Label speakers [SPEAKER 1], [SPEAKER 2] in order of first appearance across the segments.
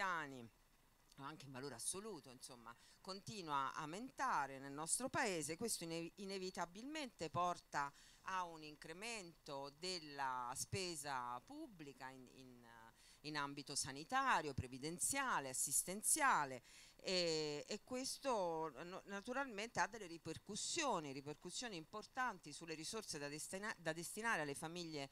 [SPEAKER 1] anziani anche in valore assoluto, insomma, continua a aumentare nel nostro paese, questo ine inevitabilmente porta a un incremento della spesa pubblica in, in, in ambito sanitario, previdenziale, assistenziale e, e questo naturalmente ha delle ripercussioni, ripercussioni importanti sulle risorse da, destina da destinare alle famiglie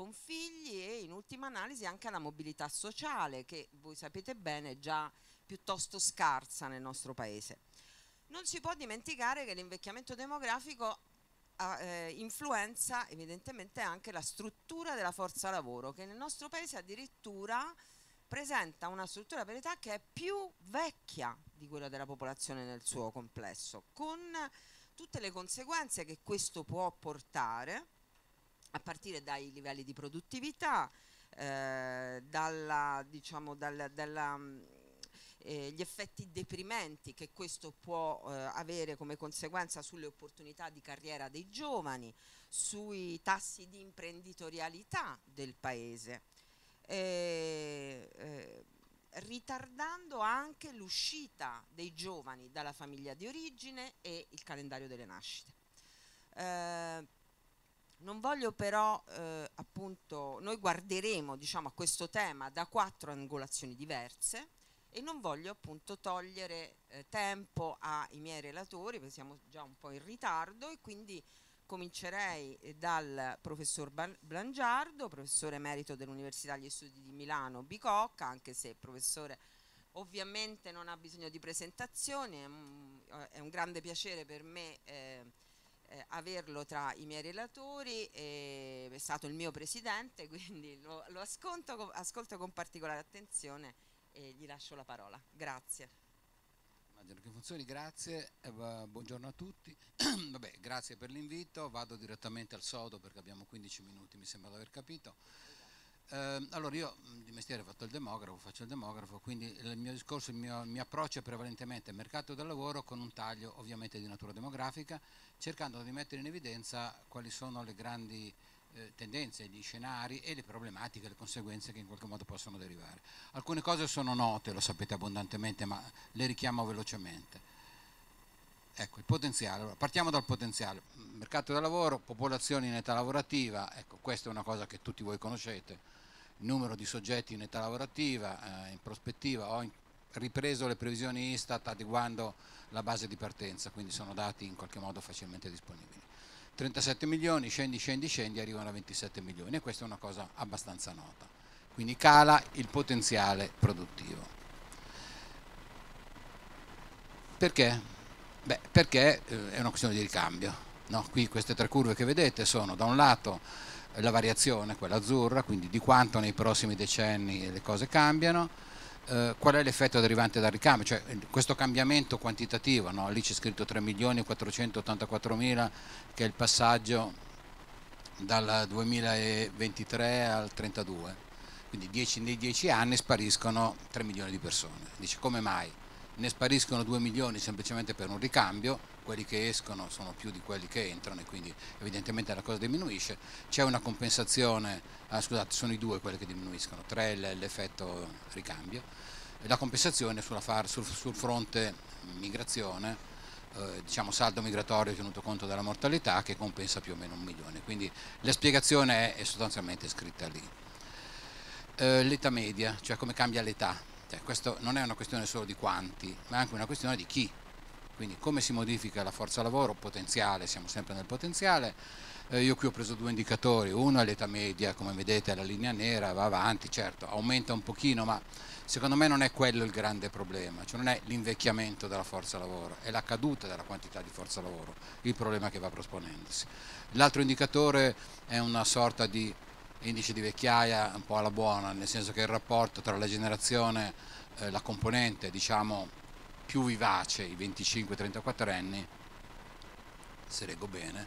[SPEAKER 1] con figli e in ultima analisi anche alla mobilità sociale che voi sapete bene è già piuttosto scarsa nel nostro paese. Non si può dimenticare che l'invecchiamento demografico eh, influenza evidentemente anche la struttura della forza lavoro che nel nostro paese addirittura presenta una struttura per età che è più vecchia di quella della popolazione nel suo complesso, con tutte le conseguenze che questo può portare a partire dai livelli di produttività, eh, dalla, diciamo, dalla, dalla mm, eh, gli effetti deprimenti che questo può eh, avere come conseguenza sulle opportunità di carriera dei giovani, sui tassi di imprenditorialità del paese, eh, eh, ritardando anche l'uscita dei giovani dalla famiglia di origine e il calendario delle nascite. Eh, non voglio però, eh, appunto, noi guarderemo diciamo, a questo tema da quattro angolazioni diverse e non voglio appunto togliere eh, tempo ai miei relatori perché siamo già un po' in ritardo e quindi comincerei eh, dal professor Blangiardo, professore emerito dell'Università degli Studi di Milano Bicocca, anche se professore ovviamente non ha bisogno di presentazioni, è un, eh, è un grande piacere per me eh, eh, averlo tra i miei relatori, è stato il mio presidente, quindi lo, lo ascolto, ascolto, con particolare attenzione e gli lascio la parola. Grazie.
[SPEAKER 2] Immagino che funzioni, grazie, eh, buongiorno a tutti, Vabbè, grazie per l'invito, vado direttamente al sodo perché abbiamo 15 minuti, mi sembra di aver capito. Eh, allora io di mestiere ho fatto il demografo, faccio il demografo, quindi il mio discorso, il mio, il mio approccio è prevalentemente mercato del lavoro con un taglio ovviamente di natura demografica, cercando di mettere in evidenza quali sono le grandi eh, tendenze, gli scenari e le problematiche, le conseguenze che in qualche modo possono derivare. Alcune cose sono note, lo sapete abbondantemente, ma le richiamo velocemente. Ecco, il potenziale, allora, partiamo dal potenziale, mercato del lavoro, popolazione in età lavorativa, ecco, questa è una cosa che tutti voi conoscete, numero di soggetti in età lavorativa eh, in prospettiva, ho ripreso le previsioni Istat adeguando la base di partenza, quindi sono dati in qualche modo facilmente disponibili. 37 milioni, scendi, scendi, scendi, arrivano a 27 milioni e questa è una cosa abbastanza nota. Quindi cala il potenziale produttivo. Perché? Beh, perché eh, è una questione di ricambio. No? Qui queste tre curve che vedete sono da un lato la variazione, quella azzurra, quindi di quanto nei prossimi decenni le cose cambiano, eh, qual è l'effetto derivante dal ricambio, cioè eh, questo cambiamento quantitativo, no? lì c'è scritto 3 milioni 484 mila che è il passaggio dal 2023 al 32 quindi dieci, nei 10 anni spariscono 3 milioni di persone. Dice come mai? Ne spariscono 2 milioni semplicemente per un ricambio, quelli che escono sono più di quelli che entrano e quindi evidentemente la cosa diminuisce, c'è una compensazione, ah, scusate sono i due quelli che diminuiscono, tre l'effetto ricambio, la compensazione far, sul, sul, fronte migrazione, eh, diciamo saldo migratorio tenuto conto della mortalità che compensa più o meno un milione, quindi la spiegazione è, è sostanzialmente scritta lì. Eh, l'età media, cioè come cambia l'età, cioè, questo non è una questione solo di quanti, ma è anche una questione di chi quindi come si modifica la forza lavoro? Potenziale, siamo sempre nel potenziale. Eh, io qui ho preso due indicatori, uno è l'età media, come vedete la linea nera va avanti, certo aumenta un pochino, ma secondo me non è quello il grande problema, cioè non è l'invecchiamento della forza lavoro, è la caduta della quantità di forza lavoro, il problema che va prosponendosi. L'altro indicatore è una sorta di indice di vecchiaia un po' alla buona, nel senso che il rapporto tra la generazione, eh, la componente diciamo più vivace, i 25-34 anni, se leggo bene,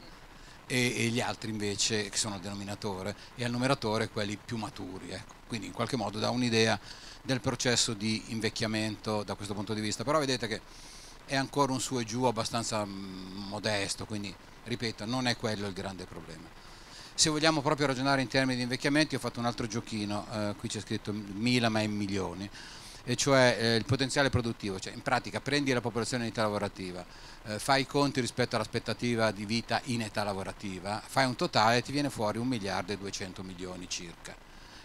[SPEAKER 2] e, gli altri invece che sono al denominatore e al numeratore quelli più maturi. Ecco. Quindi in qualche modo dà un'idea del processo di invecchiamento da questo punto di vista, però vedete che è ancora un su e giù abbastanza mm, modesto, quindi ripeto, non è quello il grande problema. Se vogliamo proprio ragionare in termini di invecchiamenti, ho fatto un altro giochino, eh, qui c'è scritto mila ma in milioni e cioè eh, il potenziale produttivo, cioè in pratica prendi la popolazione in età lavorativa, eh, fai i conti rispetto all'aspettativa di vita in età lavorativa, fai un totale e ti viene fuori 1 miliardo e 200 milioni circa.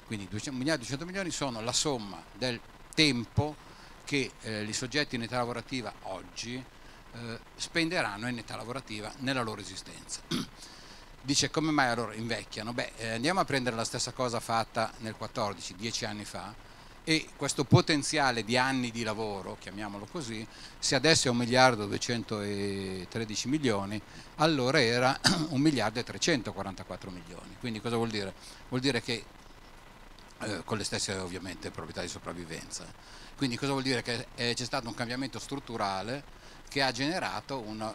[SPEAKER 2] Quindi 1 miliardo e 200 milioni sono la somma del tempo che eh, i soggetti in età lavorativa oggi eh, spenderanno in età lavorativa nella loro esistenza. Dice come mai allora invecchiano? Beh, eh, andiamo a prendere la stessa cosa fatta nel 14, dieci anni fa, e questo potenziale di anni di lavoro, chiamiamolo così, se adesso è 1 miliardo 213 milioni, allora era 1 miliardo e 344 milioni. Quindi cosa vuol dire? Vuol dire che, eh, con le stesse ovviamente proprietà di sopravvivenza, quindi cosa vuol dire? Che eh, c'è stato un cambiamento strutturale che ha generato una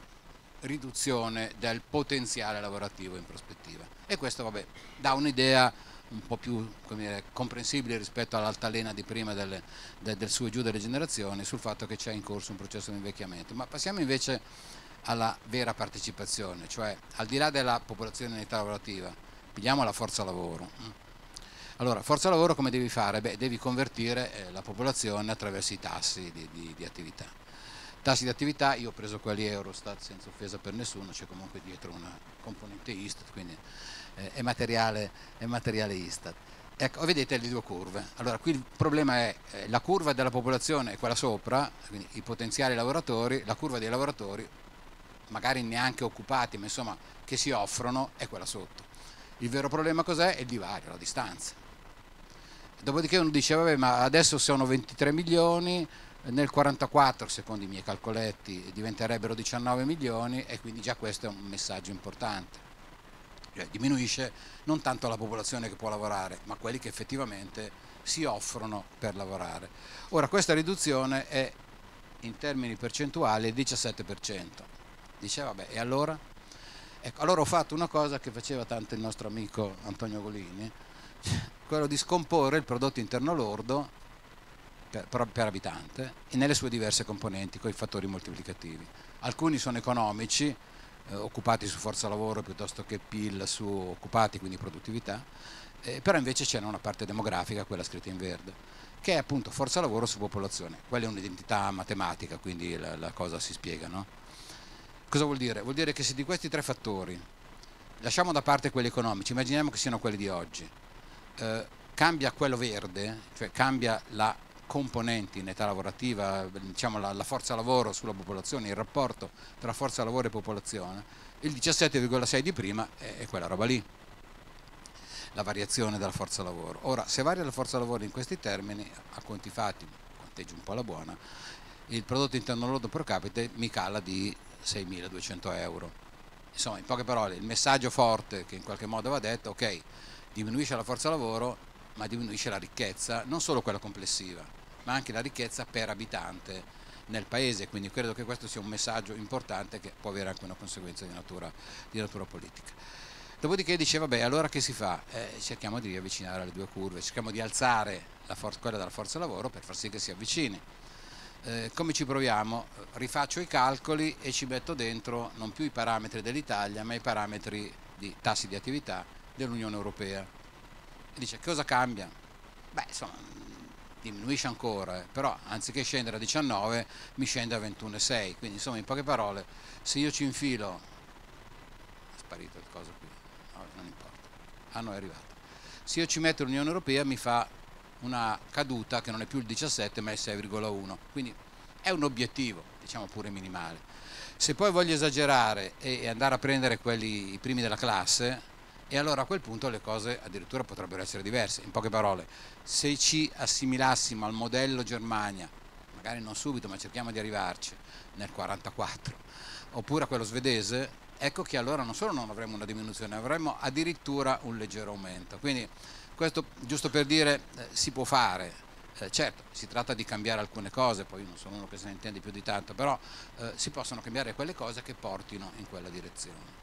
[SPEAKER 2] riduzione del potenziale lavorativo in prospettiva. E questo vabbè, dà un'idea un po' più dire, comprensibile rispetto all'altalena di prima del, del, del su e giù delle generazioni sul fatto che c'è in corso un processo di invecchiamento. Ma passiamo invece alla vera partecipazione, cioè al di là della popolazione in età lavorativa, pigliamo la forza lavoro. Allora, forza lavoro come devi fare? Beh, devi convertire eh, la popolazione attraverso i tassi di, di, di attività. Tassi di attività, io ho preso quelli Eurostat senza offesa per nessuno, c'è comunque dietro una componente Istat, quindi eh, è, materiale, è materiale Istat. Ecco, vedete le due curve. Allora, qui il problema è eh, la curva della popolazione è quella sopra, quindi i potenziali lavoratori, la curva dei lavoratori, magari neanche occupati, ma insomma che si offrono, è quella sotto. Il vero problema cos'è? È il divario, la distanza. Dopodiché uno dice, vabbè, ma adesso sono 23 milioni, nel 44, secondo i miei calcoletti, diventerebbero 19 milioni e quindi già questo è un messaggio importante cioè diminuisce non tanto la popolazione che può lavorare, ma quelli che effettivamente si offrono per lavorare. Ora questa riduzione è in termini percentuali il 17%. Dice vabbè, e allora? Ecco, allora ho fatto una cosa che faceva tanto il nostro amico Antonio Golini, quello di scomporre il prodotto interno lordo per, per, per abitante nelle sue diverse componenti con i fattori moltiplicativi. Alcuni sono economici, eh, occupati su forza lavoro piuttosto che PIL su occupati, quindi produttività, eh, però invece c'è una parte demografica, quella scritta in verde, che è appunto forza lavoro su popolazione, quella è un'identità matematica, quindi la, la cosa si spiega. No? Cosa vuol dire? Vuol dire che se di questi tre fattori, lasciamo da parte quelli economici, immaginiamo che siano quelli di oggi, eh, cambia quello verde, cioè cambia la componenti in età lavorativa, diciamo la, la forza lavoro sulla popolazione, il rapporto tra forza lavoro e popolazione, il 17,6 di prima è, è quella roba lì la variazione della forza lavoro. Ora, se varia la forza lavoro in questi termini, a conti fatti, conteggio un po' la buona, il prodotto interno lordo pro capite mi cala di 6.200 euro. Insomma, in poche parole, il messaggio forte che in qualche modo va detto, ok, diminuisce la forza lavoro, ma diminuisce la ricchezza, non solo quella complessiva, ma anche la ricchezza per abitante nel paese, quindi credo che questo sia un messaggio importante che può avere anche una conseguenza di natura, di natura politica. Dopodiché diceva, beh, allora che si fa? Eh, cerchiamo di riavvicinare le due curve, cerchiamo di alzare quella della forza lavoro per far sì che si avvicini. Eh, come ci proviamo? Rifaccio i calcoli e ci metto dentro non più i parametri dell'Italia, ma i parametri di tassi di attività dell'Unione Europea. E dice, cosa cambia? Beh, insomma, diminuisce ancora, eh. però anziché scendere a 19 mi scende a 21,6, quindi insomma in poche parole se io ci infilo, è sparito il coso qui, no, non importa, ah no è arrivato, se io ci metto l'Unione Europea mi fa una caduta che non è più il 17 ma è il 6,1, quindi è un obiettivo, diciamo pure minimale. Se poi voglio esagerare e andare a prendere quelli, i primi della classe, e allora a quel punto le cose addirittura potrebbero essere diverse. In poche parole, se ci assimilassimo al modello Germania, magari non subito ma cerchiamo di arrivarci, nel 44, oppure a quello svedese, ecco che allora non solo non avremmo una diminuzione, avremmo addirittura un leggero aumento. Quindi questo giusto per dire eh, si può fare. Eh, certo, si tratta di cambiare alcune cose, poi non sono uno che se ne intende più di tanto, però eh, si possono cambiare quelle cose che portino in quella direzione.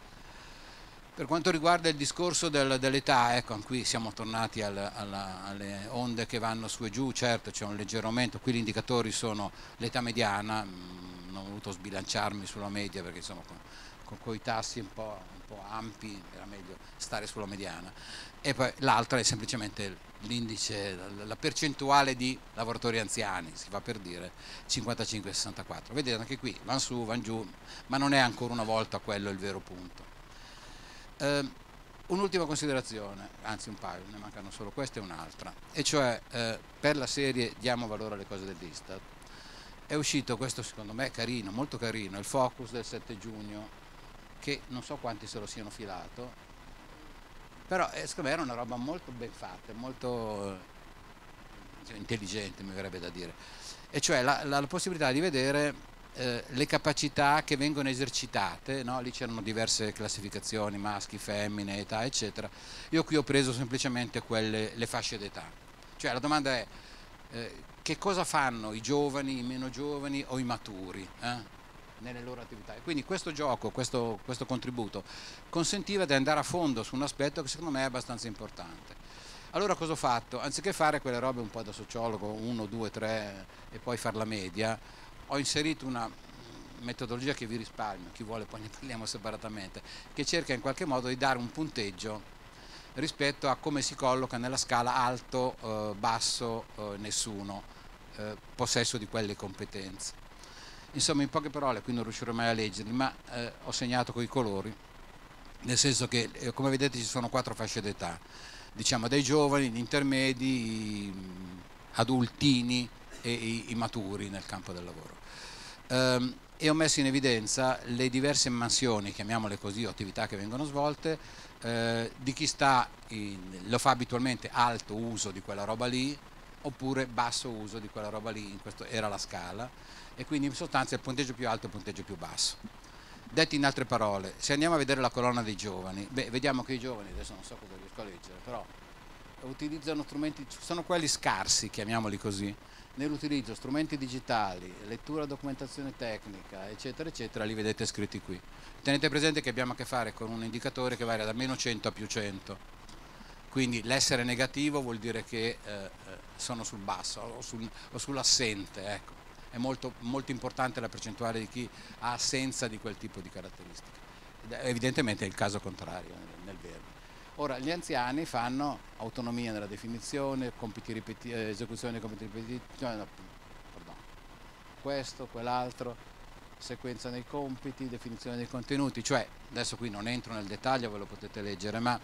[SPEAKER 2] Per quanto riguarda il discorso del, dell'età, ecco, qui siamo tornati al, alla, alle onde che vanno su e giù, certo c'è un leggero aumento, qui gli indicatori sono l'età mediana, mm, non ho voluto sbilanciarmi sulla media perché insomma con, con, con i tassi un po', un po' ampi era meglio stare sulla mediana e poi l'altra è semplicemente l'indice, la percentuale di lavoratori anziani, si fa per dire 55-64. Vedete anche qui, van su, van giù, ma non è ancora una volta quello il vero punto. Eh, un'ultima considerazione, anzi un paio, ne mancano solo questa e un'altra, e cioè eh, per la serie Diamo valore alle cose dell'Istat è uscito questo secondo me carino, molto carino, il Focus del 7 giugno, che non so quanti se lo siano filato, però eh, secondo me era una roba molto ben fatta, molto eh, cioè, intelligente mi verrebbe da dire, e cioè la, la, la possibilità di vedere eh, le capacità che vengono esercitate, no? lì c'erano diverse classificazioni, maschi, femmine, età, eccetera. Io qui ho preso semplicemente quelle, le fasce d'età. Cioè la domanda è eh, che cosa fanno i giovani, i meno giovani o i maturi eh, nelle loro attività. E quindi questo gioco, questo, questo contributo consentiva di andare a fondo su un aspetto che secondo me è abbastanza importante. Allora cosa ho fatto? Anziché fare quelle robe un po' da sociologo, uno, due, tre e poi fare la media, ho inserito una metodologia che vi risparmio, chi vuole poi ne parliamo separatamente, che cerca in qualche modo di dare un punteggio rispetto a come si colloca nella scala alto, eh, basso, eh, nessuno, eh, possesso di quelle competenze. Insomma, in poche parole, qui non riuscirò mai a leggerli, ma eh, ho segnato con i colori, nel senso che, eh, come vedete, ci sono quattro fasce d'età, diciamo dai giovani, gli intermedi, gli adultini e i maturi nel campo del lavoro ehm, e ho messo in evidenza le diverse mansioni, chiamiamole così, attività che vengono svolte, eh, di chi sta in, lo fa abitualmente alto uso di quella roba lì oppure basso uso di quella roba lì, questo era la scala, e quindi in sostanza il punteggio più alto e il punteggio più basso. Detti in altre parole, se andiamo a vedere la colonna dei giovani, beh, vediamo che i giovani, adesso non so cosa riesco a leggere, però utilizzano strumenti, sono quelli scarsi, chiamiamoli così, nell'utilizzo strumenti digitali, lettura documentazione tecnica, eccetera, eccetera, li vedete scritti qui. Tenete presente che abbiamo a che fare con un indicatore che varia da meno 100 a più 100. Quindi l'essere negativo vuol dire che eh, eh, sono sul basso o, sul, o sull'assente. Ecco. È molto, molto importante la percentuale di chi ha assenza di quel tipo di caratteristiche. Evidentemente è il caso contrario nel Ora, gli anziani fanno autonomia nella definizione, eh, esecuzione dei compiti ripetitivi, no, questo, quell'altro, sequenza dei compiti, definizione dei contenuti, cioè, adesso qui non entro nel dettaglio, ve lo potete leggere, ma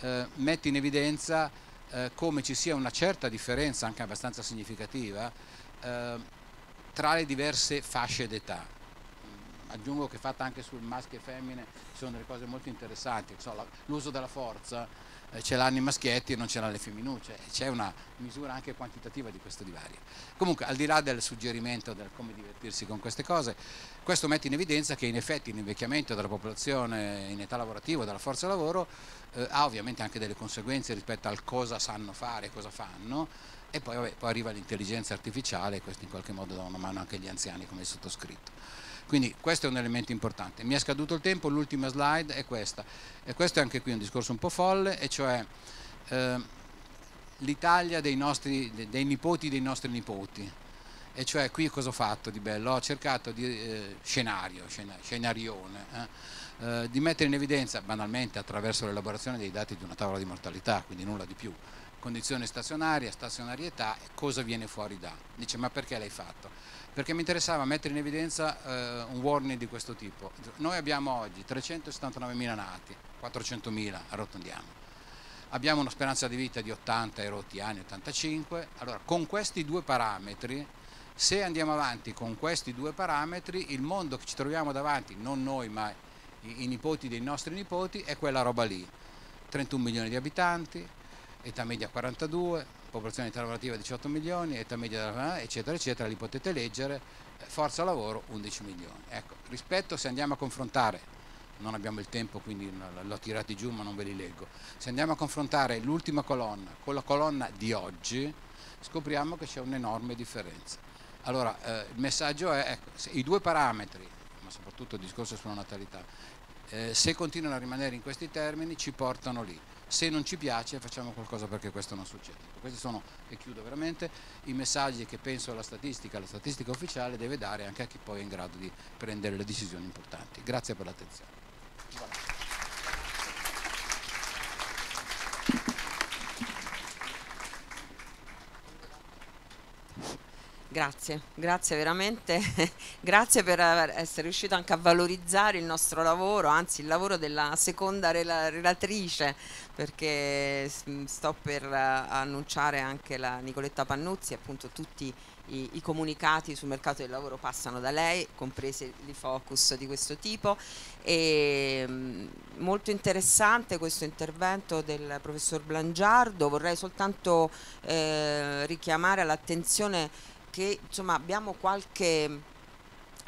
[SPEAKER 2] eh, mette in evidenza eh, come ci sia una certa differenza, anche abbastanza significativa, eh, tra le diverse fasce d'età aggiungo che fatta anche sul maschio e femmine ci sono delle cose molto interessanti, cioè, l'uso della forza eh, ce l'hanno i maschietti e non ce l'hanno le femminucce, cioè, c'è una misura anche quantitativa di questo divario. Comunque al di là del suggerimento del come divertirsi con queste cose, questo mette in evidenza che in effetti l'invecchiamento della popolazione in età lavorativa, della forza lavoro, eh, ha ovviamente anche delle conseguenze rispetto al cosa sanno fare, cosa fanno e poi, vabbè, poi arriva l'intelligenza artificiale e questo in qualche modo dà una mano anche agli anziani come il sottoscritto. Quindi questo è un elemento importante. Mi è scaduto il tempo, l'ultima slide è questa. E questo è anche qui un discorso un po' folle, e cioè eh, l'Italia dei, nostri, dei nipoti dei nostri nipoti. E cioè qui cosa ho fatto di bello? Ho cercato di eh, scenario, scenarione. Eh, eh di mettere in evidenza banalmente attraverso l'elaborazione dei dati di una tavola di mortalità, quindi nulla di più, condizione stazionaria, stazionarietà e cosa viene fuori da. Dice ma perché l'hai fatto? perché mi interessava mettere in evidenza eh, un warning di questo tipo. Noi abbiamo oggi 379.000 nati, 400.000 arrotondiamo, abbiamo una speranza di vita di 80 erotti anni, 85, allora con questi due parametri se andiamo avanti con questi due parametri, il mondo che ci troviamo davanti, non noi ma i, i, nipoti dei nostri nipoti, è quella roba lì. 31 milioni di abitanti, età media 42, popolazione lavorativa 18 milioni, età media, della eccetera, eccetera, li potete leggere, eh, forza lavoro 11 milioni. Ecco, rispetto se andiamo a confrontare, non abbiamo il tempo quindi l'ho tirati giù ma non ve li leggo, se andiamo a confrontare l'ultima colonna con la colonna di oggi, scopriamo che c'è un'enorme differenza. Allora, eh, il messaggio è, ecco, i due parametri, ma soprattutto il discorso sulla natalità, eh, se continuano a rimanere in questi termini ci portano lì se non ci piace facciamo qualcosa perché questo non succeda. Questi sono, e chiudo veramente, i messaggi che penso alla statistica, la statistica ufficiale deve dare anche a chi poi è in grado di prendere le decisioni importanti. Grazie per l'attenzione.
[SPEAKER 1] Grazie, grazie veramente, grazie per essere riuscito anche a valorizzare il nostro lavoro, anzi il lavoro della seconda relatrice, perché mm, sto per eh, annunciare anche la Nicoletta Pannuzzi, appunto tutti i, i comunicati sul mercato del lavoro passano da lei, comprese i focus di questo tipo. E, mm, molto interessante questo intervento del professor Blangiardo, vorrei soltanto eh, richiamare all'attenzione che insomma, abbiamo qualche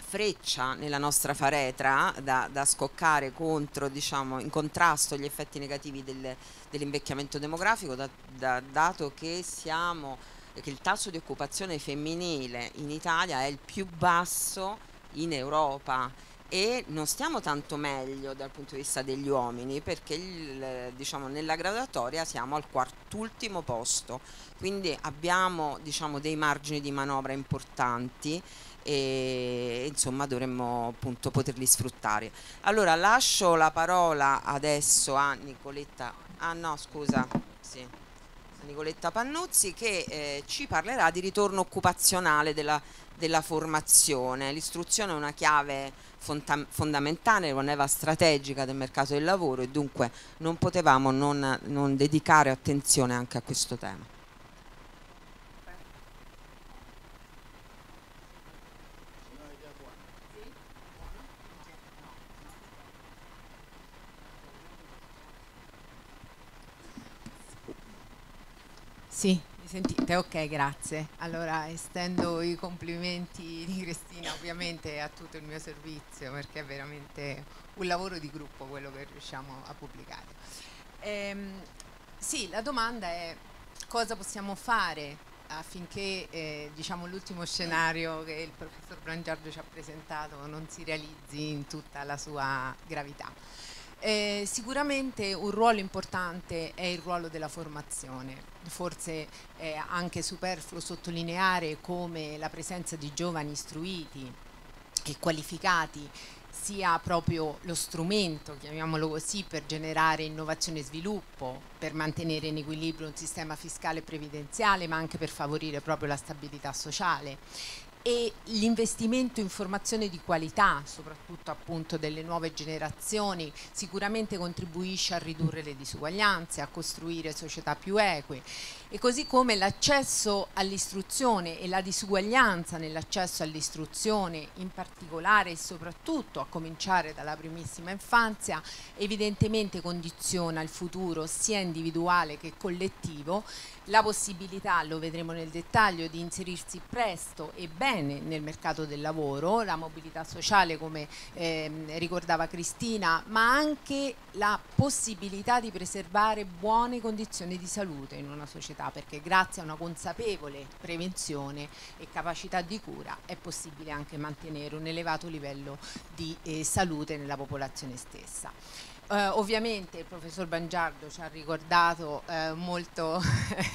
[SPEAKER 1] freccia nella nostra faretra da, da scoccare contro, diciamo, in contrasto agli effetti negativi del, dell'invecchiamento demografico, da, da, dato che, siamo, che il tasso di occupazione femminile in Italia è il più basso in Europa e non stiamo tanto meglio dal punto di vista degli uomini perché il, diciamo, nella graduatoria siamo al quart'ultimo posto, quindi abbiamo diciamo, dei margini di manovra importanti e insomma dovremmo appunto poterli sfruttare. Allora lascio la parola adesso a Nicoletta, ah no scusa, sì. Nicoletta Pannuzzi che eh, ci parlerà di ritorno occupazionale della, della formazione. L'istruzione è una chiave fondamentale, una leva strategica del mercato del lavoro e dunque non potevamo non, non dedicare attenzione anche a questo tema.
[SPEAKER 3] Sì, mi sentite? Ok, grazie. Allora, estendo i complimenti di Cristina ovviamente a tutto il mio servizio perché è veramente un lavoro di gruppo quello che riusciamo a pubblicare. Ehm, sì, la domanda è cosa possiamo fare affinché eh, diciamo, l'ultimo scenario che il professor Brangiardo ci ha presentato non si realizzi in tutta la sua gravità. Eh, sicuramente un ruolo importante è il ruolo della formazione, forse è anche superfluo sottolineare come la presenza di giovani istruiti e qualificati sia proprio lo strumento, chiamiamolo così, per generare innovazione e sviluppo, per mantenere in equilibrio un sistema fiscale e previdenziale, ma anche per favorire proprio la stabilità sociale e l'investimento in formazione di qualità, soprattutto appunto delle nuove generazioni, sicuramente contribuisce a ridurre le disuguaglianze, a costruire società più eque e così come l'accesso all'istruzione e la disuguaglianza nell'accesso all'istruzione in particolare e soprattutto a cominciare dalla primissima infanzia evidentemente condiziona il futuro sia individuale che collettivo, la possibilità, lo vedremo nel dettaglio, di inserirsi presto e bene nel mercato del lavoro, la mobilità sociale come ehm, ricordava Cristina, ma anche la possibilità di preservare buone condizioni di salute in una società società perché grazie a una consapevole prevenzione e capacità di cura è possibile anche mantenere un elevato livello di eh, salute nella popolazione stessa. Eh, ovviamente il professor Bangiardo ci ha ricordato eh, molto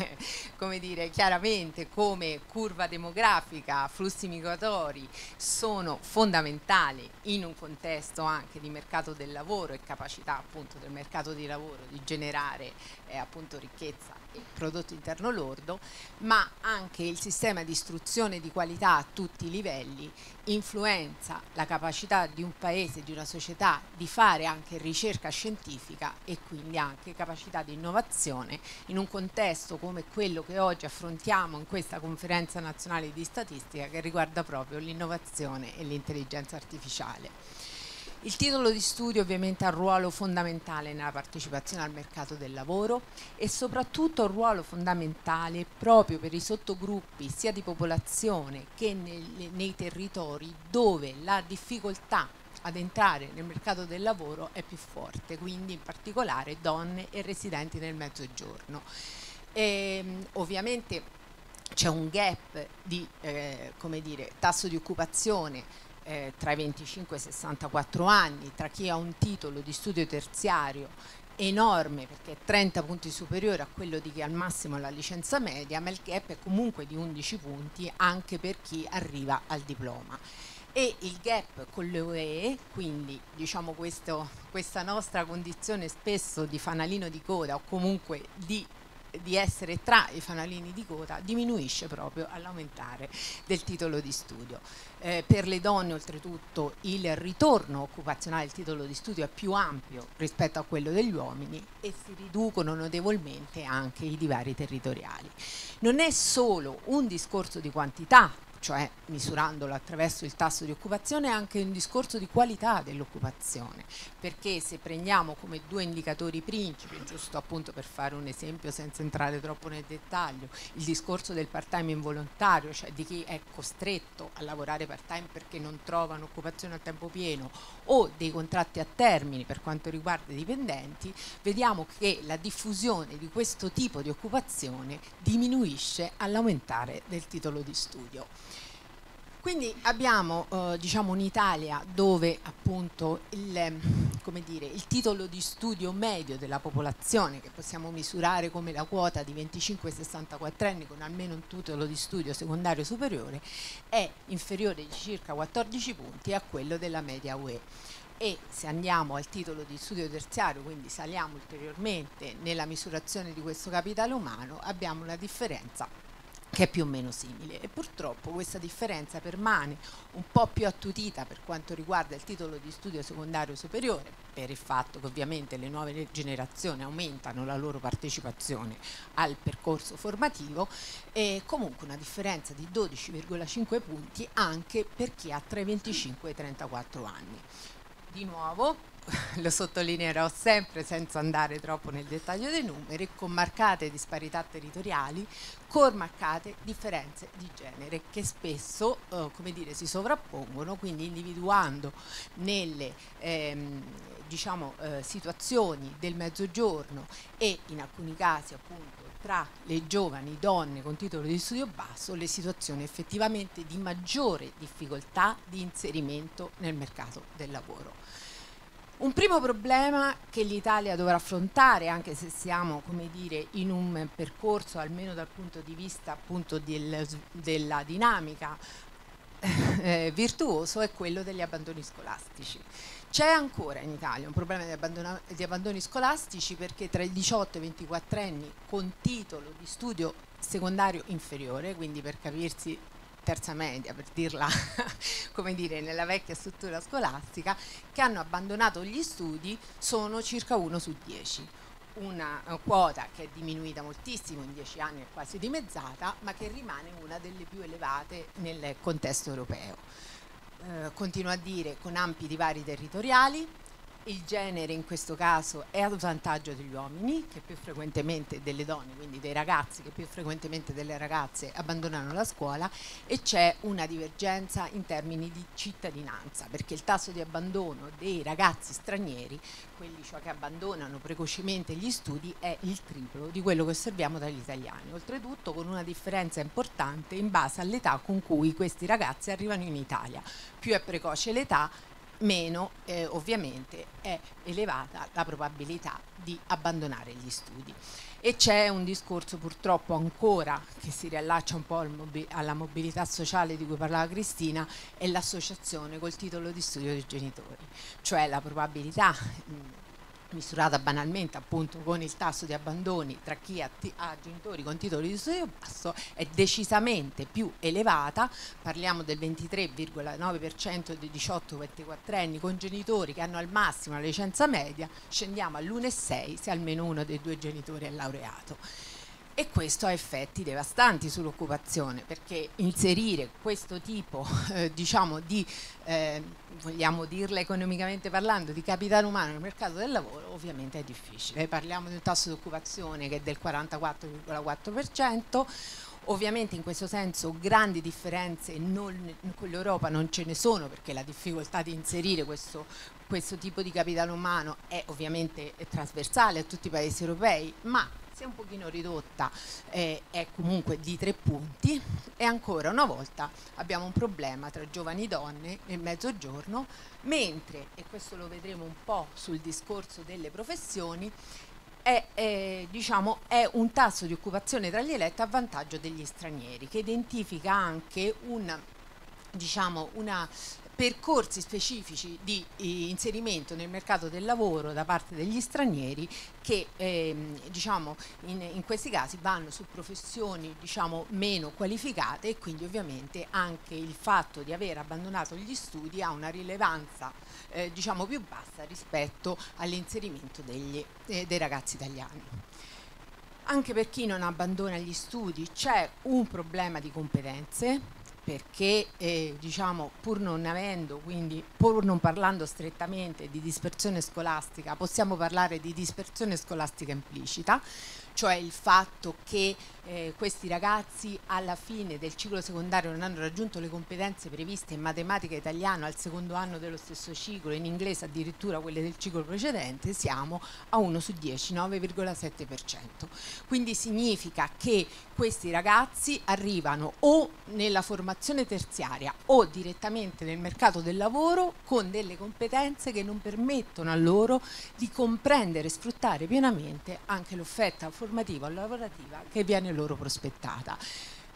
[SPEAKER 3] come dire, chiaramente come curva demografica, flussi migratori sono fondamentali in un contesto anche di mercato del lavoro e capacità appunto del mercato di lavoro di generare eh, appunto ricchezza prodotto interno lordo, ma anche il sistema di istruzione di qualità a tutti i livelli influenza la capacità di un paese, di una società di fare anche ricerca scientifica e quindi anche capacità di innovazione in un contesto come quello che oggi affrontiamo in questa conferenza nazionale di statistica che riguarda proprio l'innovazione e l'intelligenza artificiale. Il titolo di studio ovviamente ha un ruolo fondamentale nella partecipazione al mercato del lavoro e soprattutto un ruolo fondamentale proprio per i sottogruppi sia di popolazione che nei, nei territori dove la difficoltà ad entrare nel mercato del lavoro è più forte, quindi in particolare donne e residenti nel mezzogiorno. E, ehm, ovviamente c'è un gap di eh, dire, tasso di occupazione eh, tra i 25 e i 64 anni, tra chi ha un titolo di studio terziario enorme perché è 30 punti superiore a quello di chi al massimo la licenza media, ma il gap è comunque di 11 punti anche per chi arriva al diploma. E il gap con le UE, quindi diciamo questo, questa nostra condizione spesso di fanalino di coda o comunque di di essere tra i fanalini di coda diminuisce proprio all'aumentare del titolo di studio. Eh, per le donne oltretutto il ritorno occupazionale del titolo di studio è più ampio rispetto a quello degli uomini e si riducono notevolmente anche i divari territoriali. Non è solo un discorso di quantità cioè misurandolo attraverso il tasso di occupazione, è anche un discorso di qualità dell'occupazione, perché se prendiamo come due indicatori principi, giusto appunto per fare un esempio senza entrare troppo nel dettaglio, il discorso del part-time involontario, cioè di chi è costretto a lavorare part-time perché non trova un'occupazione a tempo pieno o dei contratti a termine per quanto riguarda i dipendenti, vediamo che la diffusione di questo tipo di occupazione diminuisce all'aumentare del titolo di studio. Quindi abbiamo eh, diciamo un'Italia dove appunto il, dire, il, titolo di studio medio della popolazione, che possiamo misurare come la quota di 25-64 anni con almeno un titolo di studio secondario superiore, è inferiore di circa 14 punti a quello della media UE. E se andiamo al titolo di studio terziario, quindi saliamo ulteriormente nella misurazione di questo capitale umano, abbiamo una differenza che è più o meno simile e purtroppo questa differenza permane un po' più attutita per quanto riguarda il titolo di studio secondario superiore per il fatto che ovviamente le nuove generazioni aumentano la loro partecipazione al percorso formativo e comunque una differenza di 12,5 punti anche per chi ha tra i 25 e i 34 anni. Di nuovo lo sottolineerò sempre senza andare troppo nel dettaglio dei numeri, con marcate disparità territoriali, con marcate differenze di genere che spesso eh, come dire, si sovrappongono, quindi individuando nelle ehm, diciamo, eh, situazioni del mezzogiorno e in alcuni casi appunto tra le giovani donne con titolo di studio basso le situazioni effettivamente di maggiore difficoltà di inserimento nel mercato del lavoro. Un primo problema che l'Italia dovrà affrontare, anche se siamo come dire, in un percorso, almeno dal punto di vista appunto, del, della dinamica eh, virtuoso, è quello degli abbandoni scolastici. C'è ancora in Italia un problema di, di abbandoni scolastici perché tra i 18 e i 24 anni con titolo di studio secondario inferiore, quindi per capirsi terza media, per dirla come dire, nella vecchia struttura scolastica, che hanno abbandonato gli studi sono circa 1 su 10 una eh, quota che è diminuita moltissimo, in 10 anni è quasi dimezzata, ma che rimane una delle più elevate nel contesto europeo. Eh, continuo a dire con ampi divari territoriali, il genere in questo caso è a vantaggio degli uomini che più frequentemente delle donne, quindi dei ragazzi che più frequentemente delle ragazze abbandonano la scuola e c'è una divergenza in termini di cittadinanza perché il tasso di abbandono dei ragazzi stranieri, quelli cioè che abbandonano precocemente gli studi, è il triplo di quello che osserviamo dagli italiani, oltretutto con una differenza importante in base all'età con cui questi ragazzi arrivano in Italia. Più è precoce l'età, meno eh, ovviamente è elevata la probabilità di abbandonare gli studi. E c'è un discorso purtroppo ancora che si riallaccia un po' al mobi alla mobilità sociale di cui parlava Cristina, è l'associazione col titolo di studio dei genitori, cioè la probabilità mh, misurata banalmente appunto con il tasso di abbandoni tra chi ha, ha genitori con titoli di studio basso è decisamente più elevata, parliamo del 23,9% dei 18-24 anni con genitori che hanno al massimo la licenza media, scendiamo all'1,6 se almeno uno dei due genitori è laureato e questo ha effetti devastanti sull'occupazione perché inserire questo tipo eh, diciamo di eh, vogliamo dirla economicamente parlando di capitale umano nel mercato del lavoro ovviamente è difficile eh, parliamo di un tasso di occupazione che è del 44,4% Ovviamente in questo senso grandi differenze non, con l'Europa non ce ne sono perché la difficoltà di inserire questo, questo tipo di capitale umano è ovviamente trasversale a tutti i paesi europei, ma si è un pochino ridotta, eh, è comunque di tre punti e ancora una volta abbiamo un problema tra giovani donne e mezzogiorno, mentre, e questo lo vedremo un po' sul discorso delle professioni, è, eh, diciamo, è, un tasso di occupazione tra gli eletti a vantaggio degli stranieri, che identifica anche un, diciamo, una percorsi specifici di eh, inserimento nel mercato del lavoro da parte degli stranieri che ehm, diciamo, in, in, questi casi vanno su professioni diciamo, meno qualificate e quindi ovviamente anche il fatto di aver abbandonato gli studi ha una rilevanza eh, diciamo, più bassa rispetto all'inserimento eh, dei ragazzi italiani anche per chi non abbandona gli studi c'è un problema di competenze perché eh, diciamo, pur non avendo, quindi pur non parlando strettamente di dispersione scolastica, possiamo parlare di dispersione scolastica implicita, cioè il fatto che eh, questi ragazzi alla fine del ciclo secondario non hanno raggiunto le competenze previste in matematica italiana al secondo anno dello stesso ciclo, in inglese addirittura quelle del ciclo precedente, siamo a 1 su 10, 9,7%. Quindi significa che questi ragazzi arrivano o nella formazione terziaria o direttamente nel mercato del lavoro con delle competenze che non permettono a loro di comprendere e sfruttare pienamente anche l'offerta formativa formativa o lavorativa che viene loro prospettata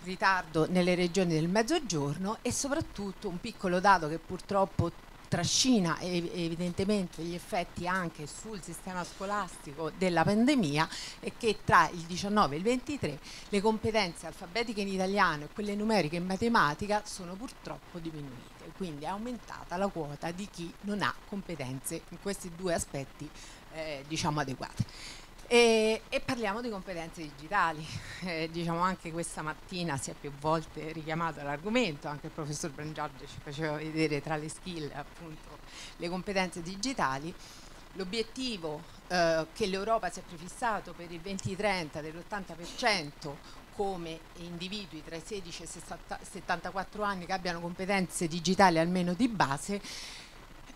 [SPEAKER 3] ritardo nelle regioni del mezzogiorno e soprattutto un piccolo dato che purtroppo trascina evidentemente gli effetti anche sul sistema scolastico della pandemia è che tra il 19 e il 23 le competenze alfabetiche in italiano e quelle numeriche in matematica sono purtroppo diminuite, quindi è aumentata la quota di chi non ha competenze in questi due aspetti eh, diciamo adeguate. E, e, parliamo di competenze digitali. Eh, diciamo anche questa mattina si è più volte richiamato l'argomento, anche il professor Brangiardo ci faceva vedere tra le skill appunto le competenze digitali. L'obiettivo eh, che l'Europa si è prefissato per il 2030 dell'80% come individui tra i 16 e i 74 anni che abbiano competenze digitali almeno di base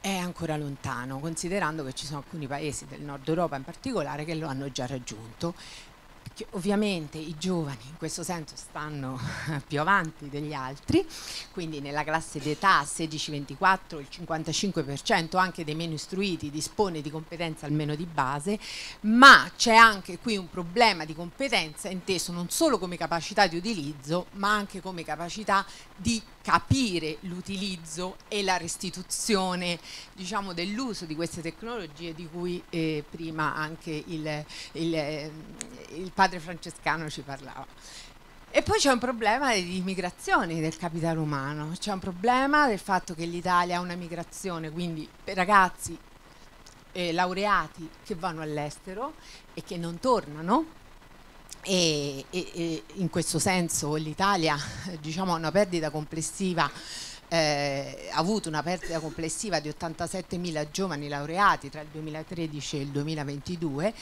[SPEAKER 3] è ancora lontano, considerando che ci sono alcuni paesi del nord Europa in particolare che lo hanno già raggiunto. Perché ovviamente i giovani in questo senso stanno più avanti degli altri, quindi nella classe d'età 16-24 il 55% anche dei meno istruiti dispone di competenza almeno di base, ma c'è anche qui un problema di competenza inteso non solo come capacità di utilizzo, ma anche come capacità di capire l'utilizzo e la restituzione diciamo, dell'uso di queste tecnologie di cui eh, prima anche il, il, eh, il padre francescano ci parlava. E poi c'è un problema di migrazione del capitale umano, c'è un problema del fatto che l'Italia ha una migrazione, quindi ragazzi eh, laureati che vanno all'estero e che non tornano, e, e, e, in questo senso l'Italia diciamo, ha una perdita complessiva eh, ha avuto una perdita complessiva di 87.000 giovani laureati tra il 2013 e il 2022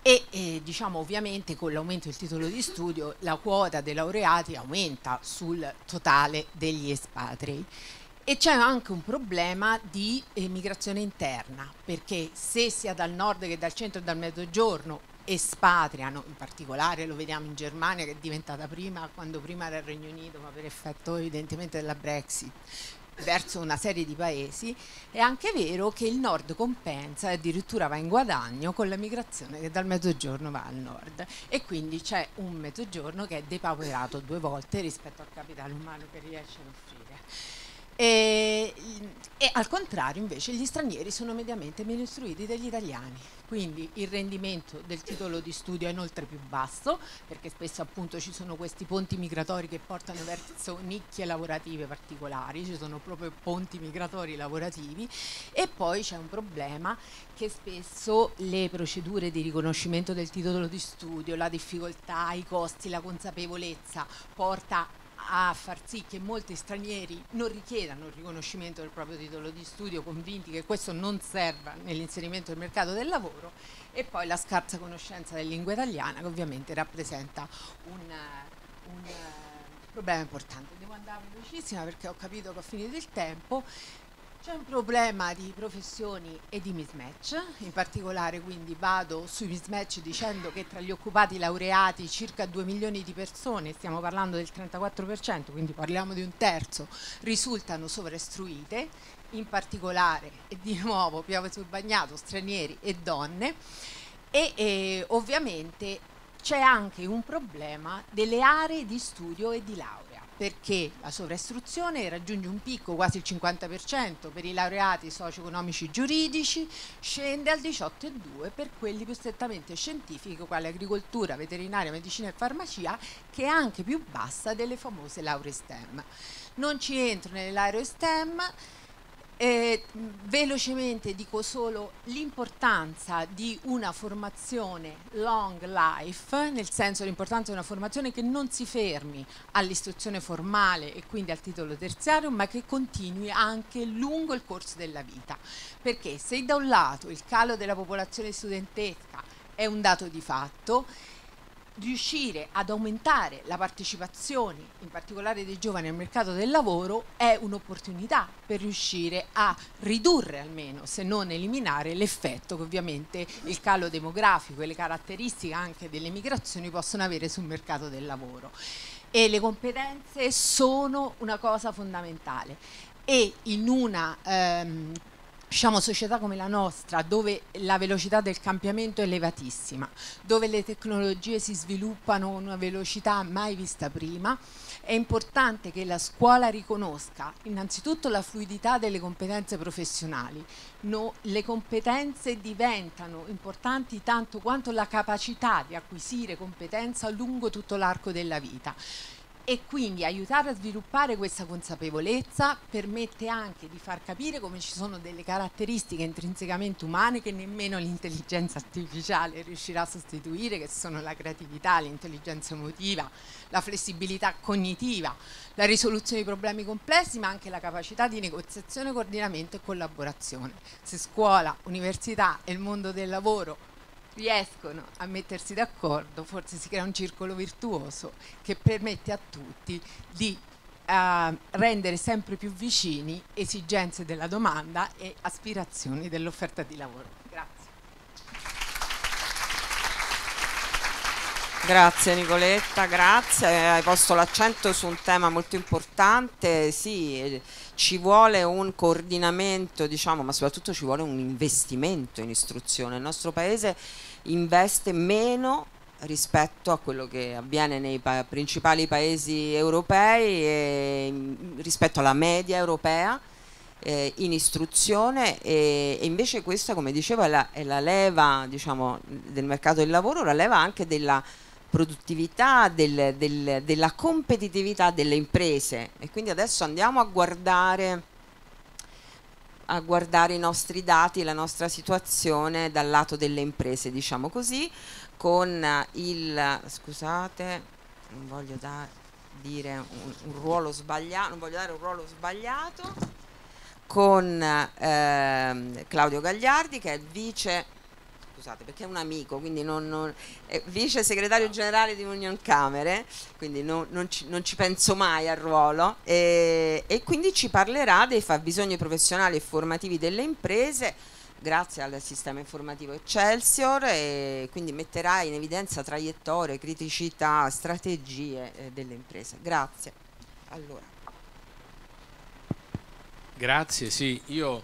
[SPEAKER 3] e eh, diciamo ovviamente con l'aumento del titolo di studio la quota dei laureati aumenta sul totale degli espatri e c'è anche un problema di emigrazione interna perché se sia dal nord che dal centro e dal mezzogiorno espatriano, in particolare lo vediamo in Germania che è diventata prima quando prima era il Regno Unito, ma per effetto evidentemente della Brexit verso una serie di paesi, è anche vero che il nord compensa e addirittura va in guadagno con la migrazione che dal mezzogiorno va al nord e quindi c'è un mezzogiorno che è depauperato due volte rispetto al capitale umano che riesce ad offrire. E, e al contrario invece gli stranieri sono mediamente meno istruiti degli italiani, quindi il rendimento del titolo di studio è inoltre più basso perché spesso appunto ci sono questi ponti migratori che portano verso nicchie lavorative particolari, ci sono proprio ponti migratori lavorativi e poi c'è un problema che spesso le procedure di riconoscimento del titolo di studio, la difficoltà, i costi, la consapevolezza porta a far sì che molti stranieri non richiedano il riconoscimento del proprio titolo di studio, convinti che questo non serva nell'inserimento nel mercato del lavoro e poi la scarsa conoscenza della lingua italiana che ovviamente rappresenta un, un eh, problema importante. Devo andare velocissima perché ho capito che ho finito il tempo. C'è un problema di professioni e di mismatch, in particolare quindi vado sui mismatch dicendo che tra gli occupati laureati circa 2 milioni di persone, stiamo parlando del 34%, quindi parliamo di un terzo, risultano sovrastruite, in particolare e di nuovo piove sul bagnato, stranieri e donne e eh, ovviamente c'è anche un problema delle aree di studio e di laurea perché la sovrastruzione raggiunge un picco quasi il 50% per i laureati socio-economici giuridici, scende al 18,2% per quelli più strettamente scientifici, quali agricoltura, veterinaria, medicina e farmacia, che è anche più bassa delle famose lauree STEM. Non ci entro nelle lauree STEM eh, velocemente dico solo l'importanza di una formazione long life, nel senso l'importanza di una formazione che non si fermi all'istruzione formale e quindi al titolo terziario, ma che continui anche lungo il corso della vita. Perché se da un lato il calo della popolazione studentesca è un dato di fatto, riuscire ad aumentare la partecipazione, in particolare dei giovani al mercato del lavoro, è un'opportunità per riuscire a ridurre almeno, se non eliminare, l'effetto che ovviamente il calo demografico e le caratteristiche anche delle migrazioni possono avere sul mercato del lavoro. E le competenze sono una cosa fondamentale e in una ehm, diciamo, società come la nostra, dove la velocità del cambiamento è elevatissima, dove le tecnologie si sviluppano a una velocità mai vista prima, è importante che la scuola riconosca innanzitutto la fluidità delle competenze professionali. No, le competenze diventano importanti tanto quanto la capacità di acquisire competenza lungo tutto l'arco della vita e quindi aiutare a sviluppare questa consapevolezza permette anche di far capire come ci sono delle caratteristiche intrinsecamente umane che nemmeno l'intelligenza artificiale riuscirà a sostituire, che sono la creatività, l'intelligenza emotiva, la flessibilità cognitiva, la risoluzione di problemi complessi, ma anche la capacità di negoziazione, coordinamento e collaborazione. Se scuola, università e il mondo del lavoro
[SPEAKER 4] riescono
[SPEAKER 3] a mettersi d'accordo, forse si crea un circolo virtuoso che permette a tutti di uh, rendere sempre più vicini esigenze della domanda e aspirazioni dell'offerta di lavoro. Grazie.
[SPEAKER 1] Grazie Nicoletta, grazie. Hai posto l'accento su un tema molto importante. Sì, ci vuole un coordinamento, diciamo, ma soprattutto ci vuole un investimento in istruzione. Il nostro paese investe meno rispetto a quello che avviene nei pa principali paesi europei e rispetto alla media europea eh, in istruzione e, e, invece questa come dicevo è la, è la leva diciamo, del mercato del lavoro, la leva anche della produttività, del, del, della competitività delle imprese e quindi adesso andiamo a guardare, a guardare i nostri dati, la nostra situazione dal lato delle imprese, diciamo così, con il, scusate, non voglio da, dire un, un, ruolo sbagliato, non voglio dare un ruolo sbagliato, con eh, Claudio Gagliardi che è il vice scusate, perché è un amico, quindi non, non, è vice segretario generale di Union Camere, quindi non, non ci, ci, penso mai al ruolo, e, e quindi ci parlerà dei fabbisogni professionali e formativi delle imprese grazie al sistema informativo Excelsior e quindi metterà in evidenza traiettorie, criticità, strategie eh, delle imprese. Grazie. Allora.
[SPEAKER 5] Grazie, sì, io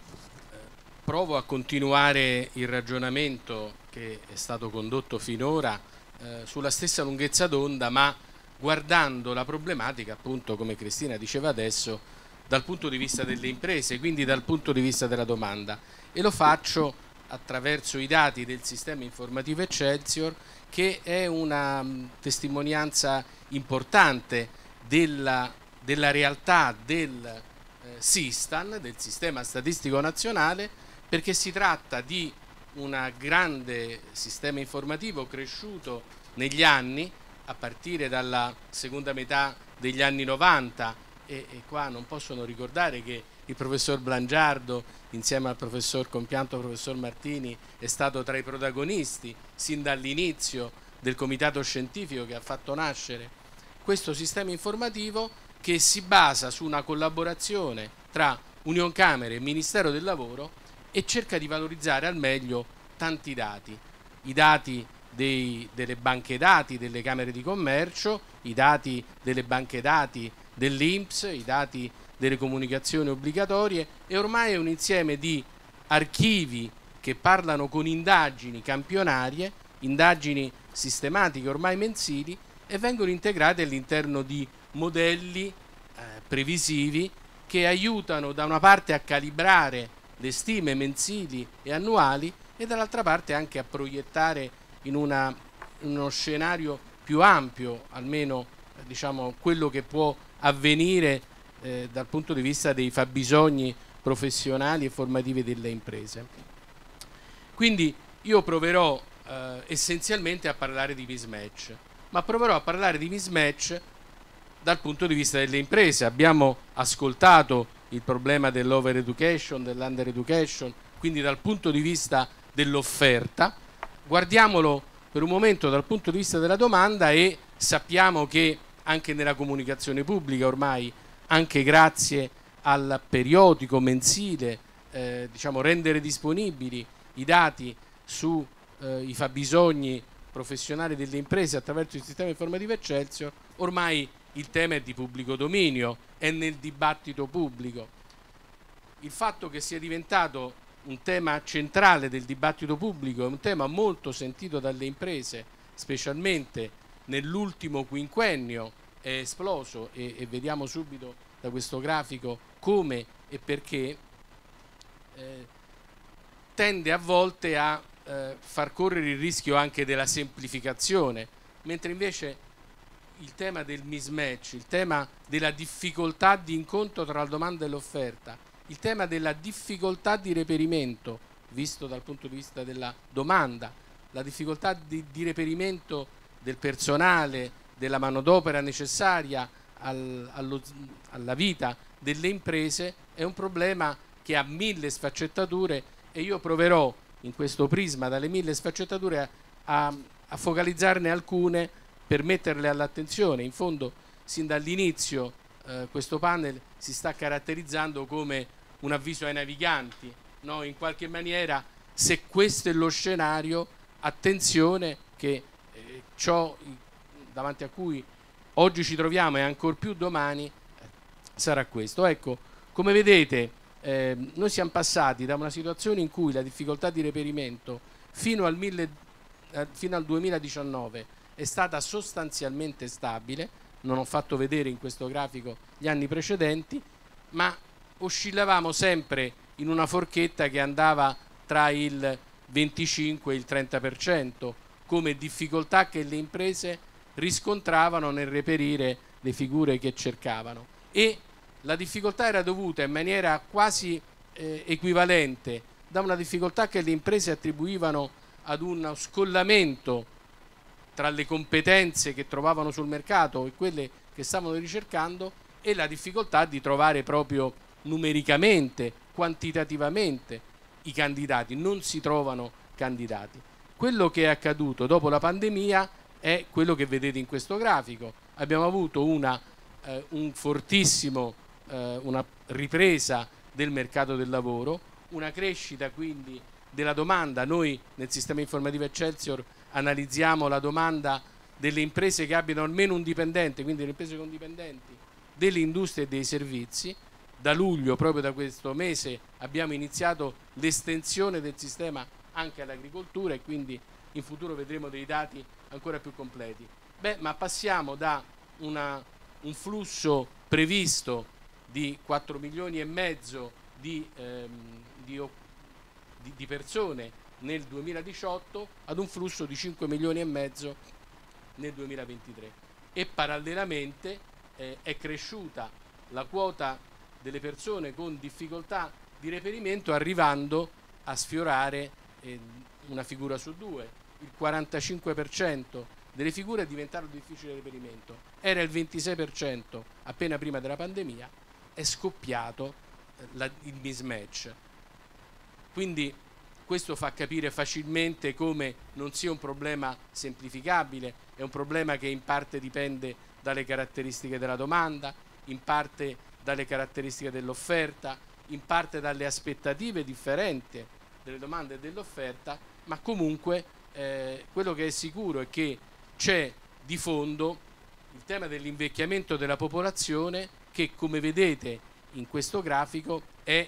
[SPEAKER 5] provo a continuare il ragionamento che è stato condotto finora eh, sulla stessa lunghezza d'onda ma guardando la problematica appunto come Cristina diceva adesso dal punto di vista delle imprese quindi dal punto di vista della domanda e lo faccio attraverso i dati del sistema informativo Excelsior che è una mm, testimonianza importante della, della realtà del eh, SISTAN, del Sistema Statistico Nazionale, perché si tratta di un grande sistema informativo cresciuto negli anni, a partire dalla seconda metà degli anni 90 e, e qua non possono ricordare che il professor Blangiardo insieme al professor Compianto, professor Martini è stato tra i protagonisti sin dall'inizio del comitato scientifico che ha fatto nascere questo sistema informativo che si basa su una collaborazione tra Union Camere e Ministero del Lavoro e cerca di valorizzare al meglio tanti dati, i dati dei, delle banche dati delle Camere di Commercio, i dati delle banche dati dell'Inps, i dati delle comunicazioni obbligatorie e ormai è un insieme di archivi che parlano con indagini campionarie, indagini sistematiche ormai mensili e vengono integrate all'interno di modelli eh, previsivi che aiutano da una parte a calibrare le stime mensili e annuali e dall'altra parte anche a proiettare in, una, uno scenario più ampio, almeno diciamo, quello che può avvenire eh, dal punto di vista dei fabbisogni professionali e formativi delle imprese. Quindi io proverò eh, essenzialmente a parlare di mismatch, ma proverò a parlare di mismatch dal punto di vista delle imprese. Abbiamo ascoltato il problema dell'over education, dell'under education, quindi dal punto di vista dell'offerta, guardiamolo per un momento dal punto di vista della domanda e sappiamo che anche nella comunicazione pubblica ormai, anche grazie al periodico mensile, eh, diciamo rendere disponibili i dati sui eh, fabbisogni professionali delle imprese attraverso il sistema informativo Excelsior, ormai il tema è di pubblico dominio, è nel dibattito pubblico. Il fatto che sia diventato un tema centrale del dibattito pubblico, è un tema molto sentito dalle imprese, specialmente nell'ultimo quinquennio è esploso e, e, vediamo subito da questo grafico come e perché eh, tende a volte a eh, far correre il rischio anche della semplificazione, mentre invece il tema del mismatch, il tema della difficoltà di incontro tra la domanda e l'offerta, il tema della difficoltà di reperimento, visto dal punto di vista della domanda, la difficoltà di, di reperimento del personale, della manodopera necessaria al, allo, alla vita delle imprese, è un problema che ha mille sfaccettature e io proverò in questo prisma dalle mille sfaccettature a, a, a focalizzarne alcune per metterle all'attenzione. In fondo, sin dall'inizio, eh, questo panel si sta caratterizzando come un avviso ai naviganti. No? In qualche maniera, se questo è lo scenario, attenzione che eh, ciò davanti a cui oggi ci troviamo e ancor più domani eh, sarà questo. Ecco, come vedete, ehm, noi siamo passati da una situazione in cui la difficoltà di reperimento fino al, mille, eh, fino al 2019 è stata sostanzialmente stabile, non ho fatto vedere in questo grafico gli anni precedenti, ma oscillavamo sempre in una forchetta che andava tra il 25 e il 30% come difficoltà che le imprese riscontravano nel reperire le figure che cercavano e la difficoltà era dovuta in maniera quasi eh, equivalente da una difficoltà che le imprese attribuivano ad uno scollamento tra le competenze che trovavano sul mercato e quelle che stavano ricercando e la difficoltà di trovare proprio numericamente, quantitativamente i candidati, non si trovano candidati. Quello che è accaduto dopo la pandemia è quello che vedete in questo grafico. Abbiamo avuto una, eh, un eh, una ripresa del mercato del lavoro, una crescita quindi della domanda. Noi nel sistema informativo Excelsior analizziamo la domanda delle imprese che abbiano almeno un dipendente, quindi le imprese con dipendenti, dell'industria e dei servizi, da luglio, proprio da questo mese, abbiamo iniziato l'estensione del sistema anche all'agricoltura e quindi in futuro vedremo dei dati ancora più completi. Beh, ma passiamo da una, un flusso previsto di 4 milioni e mezzo di, ehm, di, di persone nel 2018 ad un flusso di 5 milioni e mezzo nel 2023 e parallelamente eh, è cresciuta la quota delle persone con difficoltà di reperimento arrivando a sfiorare eh, una figura su due, il 45% delle figure è diventato difficile reperimento, era il 26% appena prima della pandemia, è scoppiato eh, la, il mismatch. Quindi questo fa capire facilmente come non sia un problema semplificabile, è un problema che in parte dipende dalle caratteristiche della domanda, in parte dalle caratteristiche dell'offerta, in parte dalle aspettative differenti delle domande e dell'offerta, ma comunque eh, quello che è sicuro è che c'è di fondo il tema dell'invecchiamento della popolazione che come vedete in questo grafico è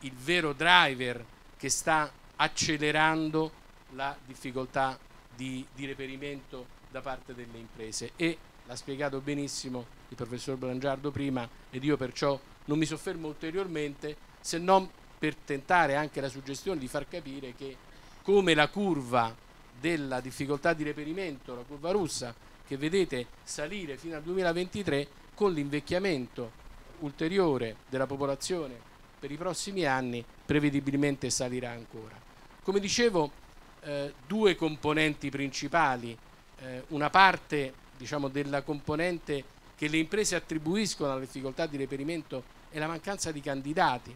[SPEAKER 5] il vero driver che sta accelerando la difficoltà di, di reperimento da parte delle imprese e l'ha spiegato benissimo il professor Blangiardo prima ed io perciò non mi soffermo ulteriormente se non per tentare anche la suggestione di far capire che come la curva della difficoltà di reperimento, la curva russa che vedete salire fino al 2023 con l'invecchiamento ulteriore della popolazione per i prossimi anni prevedibilmente salirà ancora. Come dicevo, eh, due componenti principali, eh, una parte diciamo, della componente che le imprese attribuiscono alla difficoltà di reperimento è la mancanza di candidati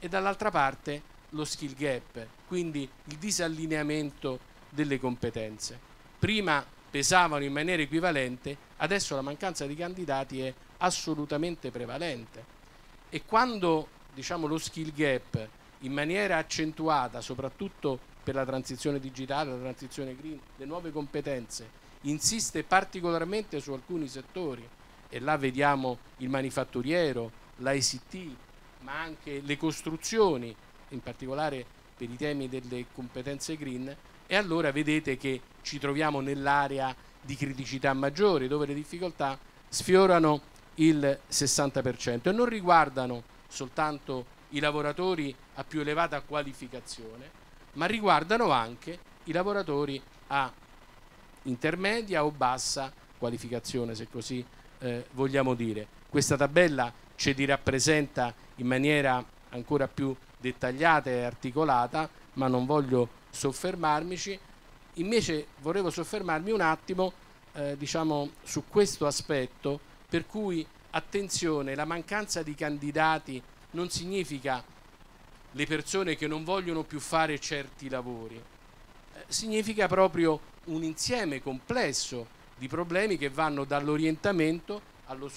[SPEAKER 5] e dall'altra parte lo skill gap, quindi il disallineamento delle competenze. Prima pesavano in maniera equivalente, adesso la mancanza di candidati è assolutamente prevalente e quando diciamo, lo skill gap in maniera accentuata, soprattutto per la transizione digitale, la transizione green, le nuove competenze, insiste particolarmente su alcuni settori e là vediamo il manifatturiero, l'ICT, ma anche le costruzioni, in particolare per i temi delle competenze green, e allora vedete che ci troviamo nell'area di criticità maggiore dove le difficoltà sfiorano il 60% e non riguardano soltanto i lavoratori a più elevata qualificazione, ma riguardano anche i lavoratori a intermedia o bassa qualificazione, se così eh, vogliamo dire. Questa tabella ce li rappresenta in maniera ancora più dettagliata e articolata, ma non voglio soffermarmici. Invece volevo soffermarmi un attimo eh, diciamo, su questo aspetto per cui attenzione, la mancanza di candidati non significa le persone che non vogliono più fare certi lavori, eh, significa proprio un insieme complesso di problemi che vanno dall'orientamento allo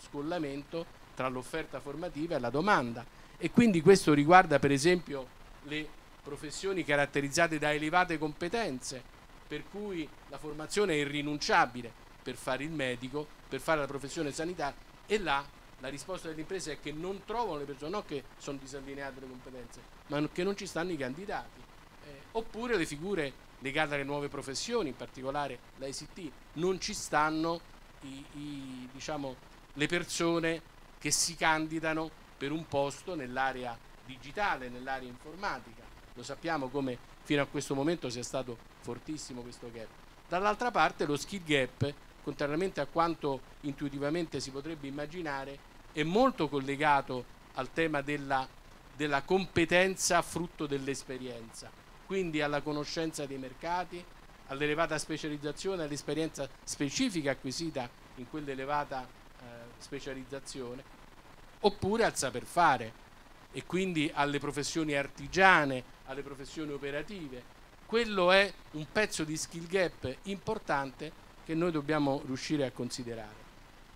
[SPEAKER 5] scollamento tra l'offerta formativa e la domanda e quindi questo riguarda per esempio le professioni caratterizzate da elevate competenze per cui la formazione è irrinunciabile per fare il medico, per fare la professione sanitaria e là la risposta delle imprese è che non trovano le persone, non che sono disallineate le competenze, ma che non ci stanno i candidati. Eh, oppure le figure legate alle nuove professioni, in particolare l'ICT, non ci stanno i, i, diciamo, le persone che si candidano per un posto nell'area digitale, nell'area informatica. Lo sappiamo come fino a questo momento sia stato fortissimo questo gap. Dall'altra parte lo skill gap, contrariamente a quanto intuitivamente si potrebbe immaginare, è molto collegato al tema della, della competenza frutto dell'esperienza, quindi alla conoscenza dei mercati, all'elevata specializzazione, all'esperienza specifica acquisita in quell'elevata eh, specializzazione, oppure al saper fare e quindi alle professioni artigiane, alle professioni operative. Quello è un pezzo di skill gap importante che noi dobbiamo riuscire a considerare.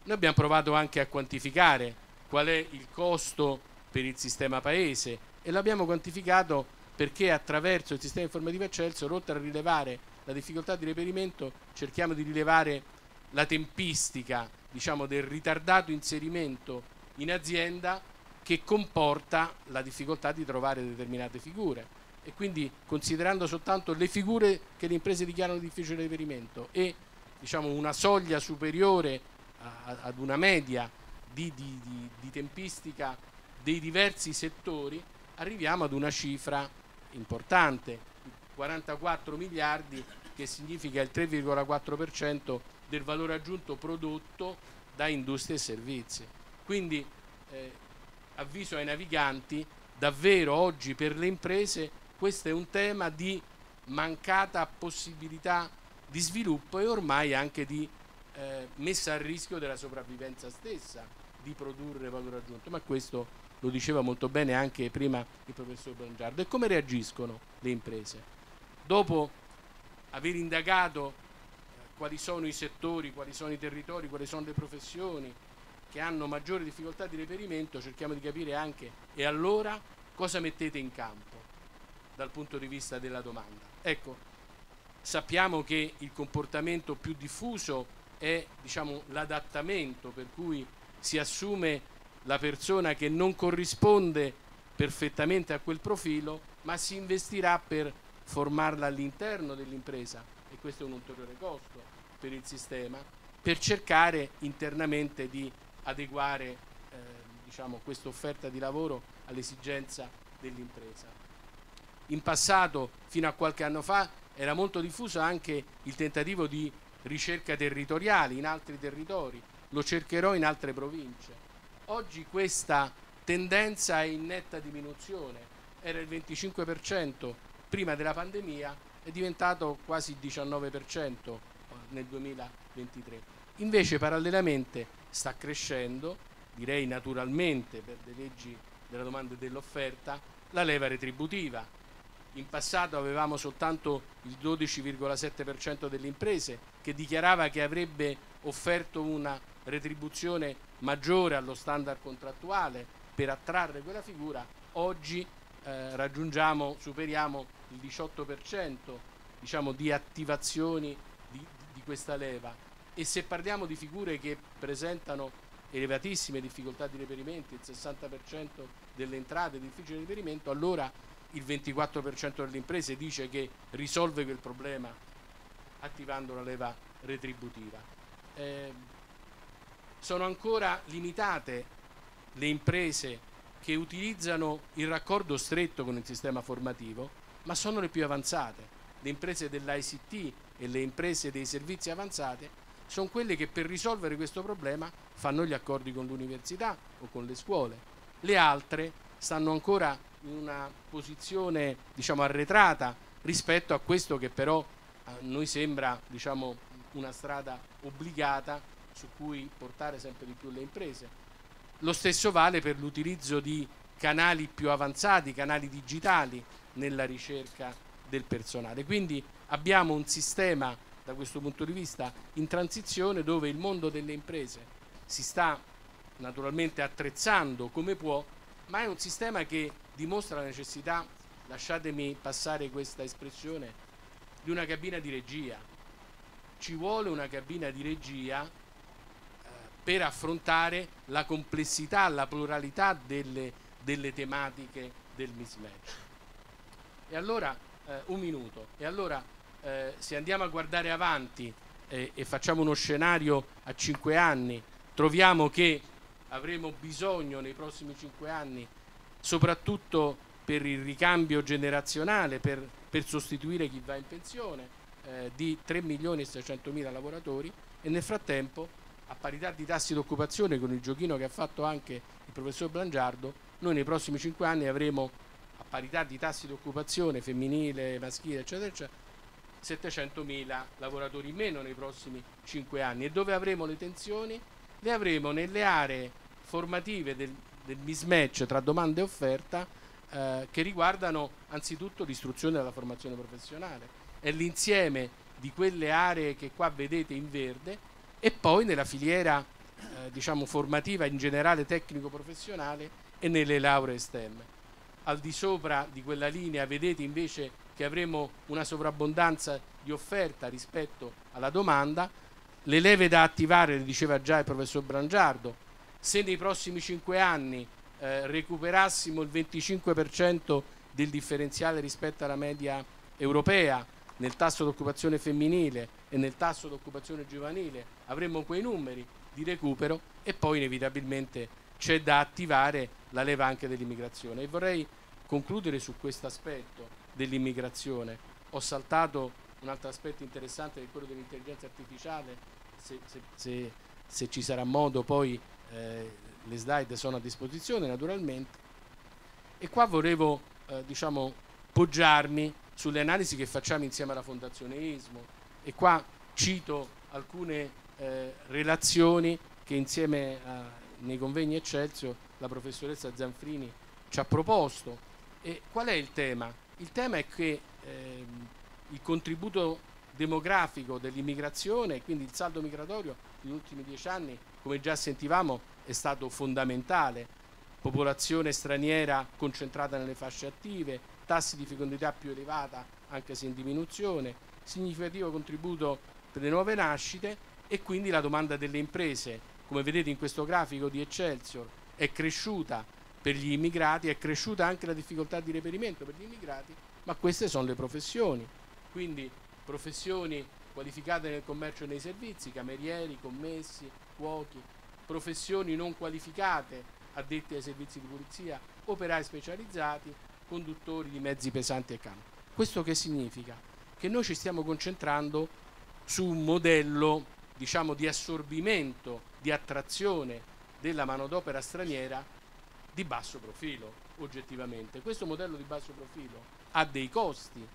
[SPEAKER 5] Noi abbiamo provato anche a quantificare qual è il costo per il sistema paese e l'abbiamo quantificato perché attraverso il sistema informativo eccelso, oltre a rilevare la difficoltà di reperimento, cerchiamo di rilevare la tempistica diciamo, del ritardato inserimento in azienda che comporta la difficoltà di trovare determinate figure e quindi considerando soltanto le figure che le imprese dichiarano di difficile reperimento e diciamo, una soglia superiore ad una media di, di, di, di tempistica dei diversi settori, arriviamo ad una cifra importante, 44 miliardi che significa il 3,4% del valore aggiunto prodotto da industrie e servizi. Quindi eh, avviso ai naviganti, davvero oggi per le imprese questo è un tema di mancata possibilità di sviluppo e ormai anche di eh, messa a rischio della sopravvivenza stessa di produrre valore aggiunto, ma questo lo diceva molto bene anche prima il professor Bongiardo. E come reagiscono le imprese? Dopo aver indagato eh, quali sono i settori, quali sono i territori, quali sono le professioni che hanno maggiore difficoltà di reperimento, cerchiamo di capire anche e allora cosa mettete in campo dal punto di vista della domanda. Ecco, sappiamo che il comportamento più diffuso è diciamo, l'adattamento per cui si assume la persona che non corrisponde perfettamente a quel profilo, ma si investirà per formarla all'interno dell'impresa e questo è un ulteriore costo per il sistema, per cercare internamente di adeguare eh, diciamo, questa offerta di lavoro all'esigenza dell'impresa. In passato, fino a qualche anno fa, era molto diffuso anche il tentativo di ricerca territoriale in altri territori, lo cercherò in altre province. Oggi questa tendenza è in netta diminuzione, era il 25% prima della pandemia, è diventato quasi il 19% eh, nel 2023. Invece parallelamente sta crescendo, direi naturalmente per le leggi della domanda e dell'offerta, la leva retributiva in passato avevamo soltanto il 12,7% delle imprese che dichiarava che avrebbe offerto una retribuzione maggiore allo standard contrattuale per attrarre quella figura. Oggi eh, raggiungiamo, superiamo il 18% diciamo, di attivazioni di, di questa leva e se parliamo di figure che presentano elevatissime difficoltà di reperimento, il 60% delle entrate è difficile reperimento, allora il 24% delle imprese dice che risolve quel problema attivando la leva retributiva. Eh, sono ancora limitate le imprese che utilizzano il raccordo stretto con il sistema formativo, ma sono le più avanzate. Le imprese dell'ICT e le imprese dei servizi avanzati sono quelle che per risolvere questo problema fanno gli accordi con l'università o con le scuole. Le altre stanno ancora in una posizione diciamo, arretrata rispetto a questo che però a noi sembra diciamo, una strada obbligata su cui portare sempre di più le imprese. Lo stesso vale per l'utilizzo di canali più avanzati, canali digitali nella ricerca del personale. Quindi abbiamo un sistema da questo punto di vista in transizione dove il mondo delle imprese si sta naturalmente attrezzando come può, ma è un sistema che dimostra la necessità, lasciatemi passare questa espressione, di una cabina di regia. Ci vuole una cabina di regia eh, per affrontare la complessità, la pluralità delle, delle tematiche del mismatch. E allora, eh, un minuto, e allora eh, se andiamo a guardare avanti eh, e facciamo uno scenario a cinque anni, troviamo che avremo bisogno nei prossimi cinque anni soprattutto per il ricambio generazionale, per, per sostituire chi va in pensione, eh, di 3 milioni e 600 mila lavoratori e nel frattempo a parità di tassi d'occupazione con il giochino che ha fatto anche il professor Blangiardo, noi nei prossimi 5 anni avremo a parità di tassi d'occupazione femminile, maschile, eccetera, eccetera, mila lavoratori in meno nei prossimi 5 anni e dove avremo le tensioni? Le avremo nelle aree formative del, del mismatch tra domanda e offerta eh, che riguardano anzitutto l'istruzione e la formazione professionale. È l'insieme di quelle aree che qua vedete in verde e poi nella filiera eh, diciamo formativa in generale tecnico-professionale e nelle lauree STEM. Al di sopra di quella linea vedete invece che avremo una sovrabbondanza di offerta rispetto alla domanda, le leve da attivare, le diceva già il professor Brangiardo, se nei prossimi 5 anni eh, recuperassimo il 25% del differenziale rispetto alla media europea nel tasso d'occupazione femminile e nel tasso d'occupazione giovanile avremmo quei numeri di recupero e poi inevitabilmente c'è da attivare la leva anche dell'immigrazione e vorrei concludere su questo aspetto dell'immigrazione ho saltato un altro aspetto interessante che è quello dell'intelligenza artificiale se, se, se, se ci sarà modo poi eh, le slide sono a disposizione naturalmente, e qua volevo eh, diciamo, poggiarmi sulle analisi che facciamo insieme alla Fondazione ESMO e qua cito alcune eh, relazioni che insieme a, nei convegni Eccelsio la professoressa Zanfrini ci ha proposto. E qual è il tema? Il tema è che ehm, il contributo demografico dell'immigrazione, quindi il saldo migratorio, negli ultimi dieci anni, come già sentivamo, è stato fondamentale. Popolazione straniera concentrata nelle fasce attive, tassi di fecondità più elevata anche se in diminuzione, significativo contributo per le nuove nascite e quindi la domanda delle imprese, come vedete in questo grafico di Excelsior, è cresciuta per gli immigrati, è cresciuta anche la difficoltà di reperimento per gli immigrati, ma queste sono le professioni, quindi professioni qualificate nel commercio e nei servizi, camerieri, commessi, cuochi, professioni non qualificate, addetti ai servizi di pulizia, operai specializzati, conduttori di mezzi pesanti e campi. Questo che significa? Che noi ci stiamo concentrando su un modello diciamo, di assorbimento, di attrazione della manodopera straniera di basso profilo, oggettivamente. Questo modello di basso profilo ha dei costi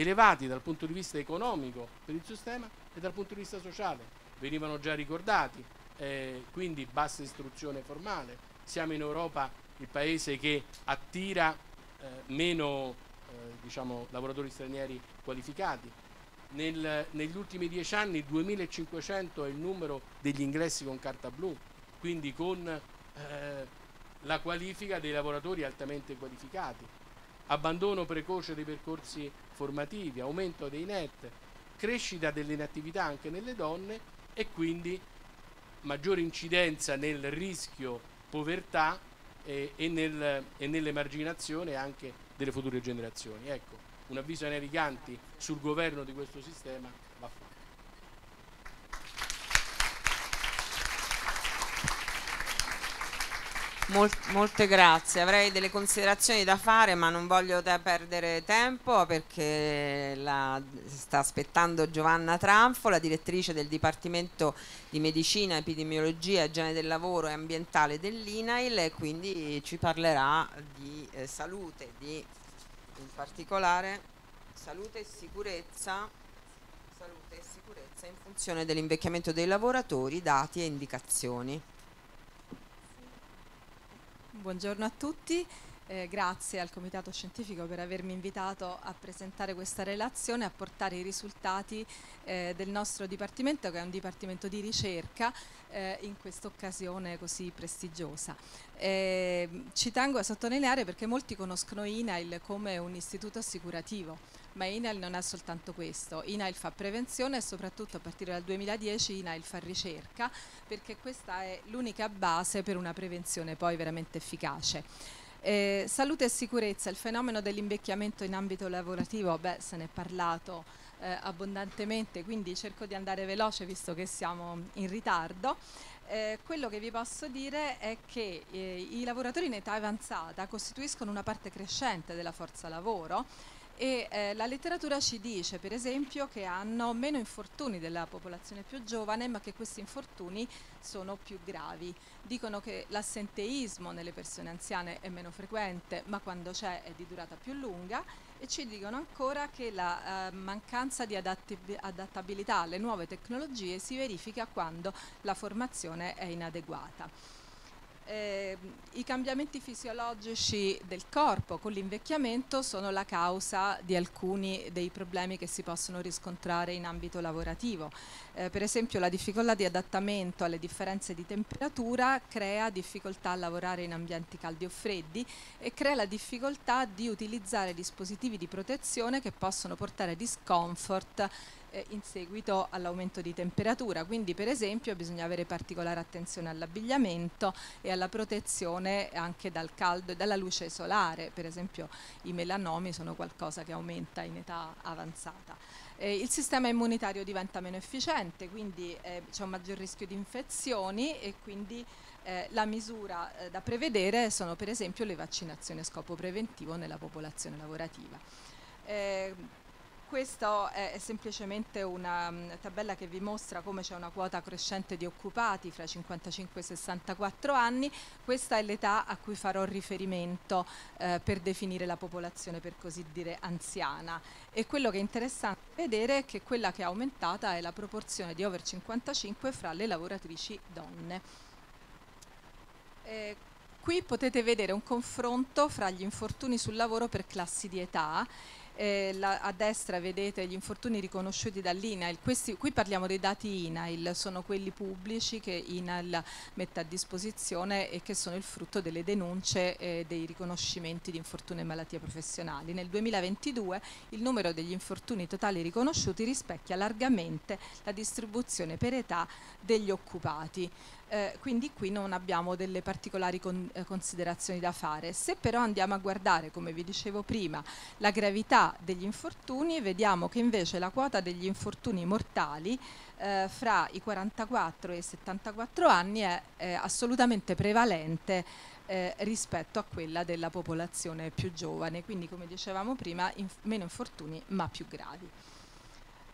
[SPEAKER 5] elevati dal punto di vista economico per il sistema e dal punto di vista sociale, venivano già ricordati, eh, quindi bassa istruzione formale, siamo in Europa il paese che attira eh, meno eh, diciamo, lavoratori stranieri qualificati, Nel, negli ultimi dieci anni 2500 è il numero degli ingressi con carta blu, quindi con eh, la qualifica dei lavoratori altamente qualificati abbandono precoce dei percorsi formativi, aumento dei net, crescita dell'inattività anche nelle donne e quindi maggiore incidenza nel rischio povertà e, e, nel, e nell'emarginazione anche delle future generazioni. Ecco, un avviso ai naviganti sul governo di questo sistema
[SPEAKER 1] Mol, molte grazie, avrei delle considerazioni da fare ma non voglio perdere tempo perché la, sta aspettando Giovanna Tranfo, la direttrice del Dipartimento di Medicina, Epidemiologia, Igiene del Lavoro e Ambientale dell'INAIL e quindi ci parlerà di eh, salute, di in particolare salute e sicurezza salute e sicurezza in funzione dell'invecchiamento dei lavoratori, dati e indicazioni.
[SPEAKER 4] Buongiorno a tutti, eh, grazie al Comitato Scientifico per avermi invitato a presentare questa relazione, e a portare i risultati eh, del nostro Dipartimento, che è un Dipartimento di ricerca, eh, in questa occasione così prestigiosa. Eh, ci tengo a sottolineare perché molti conoscono INAIL come un istituto assicurativo ma INAIL non è soltanto questo, INAIL fa prevenzione e soprattutto a partire dal 2010 INAIL fa ricerca perché questa è l'unica base per una prevenzione poi veramente efficace. Eh, salute e sicurezza, il fenomeno dell'invecchiamento in ambito lavorativo, beh, se ne è parlato eh, abbondantemente, quindi cerco di andare veloce visto che siamo in ritardo. Eh, quello che vi posso dire è che eh, i lavoratori in età avanzata costituiscono una parte crescente della forza lavoro e eh, la letteratura ci dice per esempio che hanno meno infortuni della popolazione più giovane ma che questi infortuni sono più gravi. Dicono che l'assenteismo nelle persone anziane è meno frequente ma quando c'è è di durata più lunga e ci dicono ancora che la eh, mancanza di adattabilità alle nuove tecnologie si verifica quando la formazione è inadeguata eh, i cambiamenti fisiologici del corpo con l'invecchiamento sono la causa di alcuni dei problemi che si possono riscontrare in ambito lavorativo. Eh, per esempio la difficoltà di adattamento alle differenze di temperatura crea difficoltà a lavorare in ambienti caldi o freddi e crea la difficoltà di utilizzare dispositivi di protezione che possono portare discomfort eh, in seguito all'aumento di temperatura, quindi per esempio bisogna avere particolare attenzione all'abbigliamento e alla protezione anche dal caldo e dalla luce solare, per esempio i melanomi sono qualcosa che aumenta in età avanzata. Eh, il sistema immunitario diventa meno efficiente, quindi eh, c'è un maggior rischio di infezioni e quindi eh, la misura eh, da prevedere sono per esempio le vaccinazioni a scopo preventivo nella popolazione lavorativa. Eh, questo è semplicemente una mm, tabella che vi mostra come c'è una quota crescente di occupati fra i 55 e i 64 anni, questa è l'età a cui farò riferimento eh, per definire la popolazione per così dire anziana e quello che è interessante vedere è che quella che è aumentata è la proporzione di over 55 fra le lavoratrici donne. Eh, qui potete vedere un confronto fra gli infortuni sul lavoro per classi di età eh, la, a destra vedete gli infortuni riconosciuti dall'INAIL, Questi, qui parliamo dei dati INAIL, sono quelli pubblici che INAIL mette a disposizione e che sono il frutto delle denunce eh, dei riconoscimenti di infortuni e malattie professionali. Nel 2022 il numero degli infortuni totali riconosciuti rispecchia largamente la distribuzione per età degli occupati eh, quindi qui non abbiamo delle particolari con, eh, considerazioni da fare. Se però andiamo a guardare, come vi dicevo prima, la gravità degli infortuni, vediamo che invece la quota degli infortuni mortali eh, fra i 44 e i 74 anni è assolutamente prevalente eh, rispetto a quella della popolazione più giovane, quindi come dicevamo prima, inf meno infortuni ma più gravi.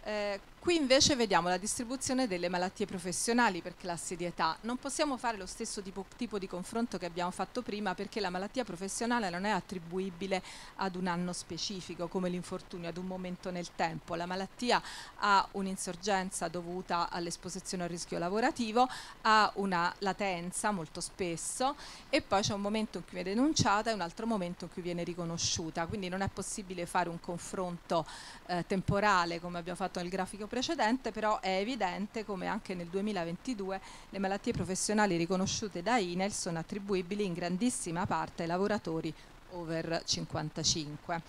[SPEAKER 4] Eh, Qui invece vediamo la distribuzione delle malattie professionali per classi di età. Non possiamo fare lo stesso tipo, tipo, di confronto che abbiamo fatto prima perché la malattia professionale non è attribuibile ad un anno specifico come l'infortunio, ad un momento nel tempo. La malattia ha un'insorgenza dovuta all'esposizione al rischio lavorativo, ha una latenza molto spesso e poi c'è un momento in cui viene denunciata e un altro momento in cui viene riconosciuta. Quindi non è possibile fare un confronto eh, temporale come abbiamo fatto nel grafico precedente precedente, però è evidente come anche nel 2022 le malattie professionali riconosciute da INEL sono attribuibili in grandissima parte ai lavoratori over 55.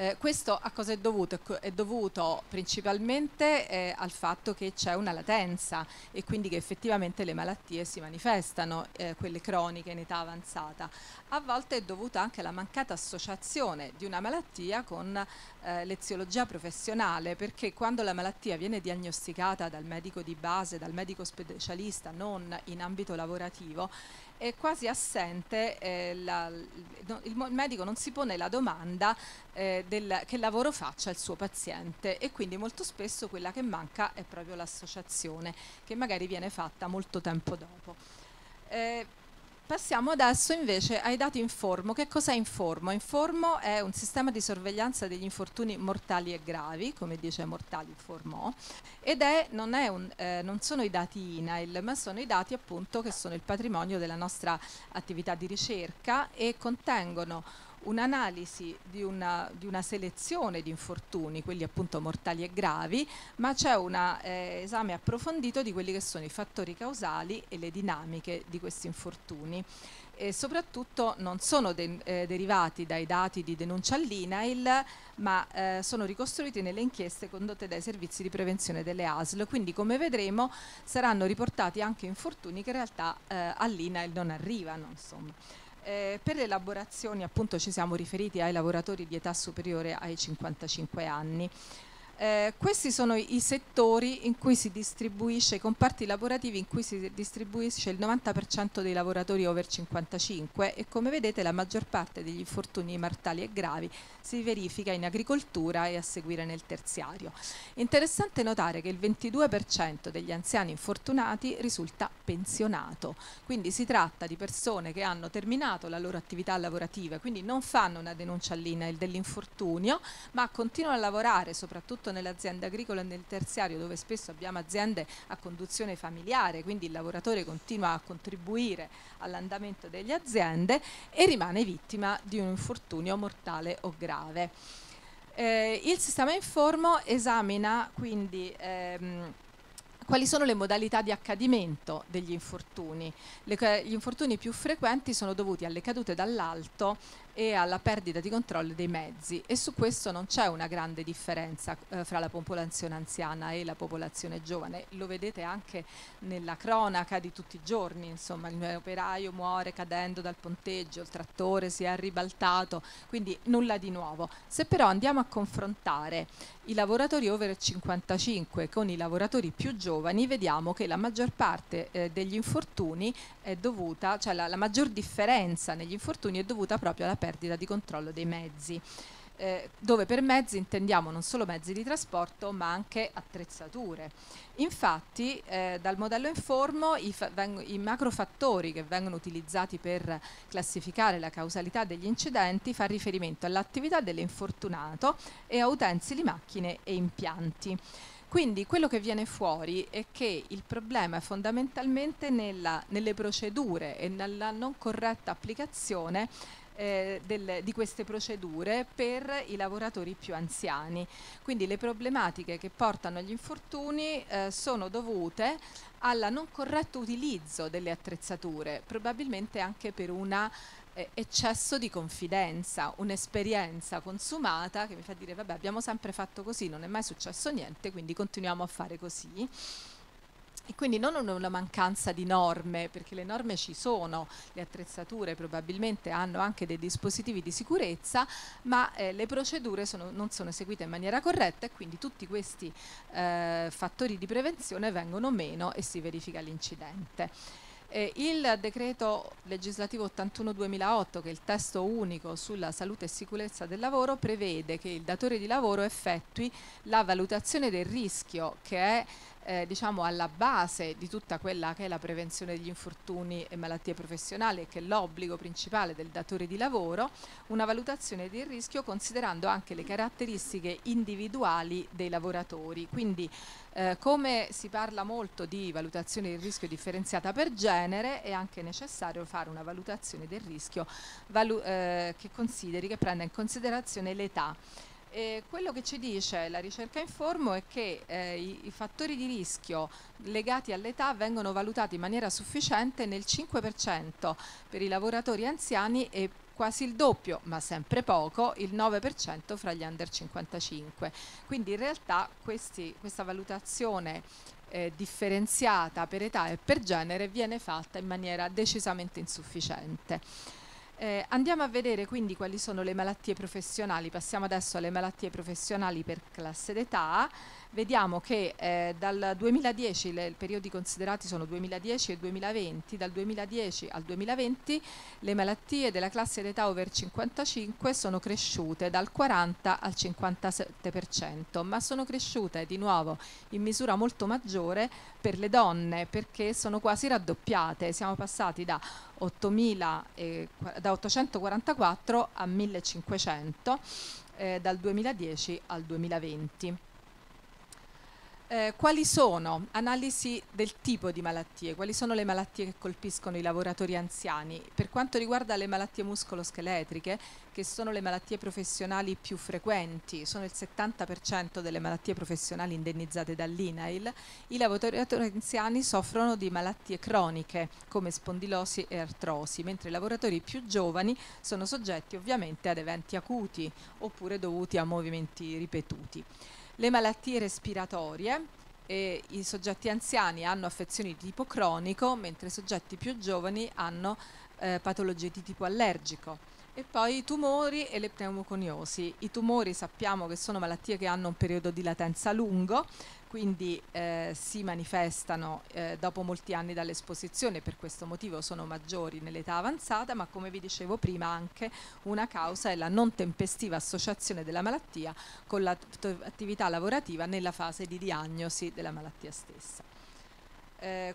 [SPEAKER 4] Eh, questo a cosa è dovuto? È dovuto principalmente eh, al fatto che c'è una latenza e quindi che effettivamente le malattie si manifestano, eh, quelle croniche in età avanzata. A volte è dovuta anche alla mancata associazione di una malattia con eh, l'eziologia professionale, perché quando la malattia viene diagnosticata dal medico di base, dal medico specialista, non in ambito lavorativo, è quasi assente, eh, la, il, il, medico non si pone la domanda eh, del, che lavoro faccia il suo paziente e quindi molto spesso quella che manca è proprio l'associazione che magari viene fatta molto tempo dopo. Eh, Passiamo adesso invece ai dati Informo. Che cos'è Informo? Informo è un sistema di sorveglianza degli infortuni mortali e gravi, come dice Mortali Informo, ed è, non, è un, eh, non, sono i dati INAIL, ma sono i dati appunto che sono il patrimonio della nostra attività di ricerca e contengono un'analisi di una, di una, selezione di infortuni, quelli appunto mortali e gravi, ma c'è un eh, esame approfondito di quelli che sono i fattori causali e le dinamiche di questi infortuni. E soprattutto non sono de eh, derivati dai dati di denuncia all'INAIL, ma eh, sono ricostruiti nelle inchieste condotte dai servizi di prevenzione delle ASL. Quindi, come vedremo, saranno riportati anche infortuni che in realtà eh, all'INAIL non arrivano. Insomma. Eh, per le elaborazioni appunto ci siamo riferiti ai lavoratori di età superiore ai 55 anni. Eh, questi sono i settori in cui si distribuisce, i comparti lavorativi in cui si distribuisce il 90% dei lavoratori over 55 e come vedete la maggior parte degli infortuni mortali e gravi si verifica in agricoltura e a seguire nel terziario. Interessante notare che il 22% degli anziani infortunati risulta pensionato, quindi si tratta di persone che hanno terminato la loro attività lavorativa, quindi non fanno una denuncia all'INAIL dell'infortunio, ma continuano a lavorare soprattutto soprattutto nell'azienda agricola e nel terziario dove spesso abbiamo aziende a conduzione familiare, quindi il lavoratore continua a contribuire all'andamento delle aziende e rimane vittima di un infortunio mortale o grave. Eh, il sistema informo esamina quindi ehm, quali sono le modalità di accadimento degli infortuni? Le, gli infortuni più frequenti sono dovuti alle cadute dall'alto, e alla perdita di controllo dei mezzi e su questo non c'è una grande differenza eh, fra la popolazione anziana e la popolazione giovane, lo vedete anche nella cronaca di tutti i giorni, insomma il mio operaio muore cadendo dal ponteggio, il trattore si è ribaltato, quindi nulla di nuovo. Se però andiamo a confrontare i lavoratori over 55 con i lavoratori più giovani vediamo che la maggior parte eh, degli infortuni è dovuta, cioè la, la maggior differenza negli infortuni è dovuta proprio alla perdita di controllo dei mezzi eh, dove per mezzi intendiamo non solo mezzi di trasporto ma anche attrezzature. Infatti eh, dal modello informo i, i macrofattori che vengono utilizzati per classificare la causalità degli incidenti fa riferimento all'attività dell'infortunato e a utensili, macchine e impianti. Quindi quello che viene fuori è che il problema è fondamentalmente nella, nelle procedure e nella non corretta applicazione eh, del, di queste procedure per i lavoratori più anziani. Quindi le problematiche che portano agli infortuni eh, sono dovute al non corretto utilizzo delle attrezzature, probabilmente anche per una eh, eccesso di confidenza, un'esperienza consumata che mi fa dire vabbè abbiamo sempre fatto così, non è mai successo niente, quindi continuiamo a fare così. E quindi non una mancanza di norme, perché le norme ci sono, le attrezzature probabilmente hanno anche dei dispositivi di sicurezza, ma eh, le procedure sono, non sono eseguite in maniera corretta e quindi tutti questi eh, fattori di prevenzione vengono meno e si verifica l'incidente. Eh, il decreto legislativo 81-2008, che è il testo unico sulla salute e sicurezza del lavoro, prevede che il datore di lavoro effettui la valutazione del rischio che è eh, diciamo alla base di tutta quella che è la prevenzione degli infortuni e malattie professionali che è l'obbligo principale del datore di lavoro, una valutazione del rischio considerando anche le caratteristiche individuali dei lavoratori. Quindi eh, come si parla molto di valutazione del rischio differenziata per genere è anche necessario fare una valutazione del rischio valu eh, che consideri, che prenda in considerazione l'età eh, quello che ci dice la ricerca Informo è che eh, i, i, fattori di rischio legati all'età vengono valutati in maniera sufficiente nel 5% per i lavoratori anziani e quasi il doppio, ma sempre poco, il 9% fra gli under 55. Quindi in realtà questi, questa valutazione eh, differenziata per età e per genere viene fatta in maniera decisamente insufficiente. Eh, andiamo a vedere quindi quali sono le malattie professionali. Passiamo adesso alle malattie professionali per classe d'età vediamo che eh, dal 2010, le, i periodi considerati sono 2010 e 2020, dal 2010 al 2020 le malattie della classe d'età over 55 sono cresciute dal 40 al 57%, ma sono cresciute di nuovo in misura molto maggiore per le donne perché sono quasi raddoppiate, siamo passati da, 8.000, eh, da 844 a 1500 eh, dal 2010 al 2020. Eh, quali sono, analisi del tipo di malattie, quali sono le malattie che colpiscono i lavoratori anziani? Per quanto riguarda le malattie muscoloscheletriche, che sono le malattie professionali più frequenti, sono il 70% delle malattie professionali indennizzate dall'INAIL, i lavoratori anziani soffrono di malattie croniche come spondilosi e artrosi, mentre i lavoratori più giovani sono soggetti ovviamente ad eventi acuti oppure dovuti a movimenti ripetuti le malattie respiratorie, e i soggetti anziani hanno affezioni di tipo cronico, mentre i soggetti più giovani hanno eh, patologie di tipo allergico. E poi i tumori e le pneumoconiosi. I tumori sappiamo che sono malattie che hanno un periodo di latenza lungo, quindi eh, si manifestano eh, dopo molti anni dall'esposizione, per questo motivo sono maggiori nell'età avanzata, ma come vi dicevo prima anche una causa è la non tempestiva associazione della malattia con l'attività lavorativa nella fase di diagnosi della malattia stessa. Eh,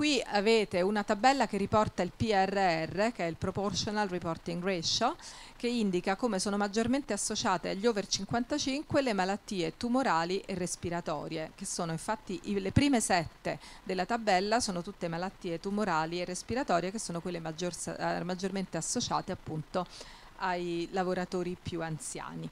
[SPEAKER 4] qui avete una tabella che riporta il PRR, che è il Proportional Reporting Ratio, che indica come sono maggiormente associate agli over 55 le malattie tumorali e respiratorie, che sono infatti le prime sette della tabella sono tutte malattie tumorali e respiratorie che sono quelle maggior, maggiormente associate appunto ai lavoratori più anziani.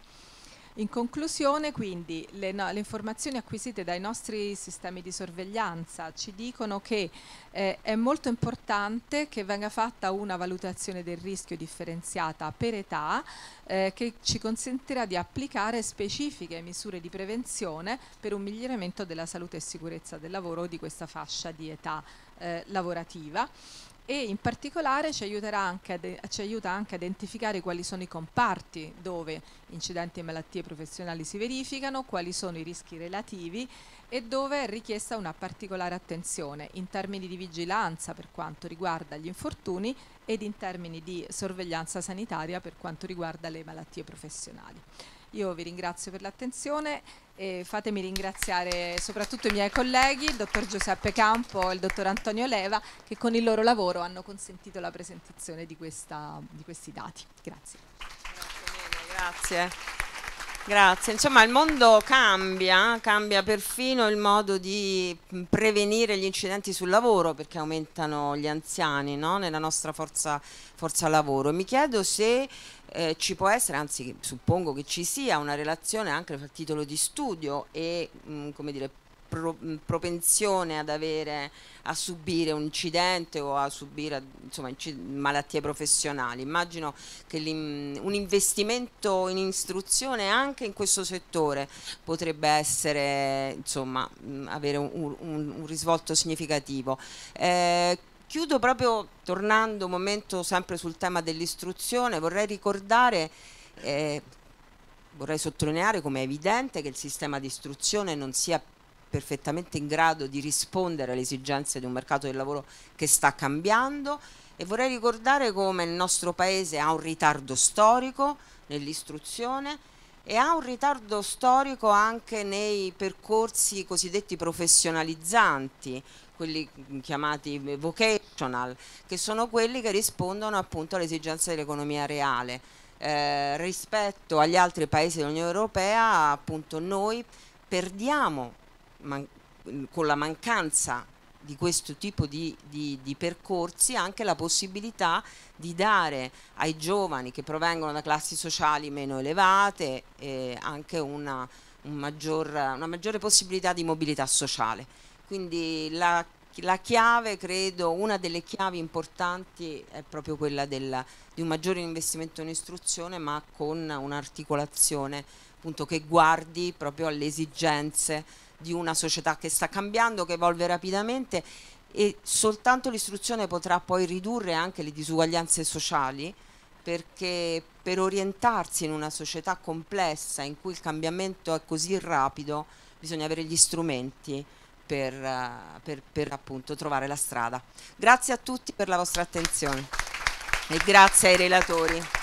[SPEAKER 4] In conclusione, quindi, le, no, le, informazioni acquisite dai nostri sistemi di sorveglianza ci dicono che eh, è molto importante che venga fatta una valutazione del rischio differenziata per età eh, che ci consentirà di applicare specifiche misure di prevenzione per un miglioramento della salute e sicurezza del lavoro di questa fascia di età eh, lavorativa e in particolare ci, anche ci aiuta anche a identificare quali sono i comparti dove incidenti e malattie professionali si verificano, quali sono i rischi relativi e dove è richiesta una particolare attenzione in termini di vigilanza per quanto riguarda gli infortuni ed in termini di sorveglianza sanitaria per quanto riguarda le malattie professionali. Io vi ringrazio per l'attenzione e fatemi ringraziare soprattutto i miei colleghi, il dottor Giuseppe Campo e il dottor Antonio Leva, che con il loro lavoro hanno consentito la presentazione di, questa, di questi dati. Grazie. Grazie.
[SPEAKER 1] grazie. insomma il mondo cambia, cambia perfino il modo di prevenire gli incidenti sul lavoro perché aumentano gli anziani no? nella nostra forza, forza lavoro. Mi chiedo se eh, ci può essere, anzi suppongo che ci sia, una relazione anche fra titolo di studio e mh, mm, come dire, pro, mh, mm, propensione ad avere, a subire un incidente o a subire insomma, malattie professionali. Immagino che un investimento in istruzione anche in questo settore potrebbe essere, insomma, mh, mm, avere un, un, un, risvolto significativo. Eh, Chiudo proprio tornando un momento sempre sul tema dell'istruzione, vorrei ricordare, eh, vorrei sottolineare come è evidente che il sistema di istruzione non sia perfettamente in grado di rispondere alle esigenze di un mercato del lavoro che sta cambiando e vorrei ricordare come il nostro Paese ha un ritardo storico nell'istruzione e ha un ritardo storico anche nei percorsi cosiddetti professionalizzanti, quelli chiamati vocational, che sono quelli che rispondono appunto alle esigenze dell'economia reale. Eh, rispetto agli altri paesi dell'Unione Europea appunto noi perdiamo con la mancanza di questo tipo di, di, di, percorsi anche la possibilità di dare ai giovani che provengono da classi sociali meno elevate eh, anche una, un maggior, una maggiore possibilità di mobilità sociale. Quindi la, la chiave, credo, una delle chiavi importanti è proprio quella della, di un maggiore investimento in istruzione, ma con un'articolazione appunto, che guardi proprio alle esigenze di una società che sta cambiando, che evolve rapidamente e soltanto l'istruzione potrà poi ridurre anche le disuguaglianze sociali perché per orientarsi in una società complessa in cui il cambiamento è così rapido bisogna avere gli strumenti per, eh, per, per appunto trovare la strada. Grazie a tutti per la vostra attenzione e grazie ai relatori.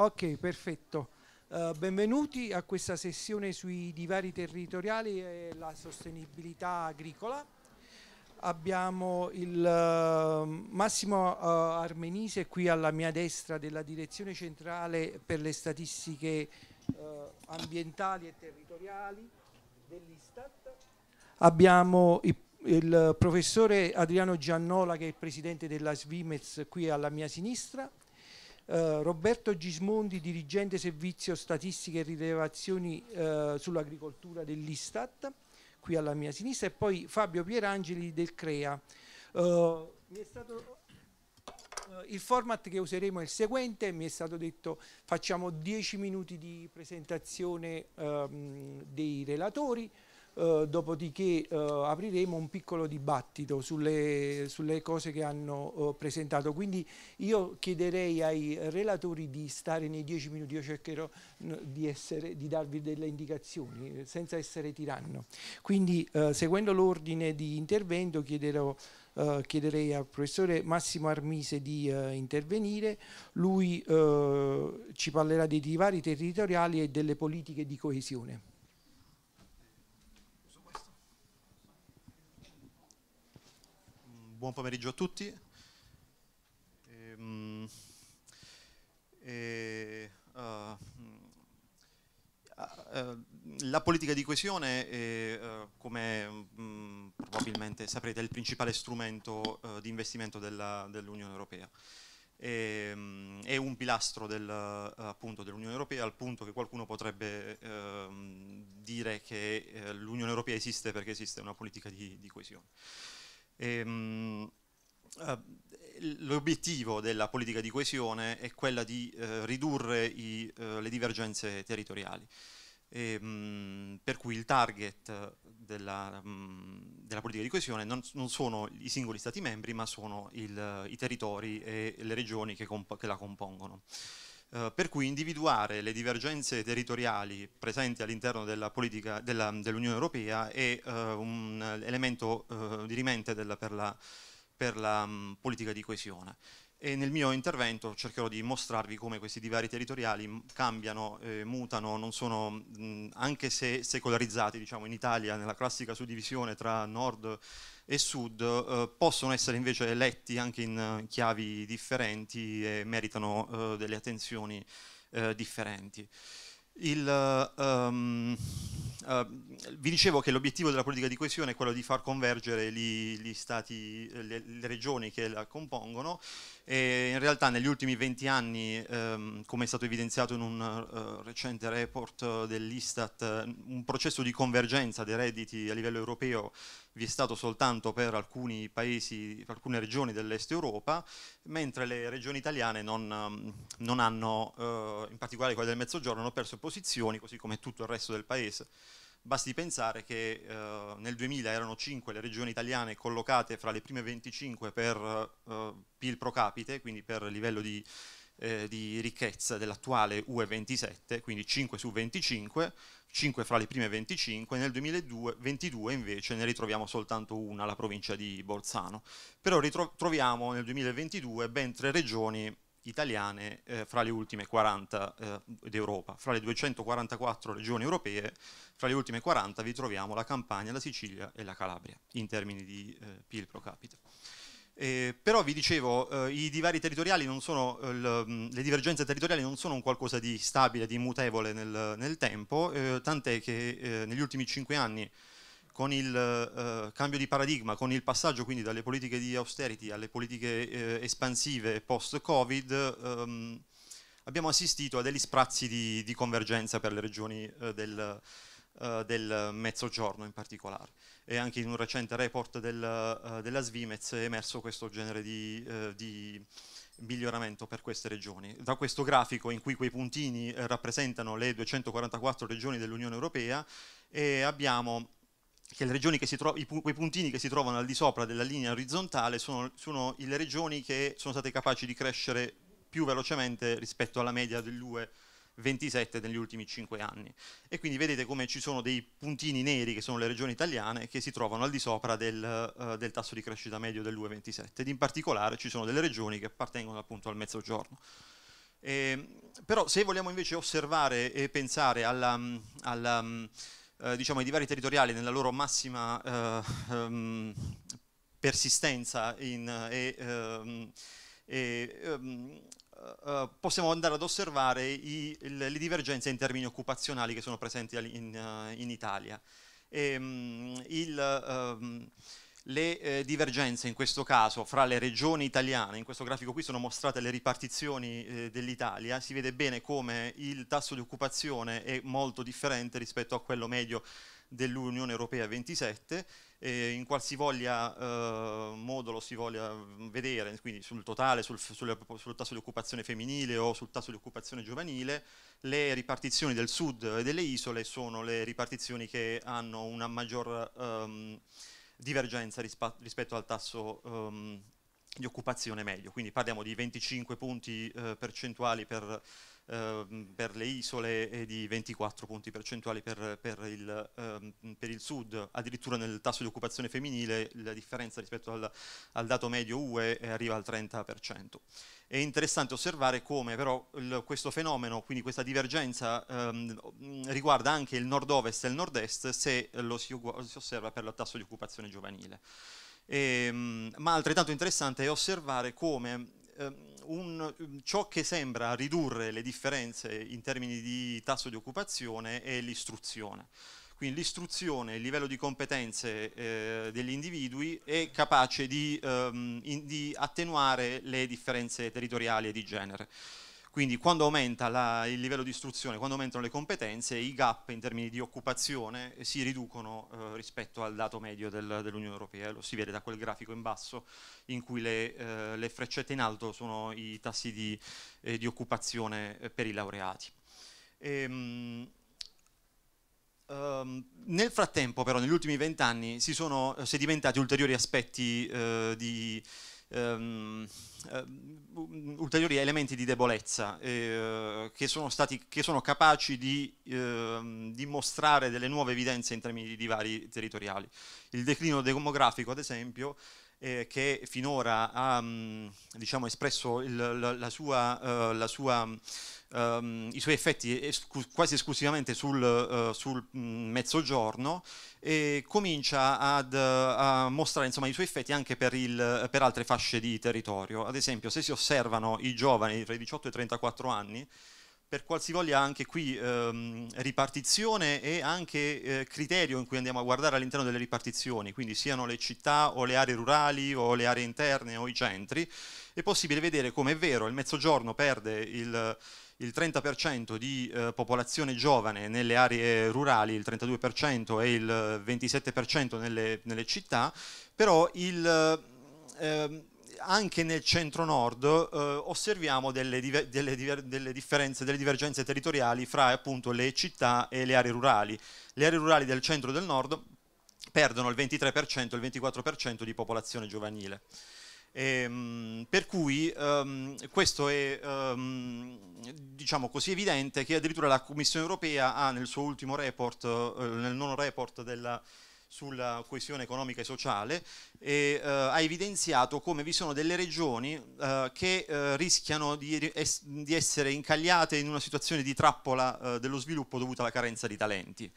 [SPEAKER 6] Ok, perfetto. Uh, benvenuti a questa sessione sui divari territoriali e la sostenibilità agricola. Abbiamo il uh, Massimo uh, Armenise qui alla mia destra della Direzione Centrale per le Statistiche Ambientali e Territoriali dell'Istat. Abbiamo il, il professore Adriano Giannola che è il presidente della Svimez qui alla mia sinistra eh, Roberto Gismondi, dirigente servizio statistiche e rilevazioni eh, sull'agricoltura dell'Istat, qui alla mia sinistra, e poi Fabio Pierangeli del CREA. Uh, il format che useremo è il seguente, mi è stato detto facciamo 10 minuti di presentazione um, dei relatori, eh, dopodiché eh, apriremo un piccolo dibattito sulle, sulle cose che hanno eh, presentato. Quindi io chiederei ai relatori di stare nei dieci minuti, io cercherò di, essere, di darvi delle indicazioni senza essere tiranno. Quindi eh, seguendo l'ordine di intervento chiederò Uh, chiederei al professore Massimo Armise di uh, intervenire, lui uh, ci parlerà dei divari territoriali e delle politiche
[SPEAKER 7] di coesione. buon pomeriggio a tutti. Ehm, e, e, uh, mm, uh, la politica di coesione, è, uh, come mm, probabilmente saprete, è il principale strumento uh, di investimento dell'Unione dell Europea. Ehm, è un pilastro del, dell'Unione Europea al punto che qualcuno potrebbe ehm, dire che eh, l'Unione Europea esiste perché esiste una politica di, di coesione. Ehm, eh, L'obiettivo della politica di coesione è quella di eh, ridurre i, eh, le divergenze territoriali, e, ehm, mh, per cui il target della, mh, mm, della politica di coesione non, non, sono i singoli Stati membri, ma sono il, i territori e le regioni che, che la compongono. Eh, per cui individuare le divergenze territoriali presenti all'interno dell'Unione dell Europea è eh, un elemento eh, dirimente della, per la, per la m, mm, politica di coesione e nel mio intervento cercherò di mostrarvi come questi divari territoriali cambiano, eh, mutano, non sono, mh, mm, anche se secolarizzati diciamo, in Italia, nella classica suddivisione tra nord e e sud eh, possono essere invece letti anche in eh, chiavi differenti e meritano eh, delle attenzioni eh, differenti. Il, um, vi dicevo che l'obiettivo della politica di coesione è quello di far convergere gli, gli stati, le, le, regioni che la compongono e in realtà negli ultimi 20 anni, ehm, come è stato evidenziato in un uh, recente report dell'Istat, un processo di convergenza dei redditi a livello europeo vi è stato soltanto per alcuni paesi, per alcune regioni dell'est Europa, mentre le regioni italiane non, mm, non hanno, eh, in particolare quelle del Mezzogiorno, hanno perso posizioni, così come tutto il resto del paese. Basti pensare che eh, nel 2000 erano 5 le regioni italiane collocate fra le prime 25 per eh, PIL pro capite, quindi per livello di eh, di ricchezza dell'attuale UE27, quindi 5 su 25, 5 fra le prime 25, nel 2022 invece ne ritroviamo soltanto una, la provincia di Bolzano. Però ritroviamo nel 2022 ben tre regioni italiane eh, fra le ultime 40 eh, d'Europa. Fra le 244 regioni europee, fra le ultime 40 vi troviamo la Campania, la Sicilia e la Calabria in termini di eh, PIL pro capita. Eh, però vi dicevo, eh, i divari territoriali non sono, eh, il, mm, le divergenze territoriali non sono un qualcosa di stabile, di immutevole nel, nel tempo, eh, tant'è che eh, negli ultimi cinque anni con il eh, cambio di paradigma, con il passaggio quindi dalle politiche di austerity alle politiche espansive post-Covid, ehm, abbiamo assistito a degli sprazzi di, di convergenza per le regioni del, del, Mezzogiorno in particolare e anche in un recente report del, eh, della Svimez è emerso questo genere di, eh, di miglioramento per queste regioni. Da questo grafico in cui quei puntini eh, rappresentano le 244 regioni dell'Unione Europea e abbiamo che le regioni che si trovano, pu quei puntini che si trovano al di sopra della linea orizzontale sono, sono le regioni che sono state capaci di crescere più velocemente rispetto alla media dell'UE 27 negli ultimi 5 anni. E quindi vedete come ci sono dei puntini neri che sono le regioni italiane che si trovano al di sopra del, uh, del tasso di crescita medio dell'U27. ed in particolare ci sono delle regioni che appartengono appunto al mezzogiorno. E, ehm, però se vogliamo invece osservare e pensare alla, alla, mm, eh, diciamo, ai divari territoriali nella loro massima eh, um, persistenza in, eh, um, e, um, eh, eh, possiamo andare ad osservare i, le, le, divergenze in termini occupazionali che sono presenti in, eh, in Italia. E, um, il, um, le eh, divergenze in questo caso fra le regioni italiane, in questo grafico qui sono mostrate le ripartizioni eh, dell'Italia, si vede bene come il tasso di occupazione è molto differente rispetto a quello medio dell'Unione Europea 27 eh, in qualsivoglia eh, modo lo si voglia vedere, quindi sul totale, sul, sul, sul, tasso di occupazione femminile o sul tasso di occupazione giovanile, le ripartizioni del sud e delle isole sono le ripartizioni che hanno una maggior ehm, divergenza rispetto al tasso ehm, di occupazione medio, quindi parliamo di 25 punti eh, percentuali per Ehm, per le isole e di 24 punti percentuali per, per, il, ehm, per, il, sud, addirittura nel tasso di occupazione femminile la differenza rispetto al, al dato medio UE arriva al 30%. È interessante osservare come però il, questo fenomeno, quindi questa divergenza, ehm, riguarda anche il nord-ovest e il nord-est se lo si, si osserva per il tasso di occupazione giovanile. E, ehm, ma altrettanto interessante è osservare come ehm, un, mm, ciò che sembra ridurre le differenze in termini di tasso di occupazione è l'istruzione. Quindi l'istruzione, il livello di competenze eh, degli individui è capace di, ehm, in, di attenuare le differenze territoriali e di genere. Quindi quando aumenta la, il livello di istruzione, quando aumentano le competenze, i gap in termini di occupazione si riducono eh, rispetto al dato medio del, dell'Unione Europea, lo si vede da quel grafico in basso in cui le, eh, le freccette in alto sono i tassi di, eh, di occupazione eh, per i laureati. Ehm, Um, nel frattempo, però, negli ultimi vent'anni si sono eh, sedimentati ulteriori aspetti uh, di, Ehm, ehm, ulteriori elementi di debolezza eh, che, sono stati, che, sono capaci di eh, dimostrare delle nuove evidenze in termini di divari territoriali. Il declino demografico, ad esempio, eh, che finora ha mm, diciamo, espresso il, la, la, sua, uh, la sua Um, i suoi effetti escu quasi esclusivamente sul, uh, sul mm, mezzogiorno e comincia ad, uh, a mostrare insomma, i suoi effetti anche per, il, per, altre fasce di territorio. Ad esempio, se si osservano i giovani tra i 18 e i 34 anni, per qualsivoglia anche qui ehm, ripartizione e anche eh, criterio in cui andiamo a guardare all'interno delle ripartizioni, quindi siano le città o le aree rurali o le aree interne o i centri, è possibile vedere come è vero il mezzogiorno perde il, il 30% di eh, popolazione giovane nelle aree rurali, il 32% e il 27% eh, nelle, nelle, città, però il... Ehm, anche nel centro-nord eh, osserviamo delle, diver, delle, diver, delle, differenze, delle divergenze territoriali fra appunto, le città e le aree rurali. Le aree rurali del centro e del nord perdono il 23% il 24% di popolazione giovanile. E, ehm, per cui um, questo è um, diciamo così evidente che addirittura la Commissione europea ha nel suo ultimo report, eh, nel nono report della, sulla coesione economica e sociale e eh, ha evidenziato come vi sono delle regioni eh, che eh, rischiano di, es di, essere incagliate in una situazione di trappola eh, dello sviluppo dovuta alla carenza di talenti.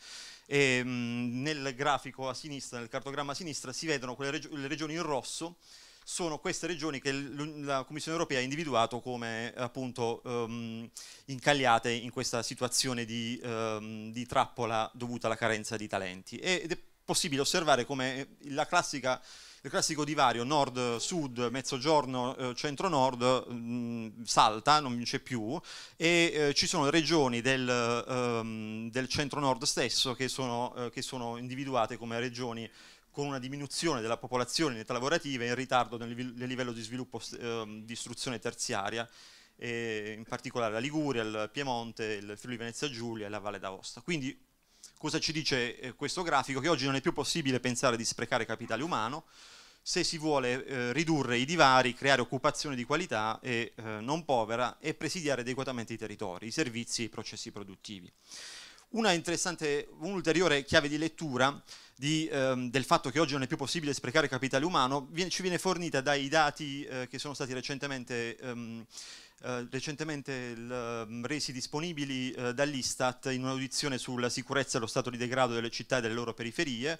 [SPEAKER 7] E, mh, mm, nel grafico a sinistra, nel cartogramma a sinistra, si vedono reg le regioni in rosso sono queste regioni che la Commissione europea ha individuato come appunto um, incagliate in questa situazione di, um, di, trappola dovuta alla carenza di talenti. Ed è possibile osservare come eh, classica, il classico divario nord-sud, mezzogiorno, eh, centro-nord mm, salta, non c'è più, e eh, ci sono regioni del, ehm, del centro-nord stesso che sono, che sono individuate come regioni con una diminuzione della popolazione in età lavorativa e in ritardo nel, livello di sviluppo eh, di istruzione terziaria, in particolare la Liguria, il Piemonte, il Friuli Venezia Giulia e la Valle d'Aosta. Quindi Cosa ci dice eh, questo grafico? Che oggi non è più possibile pensare di sprecare capitale umano se si vuole eh, ridurre i divari, creare occupazione di qualità e eh, non povera e presidiare adeguatamente i territori, i servizi e i processi produttivi. Una interessante, un'ulteriore chiave di lettura di, ehm, del fatto che oggi non è più possibile sprecare capitale umano viene, ci viene fornita dai dati eh, che sono stati recentemente ehm, eh, recentemente il, ehm, resi disponibili eh, dall'Istat in un'audizione sulla sicurezza e lo stato di degrado delle città e delle loro periferie.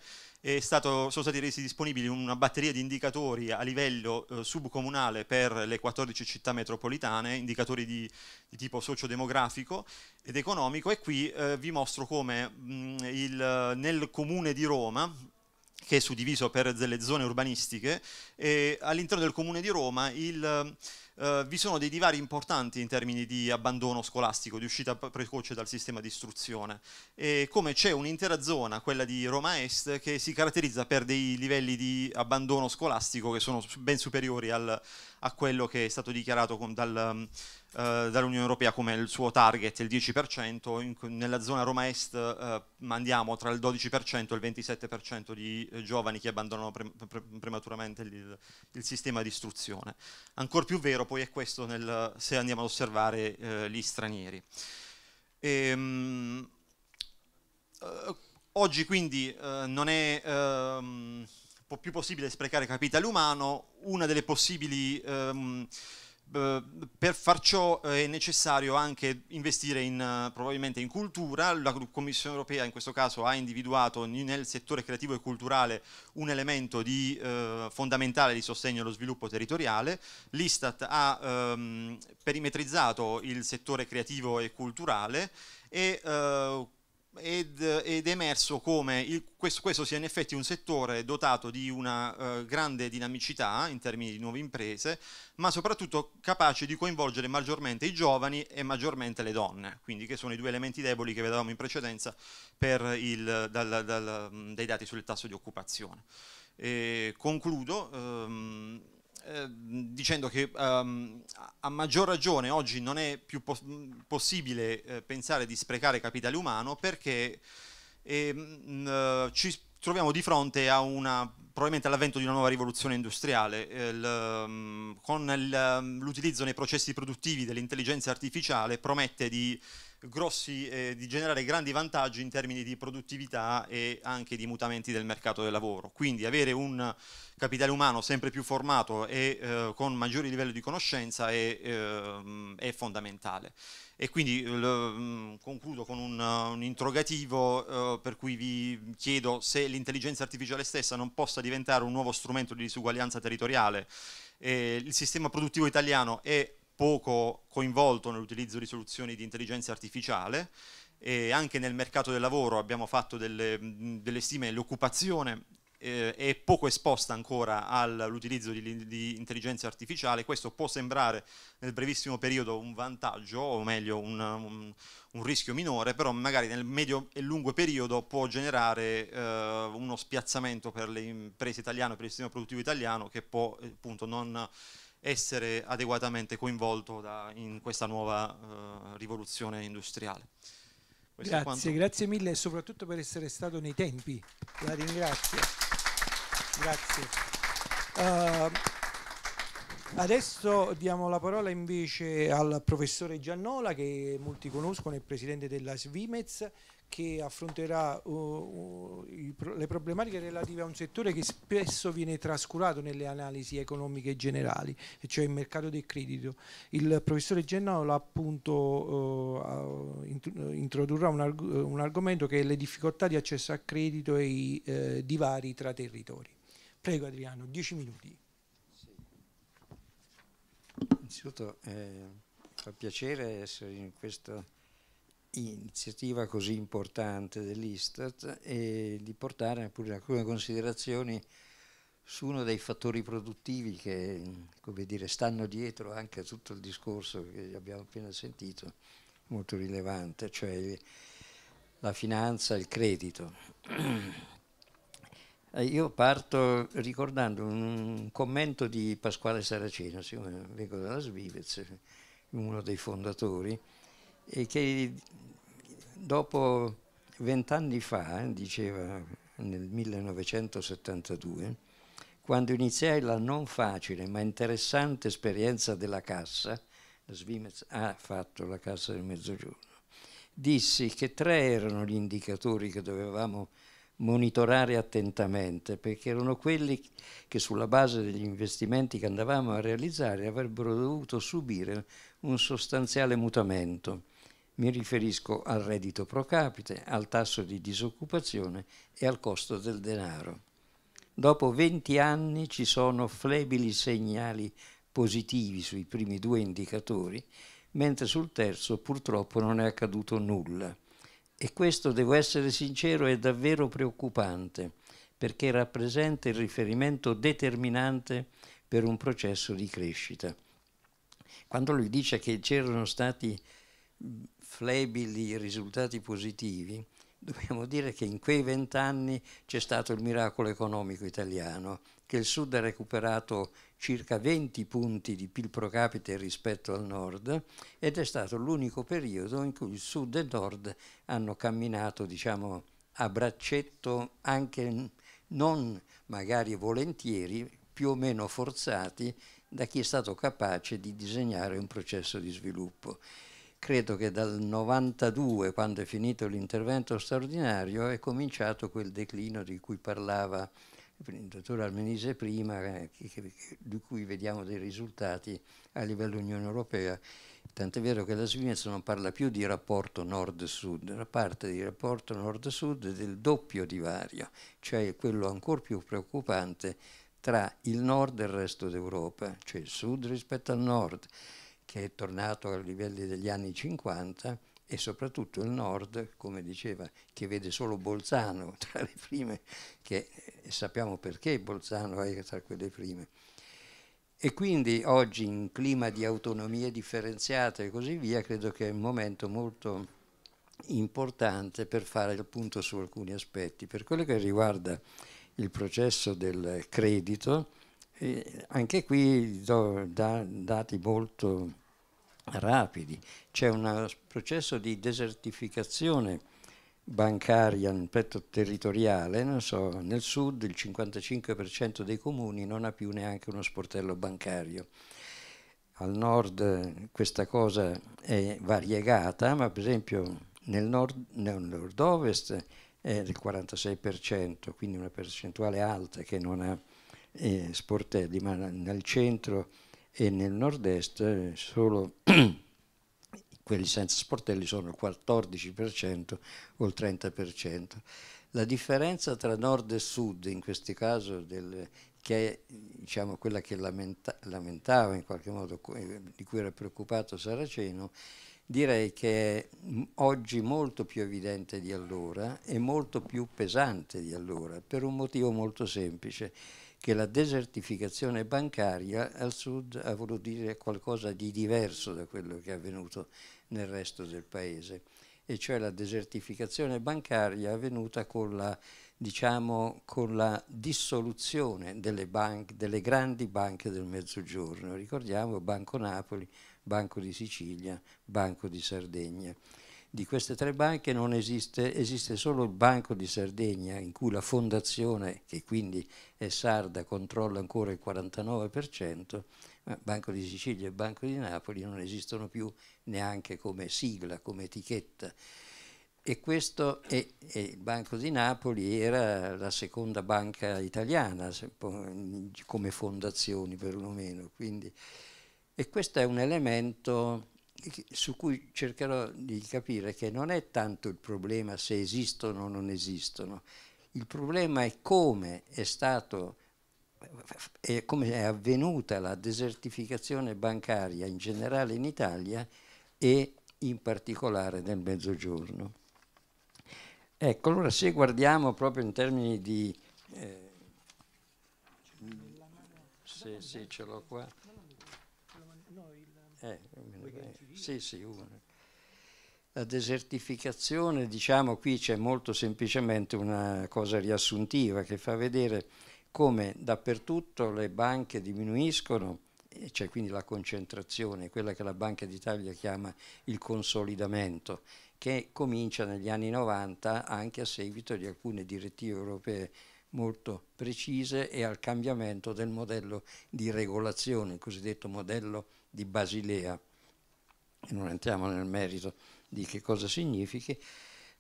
[SPEAKER 7] Stato, sono stati resi disponibili una batteria di indicatori a livello eh, subcomunale per le 14 città metropolitane, indicatori di, di tipo sociodemografico ed economico e qui eh, vi mostro come mh, mm, il, nel comune di Roma, che è suddiviso per delle zone urbanistiche e all'interno del comune di Roma il, eh, vi sono dei divari importanti in termini di abbandono scolastico, di uscita precoce dal sistema di istruzione, e come c'è un'intera zona, quella di Roma Est, che si caratterizza per dei livelli di abbandono scolastico che sono ben superiori al, a quello che è stato dichiarato con, dal eh, dall'Unione Europea come il suo target, il 10%, in, nella zona Roma Est eh, mandiamo tra il 12% e il 27% di eh, giovani che abbandonano pre pre prematuramente il, il, sistema di istruzione. Ancora più vero poi è questo nel, se andiamo ad osservare eh, gli stranieri. E, ehm, mh, eh, oggi quindi non è ehm, più possibile sprecare capitale umano, una delle possibili... Ehm, eh, per far ciò eh, è necessario anche investire in, eh, probabilmente in cultura, la Commissione europea in questo caso ha individuato nel settore creativo e culturale un elemento di, eh, fondamentale di sostegno allo sviluppo territoriale, l'Istat ha ehm, perimetrizzato il settore creativo e culturale e eh, ed, ed, è emerso come il, questo, questo, sia in effetti un settore dotato di una eh, grande dinamicità in termini di nuove imprese, ma soprattutto capace di coinvolgere maggiormente i giovani e maggiormente le donne, quindi che sono i due elementi deboli che vedevamo in precedenza per il, dal, dal, dai dati sul tasso di occupazione. E concludo. Ehm, Ehm, dicendo che um, a maggior ragione oggi non è più pos mm, possibile eh, pensare di sprecare capitale umano perché eh, mh, ci troviamo di fronte a una, probabilmente all'avvento di una nuova rivoluzione industriale, il, eh, mm, con mm, l'utilizzo nei processi produttivi dell'intelligenza artificiale promette di grossi, eh, di generare grandi vantaggi in termini di produttività e anche di mutamenti del mercato del lavoro. Quindi avere un capitale umano sempre più formato e eh, con maggiori livelli di conoscenza è, eh, è fondamentale. E quindi eh, l, mm, concludo con un, un interrogativo eh, per cui vi chiedo se l'intelligenza artificiale stessa non possa diventare un nuovo strumento di disuguaglianza territoriale. Eh, il sistema produttivo italiano è poco coinvolto nell'utilizzo di soluzioni di intelligenza artificiale e anche nel mercato del lavoro abbiamo fatto delle, delle stime l'occupazione eh, è poco esposta ancora all'utilizzo di, di, intelligenza artificiale, questo può sembrare nel brevissimo periodo un vantaggio o meglio un, un, un rischio minore, però magari nel medio e lungo periodo può generare eh, uno spiazzamento per le imprese italiane, per il sistema produttivo italiano che può eh, appunto non essere adeguatamente coinvolto da, in questa nuova eh, rivoluzione industriale. Questo grazie,
[SPEAKER 6] grazie mille e soprattutto per essere stato nei tempi. La ringrazio. Grazie. Uh, adesso diamo la parola invece al professore Giannola che molti conoscono, è il presidente della Svimez che affronterà uh, uh, i, le problematiche relative a un settore che spesso viene trascurato nelle analisi economiche generali, cioè il mercato del credito. Il professore Gennaro appunto uh, introdurrà un, arg un, argomento che è le difficoltà di accesso al credito e i eh, divari tra territori. Prego Adriano, dieci minuti. Sì.
[SPEAKER 8] Innanzitutto eh, fa piacere essere in questo iniziativa così importante dell'Istat e di portare pure alcune considerazioni su uno dei fattori produttivi che come dire, stanno dietro anche a tutto il discorso che abbiamo appena sentito, molto rilevante, cioè la finanza, e il credito. Eh, io parto ricordando un commento di Pasquale Saraceno, vengo dalla Svivez, uno dei fondatori, e che dopo vent'anni fa, diceva nel 1972, quando iniziai la non facile ma interessante esperienza della cassa, la Svimez ha fatto la cassa del mezzogiorno, dissi che tre erano gli indicatori che dovevamo monitorare attentamente perché erano quelli che sulla base degli investimenti che andavamo a realizzare avrebbero dovuto subire un sostanziale mutamento mi riferisco al reddito pro capite, al tasso di disoccupazione e al costo del denaro. Dopo 20 anni ci sono flebili segnali positivi sui primi due indicatori, mentre sul terzo purtroppo non è accaduto nulla. E questo, devo essere sincero, è davvero preoccupante, perché rappresenta il riferimento determinante per un processo di crescita. Quando lui dice che c'erano stati flebili risultati positivi, dobbiamo dire che in quei vent'anni c'è stato il miracolo economico italiano, che il sud ha recuperato circa 20 punti di PIL pro capite rispetto al nord ed è stato l'unico periodo in cui il sud e il nord hanno camminato diciamo, a braccetto anche non magari volentieri, più o meno forzati da chi è stato capace di disegnare un processo di sviluppo credo che dal 92, quando è finito l'intervento straordinario, è cominciato quel declino di cui parlava il dottor Almenise prima, eh, di cui vediamo dei risultati a livello Unione Europea. Tant'è vero che la Svizzera non parla più di rapporto nord-sud, parte di rapporto nord-sud del doppio divario, cioè quello ancora più preoccupante tra il nord e il resto d'Europa, cioè il sud rispetto al nord, che è tornato ai livelli degli anni 50 e soprattutto il nord, come diceva, che vede solo Bolzano tra le prime, che eh, sappiamo perché Bolzano è tra quelle prime. E quindi oggi in clima di autonomie differenziate e così via, credo che è un momento molto importante per fare il punto su alcuni aspetti. Per quello che riguarda il processo del credito, eh, anche qui do dati molto rapidi, c'è un eh, processo di desertificazione bancaria in petto territoriale, so, nel sud il 55% dei comuni non ha più neanche uno sportello bancario. Al nord eh, questa cosa è variegata, ma per esempio nel nord-ovest nord è del 46%, quindi una percentuale alta che non ha eh, sportelli, ma nel centro e nel nord-est eh, solo quelli senza sportelli sono il 14% o il 30%. La differenza tra nord e sud, in questo caso, del, che è diciamo, quella che lamenta, lamentava in qualche modo, eh, di cui era preoccupato Saraceno, direi che è oggi molto più evidente di allora e molto più pesante di allora, per un motivo molto semplice che la desertificazione bancaria al sud ha voluto dire qualcosa di diverso da quello che è avvenuto nel resto del paese, e cioè la desertificazione bancaria è avvenuta con la, diciamo, con la dissoluzione delle, banche, delle grandi banche del Mezzogiorno. Ricordiamo Banco Napoli, Banco di Sicilia, Banco di Sardegna di queste tre banche non esiste, esiste solo il Banco di Sardegna in cui la fondazione, che quindi è sarda, controlla ancora il 49%, ma Banco di Sicilia e Banco di Napoli non esistono più neanche come sigla, come etichetta. E questo è, è il Banco di Napoli era la seconda banca italiana come fondazioni perlomeno. Quindi. E questo è un elemento su cui cercherò di capire che non è tanto il problema se esistono o non esistono, il problema è come è stato è come è avvenuta la desertificazione bancaria in generale in Italia e in particolare nel Mezzogiorno. Ecco, allora se guardiamo proprio in termini di... Eh, se, se ce l'ho qua. Eh, eh, sì, sì, la desertificazione, diciamo qui c'è molto semplicemente una cosa riassuntiva che fa vedere come dappertutto le banche diminuiscono, c'è quindi la concentrazione, quella che la Banca d'Italia chiama il consolidamento, che comincia negli anni 90 anche a seguito di alcune direttive europee molto precise e al cambiamento del modello di regolazione, il cosiddetto modello di Basilea, e non entriamo nel merito di che cosa significhi,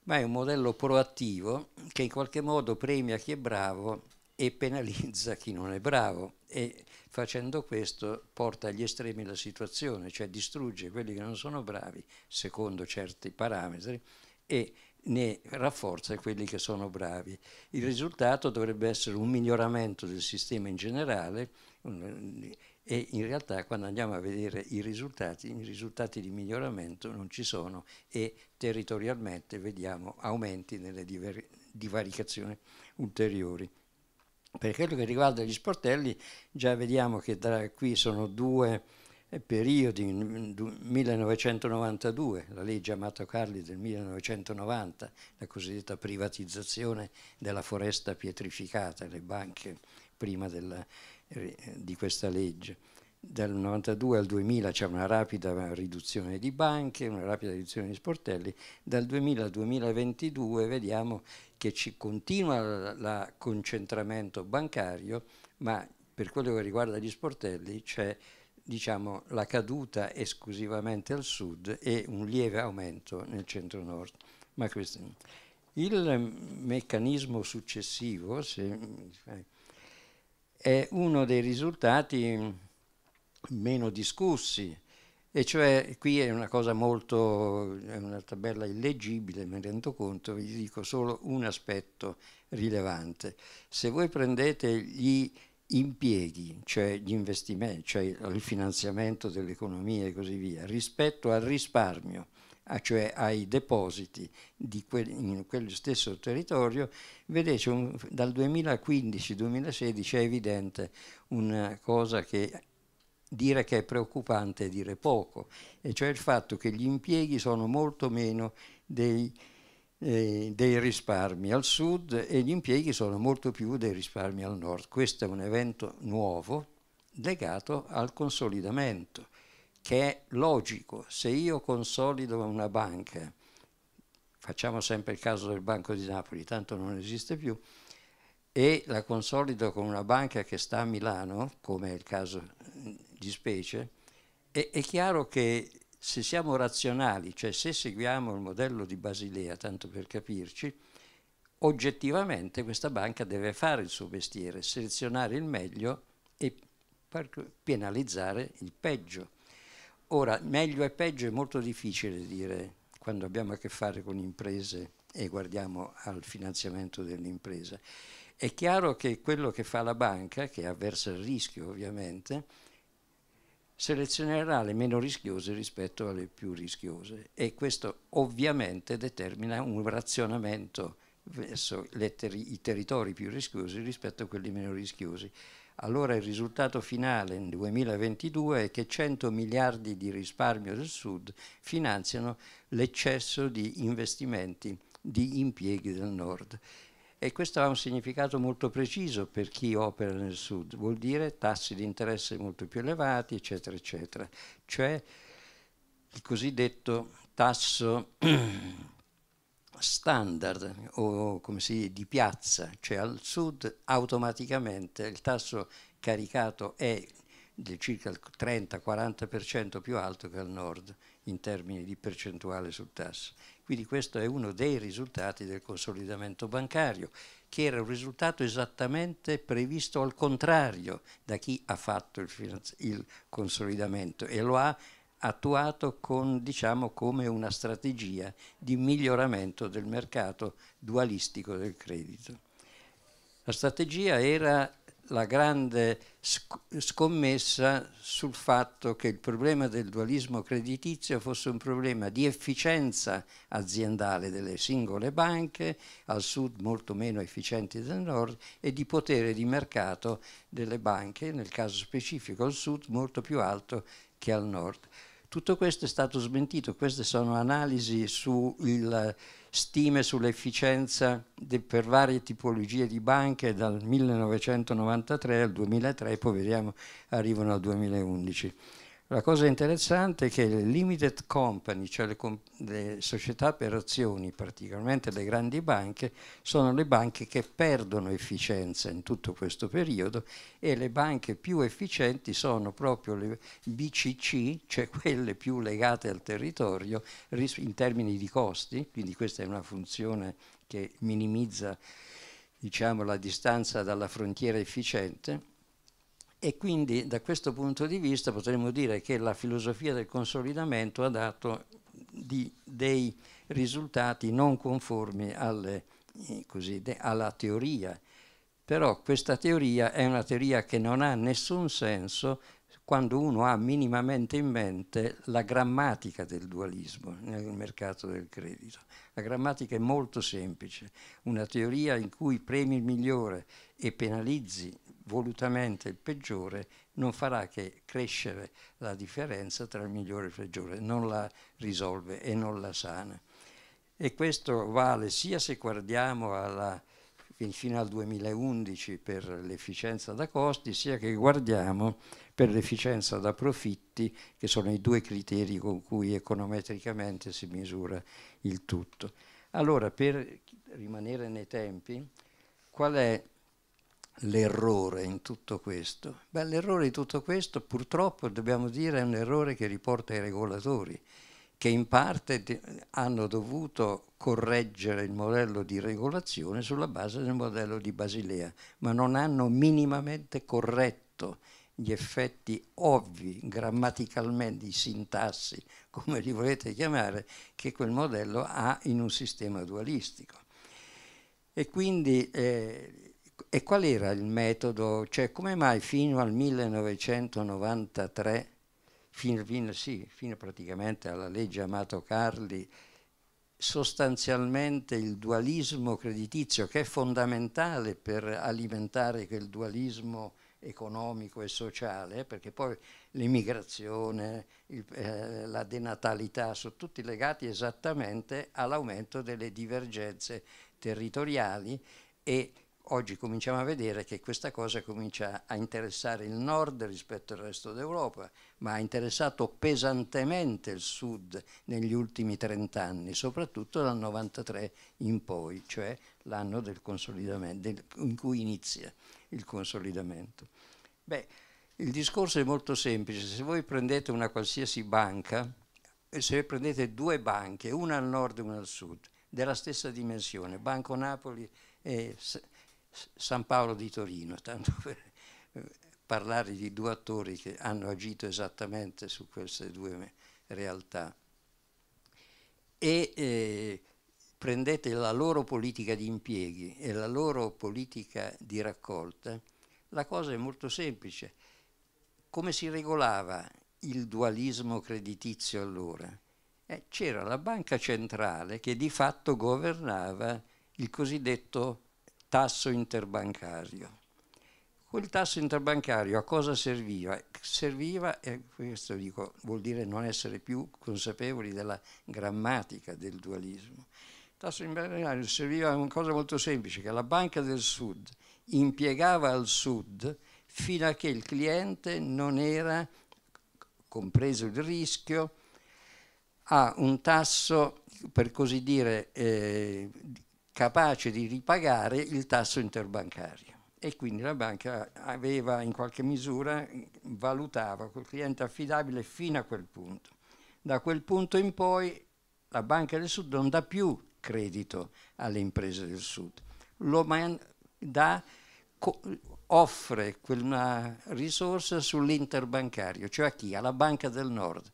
[SPEAKER 8] ma è un modello proattivo che in qualche modo premia chi è bravo e penalizza chi non è bravo e facendo questo porta agli estremi la situazione, cioè distrugge quelli che non sono bravi secondo certi parametri e ne rafforza quelli che sono bravi. Il risultato dovrebbe essere un miglioramento del sistema in generale, e in realtà quando andiamo a vedere i risultati, i risultati di miglioramento non ci sono e territorialmente vediamo aumenti nelle divaricazioni ulteriori. Per quello che riguarda gli sportelli, già vediamo che da qui sono due eh, periodi, 1992, la legge Amato Carli del 1990, la cosiddetta privatizzazione della foresta pietrificata, le banche prima della eh, di questa legge. Dal 92 al 2000 c'è una rapida riduzione di banche, una rapida riduzione di sportelli, dal 2000 al 2022 vediamo che ci continua il concentramento bancario, ma per quello che riguarda gli sportelli c'è diciamo, la caduta esclusivamente al sud e un lieve aumento nel centro-nord. Ma questo... Il meccanismo successivo, se, eh, è uno dei risultati meno discussi, e cioè qui è una cosa molto, è una tabella illeggibile, mi rendo conto, vi dico solo un aspetto rilevante. Se voi prendete gli impieghi, cioè gli investimenti, cioè il finanziamento dell'economia e così via, rispetto al risparmio, Ah, cioè ai depositi que in quello stesso territorio, vedete un, dal 2015-2016 è evidente una cosa che dire che è preoccupante è dire poco, e cioè il fatto che gli impieghi sono molto meno dei, eh, dei risparmi al sud e gli impieghi sono molto più dei risparmi al nord. Questo è un evento nuovo legato al consolidamento che è logico, se io consolido una banca, facciamo sempre il caso del Banco di Napoli, tanto non esiste più, e la consolido con una banca che sta a Milano, come è il caso di specie, è, è chiaro che se siamo razionali, cioè se seguiamo il modello di Basilea, tanto per capirci, oggettivamente questa banca deve fare il suo mestiere, selezionare il meglio e penalizzare il peggio. Ora, meglio e peggio è molto difficile dire quando abbiamo a che fare con imprese e guardiamo al finanziamento dell'impresa. È chiaro che quello che fa la banca, che avversa il rischio ovviamente, selezionerà le meno rischiose rispetto alle più rischiose e questo ovviamente determina un razionamento verso ter i territori più rischiosi rispetto a quelli meno rischiosi allora il risultato finale nel 2022 è che 100 miliardi di risparmio del Sud finanziano l'eccesso di investimenti, di impieghi del Nord. E questo ha un significato molto preciso per chi opera nel Sud, vuol dire tassi di interesse molto più elevati, eccetera, eccetera. Cioè il cosiddetto tasso standard o come si dice, di piazza, cioè al sud automaticamente il tasso caricato è del circa il 30-40% più alto che al nord in termini di percentuale sul tasso. Quindi questo è uno dei risultati del consolidamento bancario, che era un risultato esattamente previsto al contrario da chi ha fatto il, il consolidamento e lo ha attuato con, diciamo, come una strategia di miglioramento del mercato dualistico del credito. La strategia era la grande scommessa sul fatto che il problema del dualismo creditizio fosse un problema di efficienza aziendale delle singole banche, al sud molto meno efficienti del nord, e di potere di mercato delle banche, nel caso specifico al sud molto più alto che al nord. Tutto questo è stato smentito, queste sono analisi sulle stime sull'efficienza per varie tipologie di banche dal 1993 al 2003, poi vediamo, arrivano al 2011. La cosa interessante è che le limited company, cioè le, comp le, società per azioni, particolarmente le grandi banche, sono le banche che perdono efficienza in tutto questo periodo e le banche più efficienti sono proprio le BCC, cioè quelle più legate al territorio in termini di costi, quindi questa è una funzione che minimizza diciamo, la distanza dalla frontiera efficiente e quindi da questo punto di vista potremmo dire che la filosofia del consolidamento ha dato di, dei risultati non conformi alle, eh, così, de, alla teoria. Però questa teoria è una teoria che non ha nessun senso quando uno ha minimamente in mente la grammatica del dualismo nel mercato del credito. La grammatica è molto semplice, una teoria in cui premi il migliore e penalizzi volutamente il peggiore non farà che crescere la differenza tra il migliore e il peggiore, non la risolve e non la sana. E questo vale sia se guardiamo alla, fino al 2011 per l'efficienza da costi, sia che guardiamo per l'efficienza da profitti, che sono i due criteri con cui econometricamente si misura il tutto. Allora, per rimanere nei tempi, qual è l'errore in tutto questo? Beh, l'errore di tutto questo purtroppo dobbiamo dire è un errore che riporta i regolatori, che in parte hanno dovuto correggere il modello di regolazione sulla base del modello di Basilea, ma non hanno minimamente corretto gli effetti ovvi, grammaticalmente, i sintassi, come li volete chiamare, che quel modello ha in un sistema dualistico. E quindi eh, e qual era il metodo? Cioè, come mai fino al 1993, fino, fino, sì, fino praticamente alla legge Amato Carli, sostanzialmente il dualismo creditizio, che è fondamentale per alimentare quel dualismo economico e sociale, eh, perché poi l'immigrazione, eh, la denatalità sono tutti legati esattamente all'aumento delle divergenze territoriali e oggi cominciamo a vedere che questa cosa comincia a interessare il nord rispetto al resto d'Europa, ma ha interessato pesantemente il sud negli ultimi 30 anni, soprattutto dal 93 in poi, cioè l'anno del consolidamento, del, in cui inizia il consolidamento. Beh, il discorso è molto semplice, se voi prendete una qualsiasi banca, eh, se prendete due banche, una al nord e una al sud, della stessa dimensione, Banco Napoli e San Paolo di Torino, tanto per eh, parlare di due attori che hanno agito esattamente su queste due realtà. E eh, prendete la loro politica di impieghi e la loro politica di raccolta, la cosa è molto semplice. Come si regolava il dualismo creditizio allora? Eh, c'era la banca centrale che di fatto governava il cosiddetto tasso interbancario. Quel tasso interbancario a cosa serviva? Serviva, e questo dico, vuol dire non essere più consapevoli della grammatica del dualismo. Il tasso interbancario serviva a una cosa molto semplice, che la Banca del Sud impiegava al Sud fino a che il cliente non era, compreso il rischio, a un tasso, per così dire, eh, capace di ripagare il tasso interbancario e quindi la banca aveva in qualche misura valutava col cliente affidabile fino a quel punto. Da quel punto in poi la Banca del Sud non dà più credito alle imprese del Sud, lo dà, offre una risorsa sull'interbancario, cioè a chi? Alla Banca del Nord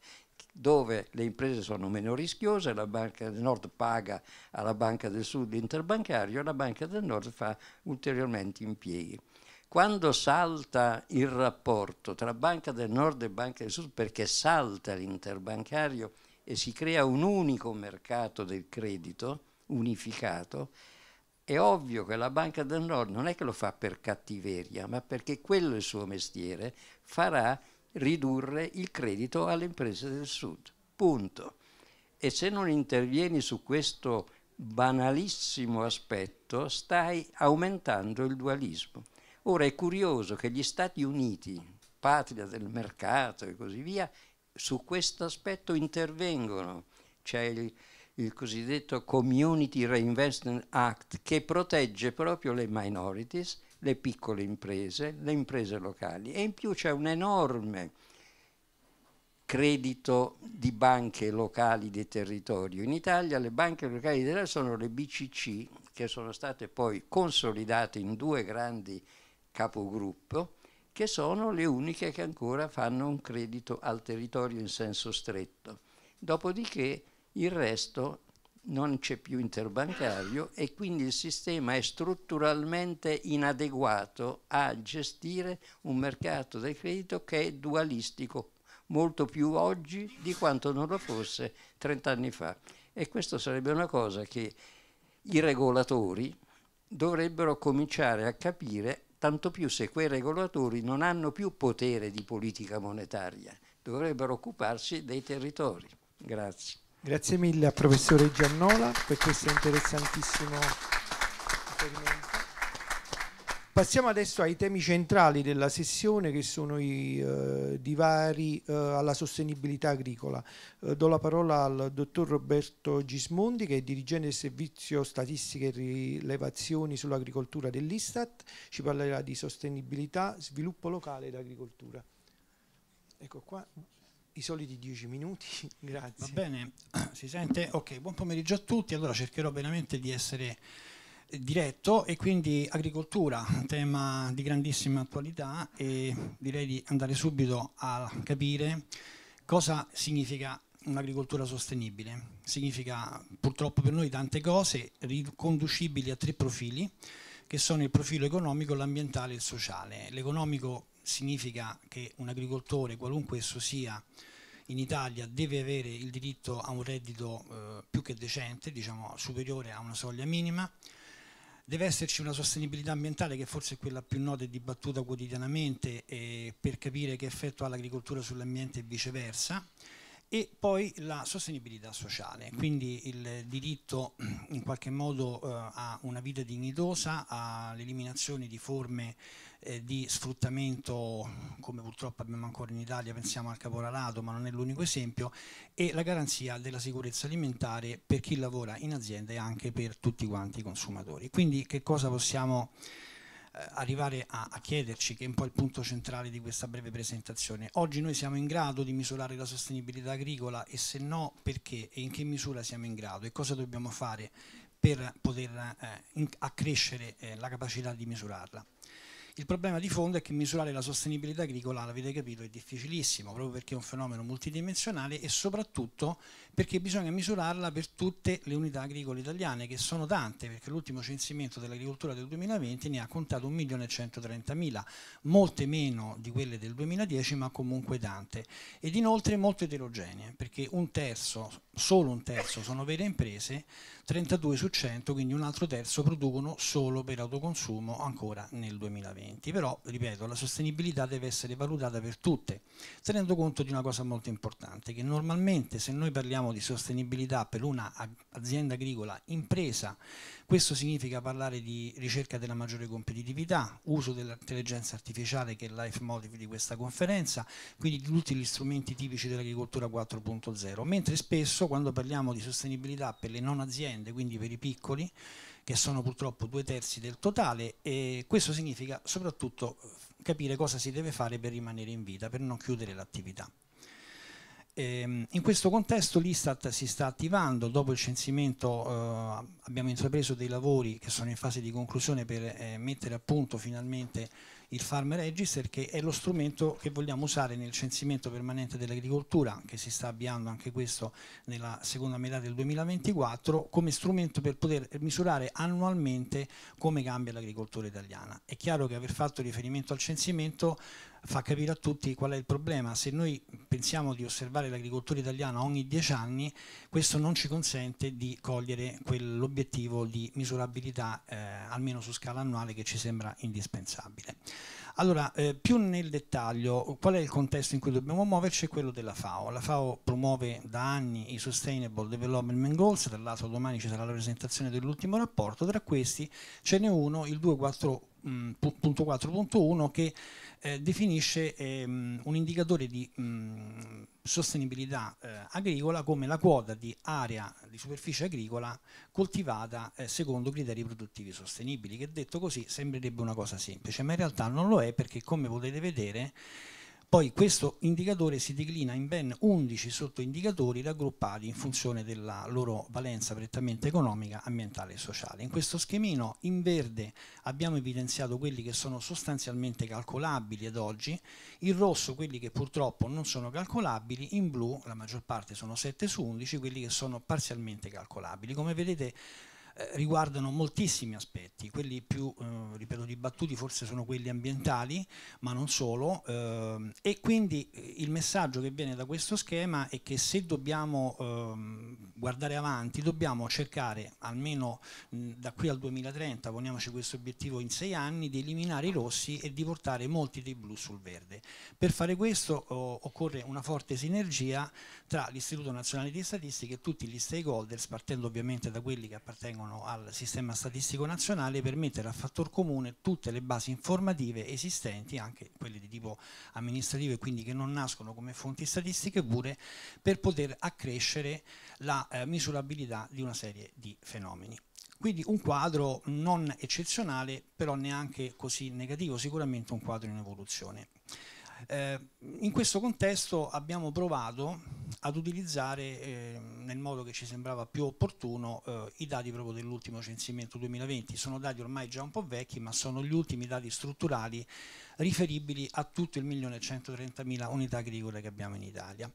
[SPEAKER 8] dove le imprese sono meno rischiose, la Banca del Nord paga alla Banca del Sud interbancario e la Banca del Nord fa ulteriormente impieghi. Quando salta il rapporto tra Banca del Nord e Banca del Sud, perché salta l'interbancario e si crea un unico mercato del credito unificato, è ovvio che la Banca del Nord non è che lo fa per cattiveria, ma perché quello è il suo mestiere, farà ridurre il credito alle imprese del Sud. Punto. E se non intervieni su questo banalissimo aspetto, stai aumentando il dualismo. Ora è curioso che gli Stati Uniti, patria del mercato e così via, su questo aspetto intervengono. C'è il, il cosiddetto Community Reinvestment Act che protegge proprio le minorities le piccole imprese, le imprese locali e in più c'è un enorme credito di banche locali di territorio. In Italia le banche locali di territorio sono le BCC che sono state poi consolidate in due grandi capogruppo che sono le uniche che ancora fanno un credito al territorio in senso stretto. Dopodiché il resto non c'è più interbancario e quindi il sistema è strutturalmente inadeguato a gestire un mercato del credito che è dualistico, molto più oggi di quanto non lo fosse 30 anni fa. E questa sarebbe una cosa che i regolatori dovrebbero cominciare a capire, tanto più se quei regolatori non hanno più potere di politica monetaria, dovrebbero occuparsi dei territori. Grazie.
[SPEAKER 6] Grazie mille al professore Giannola per questo interessantissimo riferimento. Passiamo adesso ai temi centrali della sessione che sono i eh, divari eh, alla sostenibilità agricola. Eh, do la parola al dottor Roberto Gismondi che è dirigente del servizio statistiche e rilevazioni sull'agricoltura dell'Istat, ci parlerà di sostenibilità, sviluppo locale ed agricoltura. Ecco qua i soliti dieci minuti, grazie. Va
[SPEAKER 9] bene, si sente? Ok, buon pomeriggio a tutti, allora cercherò veramente di essere eh, diretto e quindi agricoltura, tema di grandissima attualità e direi di andare subito a capire cosa significa un'agricoltura sostenibile. Significa purtroppo per noi tante cose riconducibili a tre profili che sono il profilo economico, l'ambientale e il sociale. L'economico significa che un agricoltore, qualunque esso sia, in Italia deve avere il diritto a un reddito eh, più che decente, diciamo superiore a una soglia minima, deve esserci una sostenibilità ambientale che forse è quella più nota e dibattuta quotidianamente eh, per capire che effetto ha l'agricoltura sull'ambiente e viceversa e poi la sostenibilità sociale, quindi il diritto in qualche modo eh, a una vita dignitosa, all'eliminazione di forme eh, di sfruttamento come purtroppo abbiamo ancora in Italia, pensiamo al caporalato ma non è l'unico esempio, e la garanzia della sicurezza alimentare per chi lavora in azienda e anche per tutti quanti i consumatori. Quindi che cosa possiamo eh, arrivare a, a, chiederci, che è un po' il punto centrale di questa breve presentazione. Oggi noi siamo in grado di misurare la sostenibilità agricola e se no perché e in che misura siamo in grado e cosa dobbiamo fare per poter eh, accrescere eh, la capacità di misurarla. Il problema di fondo è che misurare la sostenibilità agricola, l'avete capito, è difficilissimo, proprio perché è un fenomeno multidimensionale e soprattutto perché bisogna misurarla per tutte le unità agricole italiane, che sono tante, perché l'ultimo censimento dell'agricoltura del 2020 ne ha contato 1.130.000, molte meno di quelle del 2010, ma comunque tante. Ed inoltre molto eterogenee, perché un terzo, solo un terzo sono vere imprese, 32 su 100, quindi un altro terzo producono solo per autoconsumo ancora nel 2020. Però, ripeto, la sostenibilità deve essere valutata per tutte, tenendo conto di una cosa molto importante, che normalmente se noi parliamo parliamo di sostenibilità per un'azienda agricola impresa, questo significa parlare di ricerca della maggiore competitività, uso dell'intelligenza artificiale che è il life motive di questa conferenza, quindi di tutti gli strumenti tipici dell'agricoltura 4.0, mentre spesso quando parliamo di sostenibilità per le non aziende, quindi per i piccoli, che sono purtroppo due terzi del totale, e questo significa soprattutto eh, capire cosa si deve fare per rimanere in vita, per non chiudere l'attività. Ehm, in questo contesto l'Istat si sta attivando, dopo il censimento eh, abbiamo intrapreso dei lavori che sono in fase di conclusione per eh, mettere a punto finalmente il Farm Register che è lo strumento che vogliamo usare nel censimento permanente dell'agricoltura che si sta avviando anche questo nella seconda metà del 2024 come strumento per poter misurare annualmente come cambia l'agricoltura italiana. È chiaro che aver fatto riferimento al censimento fa capire a tutti qual è il problema. Se noi pensiamo di osservare l'agricoltura italiana ogni dieci anni, questo non ci consente di cogliere quell'obiettivo di misurabilità, eh, almeno su scala annuale, che ci sembra indispensabile. Allora, eh, più nel dettaglio, qual è il contesto in cui dobbiamo muoverci? È quello della FAO. La FAO promuove da anni i Sustainable Development Goals, tra l'altro domani ci sarà la presentazione dell'ultimo rapporto, tra questi ce n'è uno, il 2.4.1, mm, che eh, definisce ehm, un indicatore di mh, mm, sostenibilità eh, agricola come la quota di area di superficie agricola coltivata eh, secondo criteri produttivi sostenibili, che detto così sembrerebbe una cosa semplice, ma in realtà non lo è perché come potete vedere poi questo indicatore si declina in ben 11 sottoindicatori raggruppati in funzione della loro valenza prettamente economica, ambientale e sociale. In questo schemino in verde abbiamo evidenziato quelli che sono sostanzialmente calcolabili ad oggi, in rosso quelli che purtroppo non sono calcolabili, in blu la maggior parte sono 7 su 11 quelli che sono parzialmente calcolabili. Come vedete riguardano moltissimi aspetti, quelli più, eh, ripeto, dibattuti forse sono quelli ambientali, ma non solo, eh, e quindi eh, il messaggio che viene da questo schema è che se dobbiamo ehm, guardare avanti, dobbiamo cercare almeno mh, da qui al 2030, poniamoci questo obiettivo in sei anni, di eliminare i rossi e di portare molti dei blu sul verde. Per fare questo oh, occorre una forte sinergia tra l'Istituto Nazionale di Statistica e tutti gli stakeholders, partendo ovviamente da quelli che appartengono riferivano al sistema statistico nazionale per mettere a fattor comune tutte le basi informative esistenti, anche quelle di tipo amministrativo e quindi che non nascono come fonti statistiche pure, per poter accrescere la eh, misurabilità di una serie di fenomeni. Quindi un quadro non eccezionale, però neanche così negativo, sicuramente un quadro in evoluzione. Eh, in questo contesto abbiamo provato ad utilizzare eh, nel modo che ci sembrava più opportuno eh, i dati proprio dell'ultimo censimento 2020. Sono dati ormai già un po' vecchi, ma sono gli ultimi dati strutturali riferibili a tutto il 1.130.000 unità agricole che abbiamo in Italia.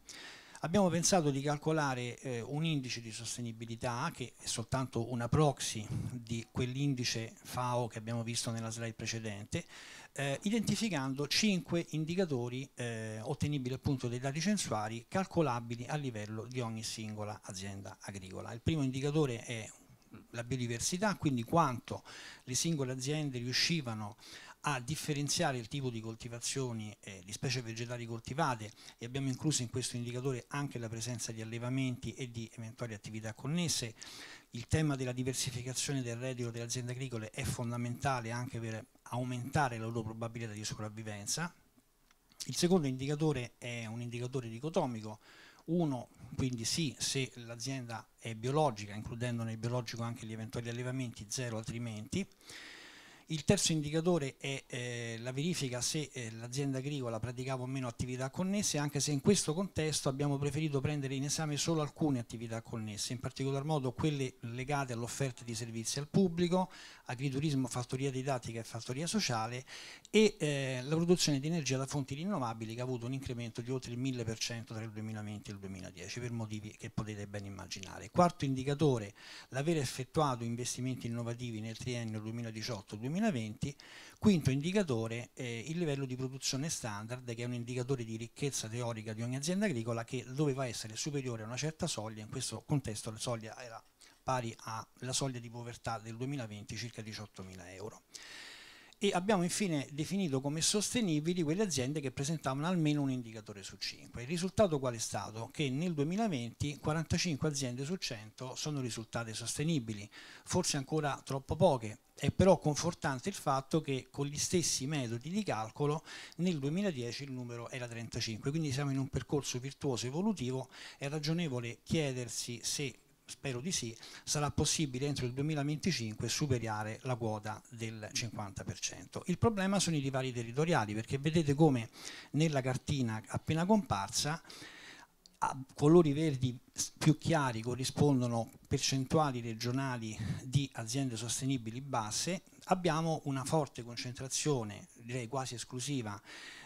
[SPEAKER 9] Abbiamo pensato di calcolare eh, un indice di sostenibilità che è soltanto una proxy di quell'indice FAO che abbiamo visto nella slide precedente, eh, identificando cinque indicatori eh, ottenibili appunto dai dati censuari calcolabili a livello di ogni singola azienda agricola. Il primo indicatore è la biodiversità, quindi quanto le singole aziende riuscivano a differenziare il tipo di coltivazioni, eh, di specie vegetali coltivate e abbiamo incluso in questo indicatore anche la presenza di allevamenti e di eventuali attività connesse. Il tema della diversificazione del reddito delle aziende agricole è fondamentale anche per aumentare la loro probabilità di sopravvivenza. Il secondo indicatore è un indicatore dicotomico, uno, quindi sì, se l'azienda è biologica, includendo nel biologico anche gli eventuali allevamenti, zero altrimenti. Il terzo indicatore è eh, la verifica se eh, l'azienda agricola praticava o meno attività connesse, anche se in questo contesto abbiamo preferito prendere in esame solo alcune attività connesse, in particolar modo quelle legate all'offerta di servizi al pubblico, agriturismo, fattoria didattica e fattoria sociale e eh, la produzione di energia da fonti rinnovabili che ha avuto un incremento di oltre il 1000% tra il 2020 e il 2010 per motivi che potete ben immaginare. Quarto indicatore, l'aver effettuato investimenti innovativi nel triennio 2018-2019 2020. Quinto indicatore, eh, il livello di produzione standard, che è un indicatore di ricchezza teorica di ogni azienda agricola che doveva essere superiore a una certa soglia, in questo contesto la soglia era pari alla soglia di povertà del 2020, circa 18.000 euro e abbiamo infine definito come sostenibili quelle aziende che presentavano almeno un indicatore su 5. Il risultato qual è stato? Che nel 2020 45 aziende su 100 sono risultate sostenibili, forse ancora troppo poche. È però confortante il fatto che con gli stessi metodi di calcolo nel 2010 il numero era 35, quindi siamo in un percorso virtuoso evolutivo, è ragionevole chiedersi se spero di sì, sarà possibile entro il 2025 superare la quota del 50%. Il problema sono i divari territoriali perché vedete come nella cartina appena comparsa a colori verdi più chiari corrispondono percentuali regionali di aziende sostenibili basse, abbiamo una forte concentrazione, direi quasi esclusiva,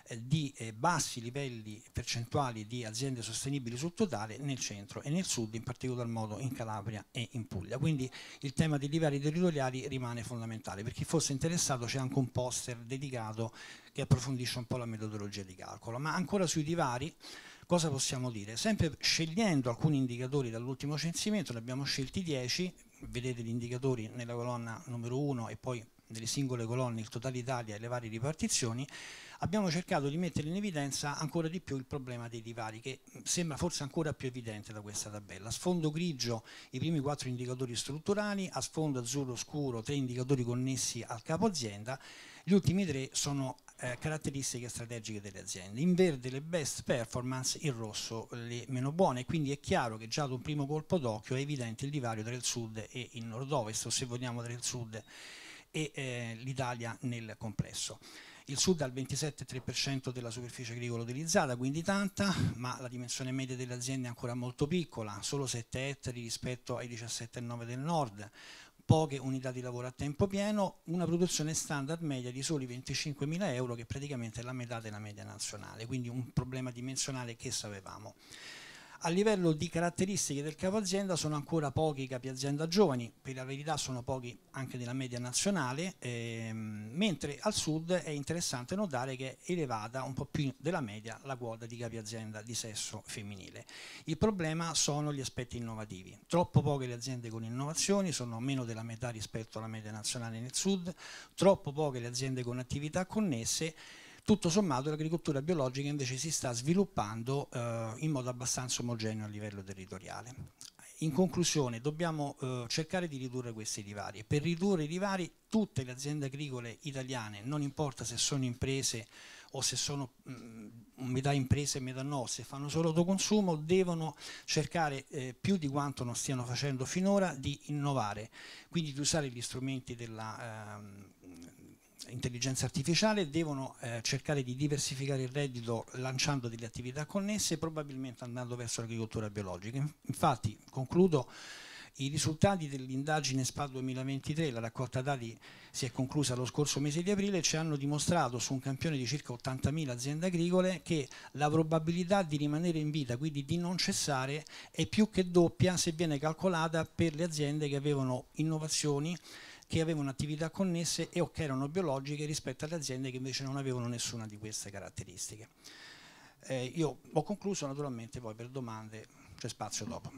[SPEAKER 9] eh, di eh, bassi livelli percentuali di aziende sostenibili sul totale nel centro e nel sud, in particolar modo in Calabria e in Puglia. Quindi il tema dei livelli territoriali rimane fondamentale. Per chi fosse interessato c'è anche un poster dedicato che approfondisce un po' la metodologia di calcolo. Ma ancora sui divari cosa possiamo dire? Sempre scegliendo alcuni indicatori dall'ultimo censimento, ne abbiamo scelti 10, vedete gli indicatori nella colonna numero 1 e poi nelle singole colonne il totale Italia e le varie ripartizioni, abbiamo cercato di mettere in evidenza ancora di più il problema dei divari, che sembra forse ancora più evidente da questa tabella. A sfondo grigio i primi quattro indicatori strutturali, a sfondo azzurro scuro tre indicatori connessi al capo azienda, gli ultimi tre sono eh, caratteristiche strategiche delle aziende. In verde le best performance, in rosso le meno buone, quindi è chiaro che già ad un primo colpo d'occhio è evidente il divario tra il sud e il nord-ovest, o se vogliamo tra il sud e eh, l'Italia nel complesso il sud ha il 27,3% della superficie agricola utilizzata, quindi tanta, ma la dimensione media delle aziende è ancora molto piccola, solo 7 ettari rispetto ai 17,9 del nord, poche unità di lavoro a tempo pieno, una produzione standard media di soli 25.000 euro che praticamente è la metà della media nazionale, quindi un problema dimensionale che sapevamo. A livello di caratteristiche del capo azienda sono ancora pochi i capi azienda giovani, per la verità sono pochi anche della media nazionale, ehm, mentre al sud è interessante notare che è elevata un po' più della media la quota di capi azienda di sesso femminile. Il problema sono gli aspetti innovativi. Troppo poche le aziende con innovazioni, sono meno della metà rispetto alla media nazionale nel sud, troppo poche le aziende con attività connesse tutto sommato l'agricoltura biologica invece si sta sviluppando eh, in modo abbastanza omogeneo a livello territoriale. In conclusione dobbiamo eh, cercare di ridurre questi divari e per ridurre i divari tutte le aziende agricole italiane, non importa se sono imprese o se sono mh, mm, metà imprese e metà no, se fanno solo autoconsumo, devono cercare eh, più di quanto non stiano facendo finora di innovare, quindi di usare gli strumenti della... Ehm, intelligenza artificiale devono eh, cercare di diversificare il reddito lanciando delle attività connesse probabilmente andando verso l'agricoltura biologica. Infatti, concludo, i risultati dell'indagine SPA 2023, la raccolta dati si è conclusa lo scorso mese di aprile, ci hanno dimostrato su un campione di circa 80.000 aziende agricole che la probabilità di rimanere in vita, quindi di non cessare, è più che doppia se viene calcolata per le aziende che avevano innovazioni che avevano attività connesse e o che erano biologiche rispetto alle aziende che invece non avevano nessuna di queste caratteristiche. Eh, io ho concluso, naturalmente poi per domande c'è spazio dopo.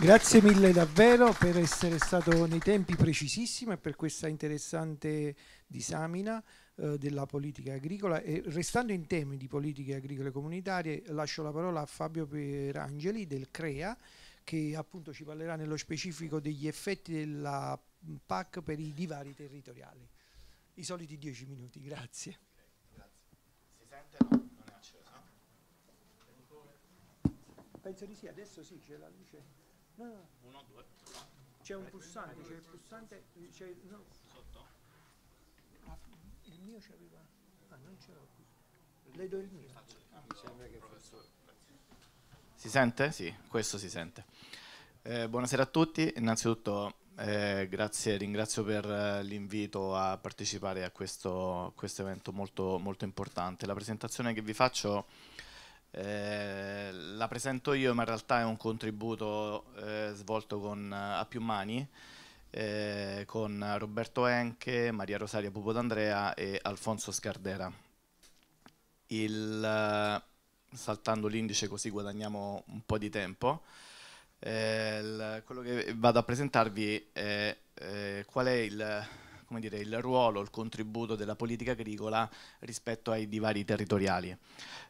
[SPEAKER 6] Grazie mille davvero per essere stato nei tempi precisissimi e per questa interessante disamina eh, della politica agricola e restando in temi di politiche agricole comunitarie lascio la parola a Fabio Perangeli del CREA che appunto ci parlerà nello specifico degli effetti della PAC per i divari territoriali. I soliti dieci minuti, grazie. Si sente? non è acceso. Penso di sì, adesso sì, c'è la luce. No, no. Uno, due. C'è un pulsante, c'è il pulsante, c'è... No. Sotto? Ah, il mio c'aveva... Ah, non ce l'ho qui. Le do il mio. mi sembra che professore.
[SPEAKER 10] Si sente? Sì, questo si sente. Eh, buonasera a tutti, innanzitutto eh, grazie, ringrazio per eh, l'invito a partecipare a questo, questo evento molto, molto, importante. La presentazione che vi faccio eh, la presento io, ma in realtà è un contributo eh, svolto con, a più mani con Roberto Enche, Maria Rosaria Pupo d'Andrea e Alfonso Scardera. Il, saltando l'indice così guadagniamo un po' di tempo. Eh, quello che vado a presentarvi è eh, qual è il, dire, il, ruolo, il contributo della politica agricola rispetto ai divari territoriali.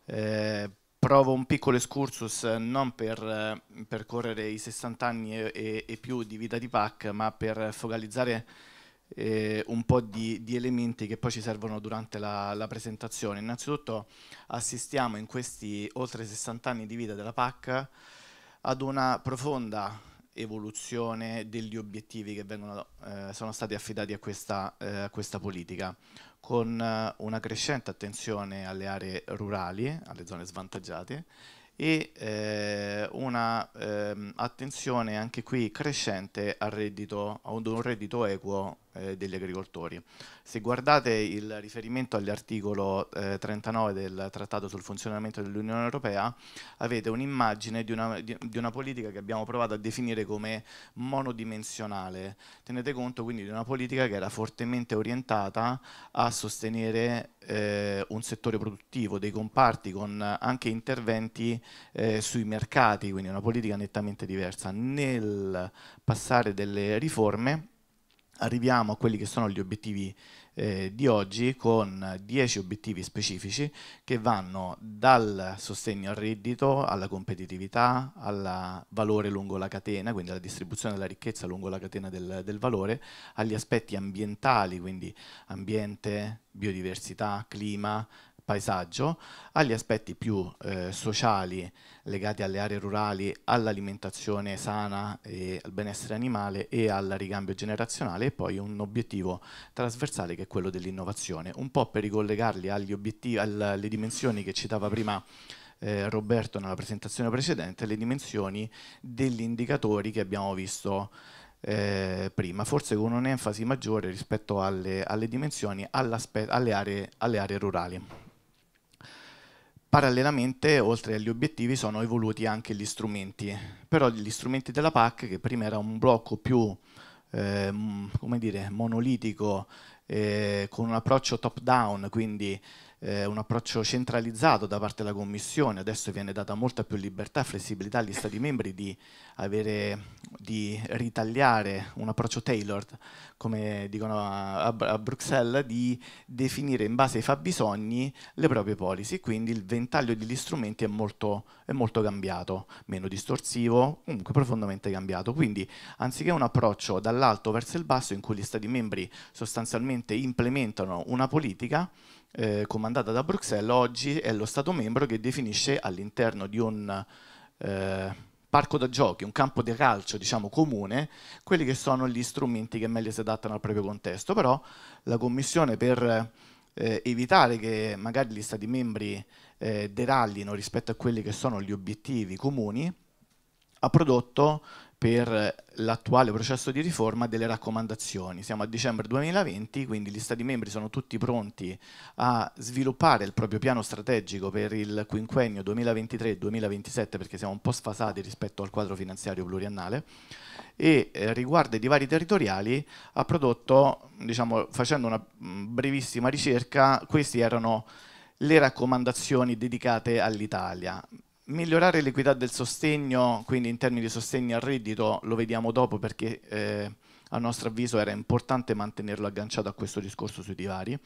[SPEAKER 10] Eh, provo un piccolo excursus non per eh, percorrere i 60 anni e, e più di vita di PAC, ma per focalizzare eh, un po' di, di, elementi che poi ci servono durante la, la, presentazione. Innanzitutto assistiamo in questi oltre 60 anni di vita della PAC ad una profonda evoluzione degli obiettivi che vengono, eh, sono stati affidati a questa, eh, a questa politica, con eh, una crescente attenzione alle aree rurali, alle zone svantaggiate e eh, una eh, attenzione anche qui crescente al reddito, ad un reddito equo eh, degli agricoltori. Se guardate il riferimento all'articolo eh, 39 del Trattato sul funzionamento dell'Unione Europea, avete un'immagine di una, di, di una, politica che abbiamo provato a definire come monodimensionale. Tenete conto quindi di una politica che era fortemente orientata a sostenere eh, un settore produttivo, dei comparti, con anche interventi eh, sui mercati, quindi una politica nettamente diversa. Nel passare delle riforme, arriviamo a quelli che sono gli obiettivi eh, di oggi con 10 obiettivi specifici che vanno dal sostegno al reddito, alla competitività, al valore lungo la catena, quindi alla distribuzione della ricchezza lungo la catena del, del valore, agli aspetti ambientali, quindi ambiente, biodiversità, clima, paesaggio, agli aspetti più eh, sociali legati alle aree rurali, all'alimentazione sana e al benessere animale e al ricambio generazionale e poi un obiettivo trasversale che è quello dell'innovazione, un po' per ricollegarli alle dimensioni che citava prima eh, Roberto nella presentazione precedente, le dimensioni degli indicatori che abbiamo visto eh, prima, forse con un'enfasi maggiore rispetto alle, alle dimensioni, alle aree, alle aree rurali. Parallelamente, oltre agli obiettivi, sono evoluti anche gli strumenti, però gli strumenti della PAC, che prima era un blocco più eh, dire, monolitico, eh, con un approccio top-down, quindi eh, un approccio centralizzato da parte della Commissione, adesso viene data molta più libertà e flessibilità agli Stati membri di, avere, di, ritagliare un approccio tailored, come dicono a, a, Bruxelles, di definire in base ai fabbisogni le proprie policy, quindi il ventaglio degli strumenti è molto, è molto cambiato, meno distorsivo, comunque profondamente cambiato. Quindi anziché un approccio dall'alto verso il basso in cui gli Stati membri sostanzialmente implementano una politica, eh, comandata da Bruxelles, oggi è lo Stato membro che definisce all'interno di un eh, parco da giochi, un campo di calcio diciamo, comune, quelli che sono gli strumenti che meglio si adattano al proprio contesto. Però la Commissione per eh, evitare che magari gli Stati membri eh, derallino rispetto a quelli che sono gli obiettivi comuni, ha prodotto per l'attuale processo di riforma delle raccomandazioni. Siamo a dicembre 2020, quindi gli Stati membri sono tutti pronti a sviluppare il proprio piano strategico per il quinquennio 2023-2027, perché siamo un po' sfasati rispetto al quadro finanziario pluriannale, e eh, riguardo ai divari territoriali ha prodotto, diciamo, facendo una mm, brevissima ricerca, queste erano le raccomandazioni dedicate all'Italia migliorare l'equità del sostegno, quindi in termini di sostegno al reddito, lo vediamo dopo perché eh, a nostro avviso era importante mantenerlo agganciato a questo discorso sui divari,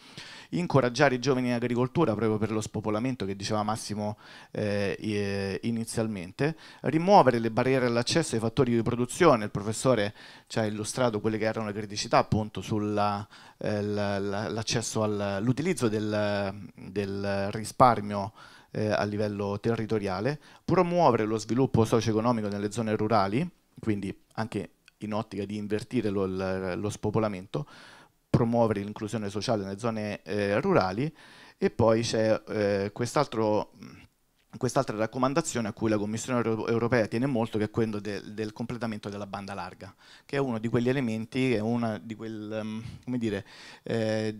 [SPEAKER 10] incoraggiare i giovani in agricoltura proprio per lo spopolamento che diceva Massimo eh, eh inizialmente, rimuovere le barriere all'accesso ai fattori di produzione, il professore ci ha illustrato quelle che erano le criticità appunto sull'accesso eh, all'utilizzo del, del risparmio eh, a livello territoriale, promuovere lo sviluppo socio-economico nelle zone rurali, quindi anche in ottica di invertire lo, lo spopolamento, promuovere l'inclusione sociale nelle zone eh, rurali e poi c'è eh, quest'altra raccomandazione a cui la Commissione europea tiene molto, che è quello del, del completamento della banda larga, che è uno di quegli elementi, è una di quel, come dire, eh,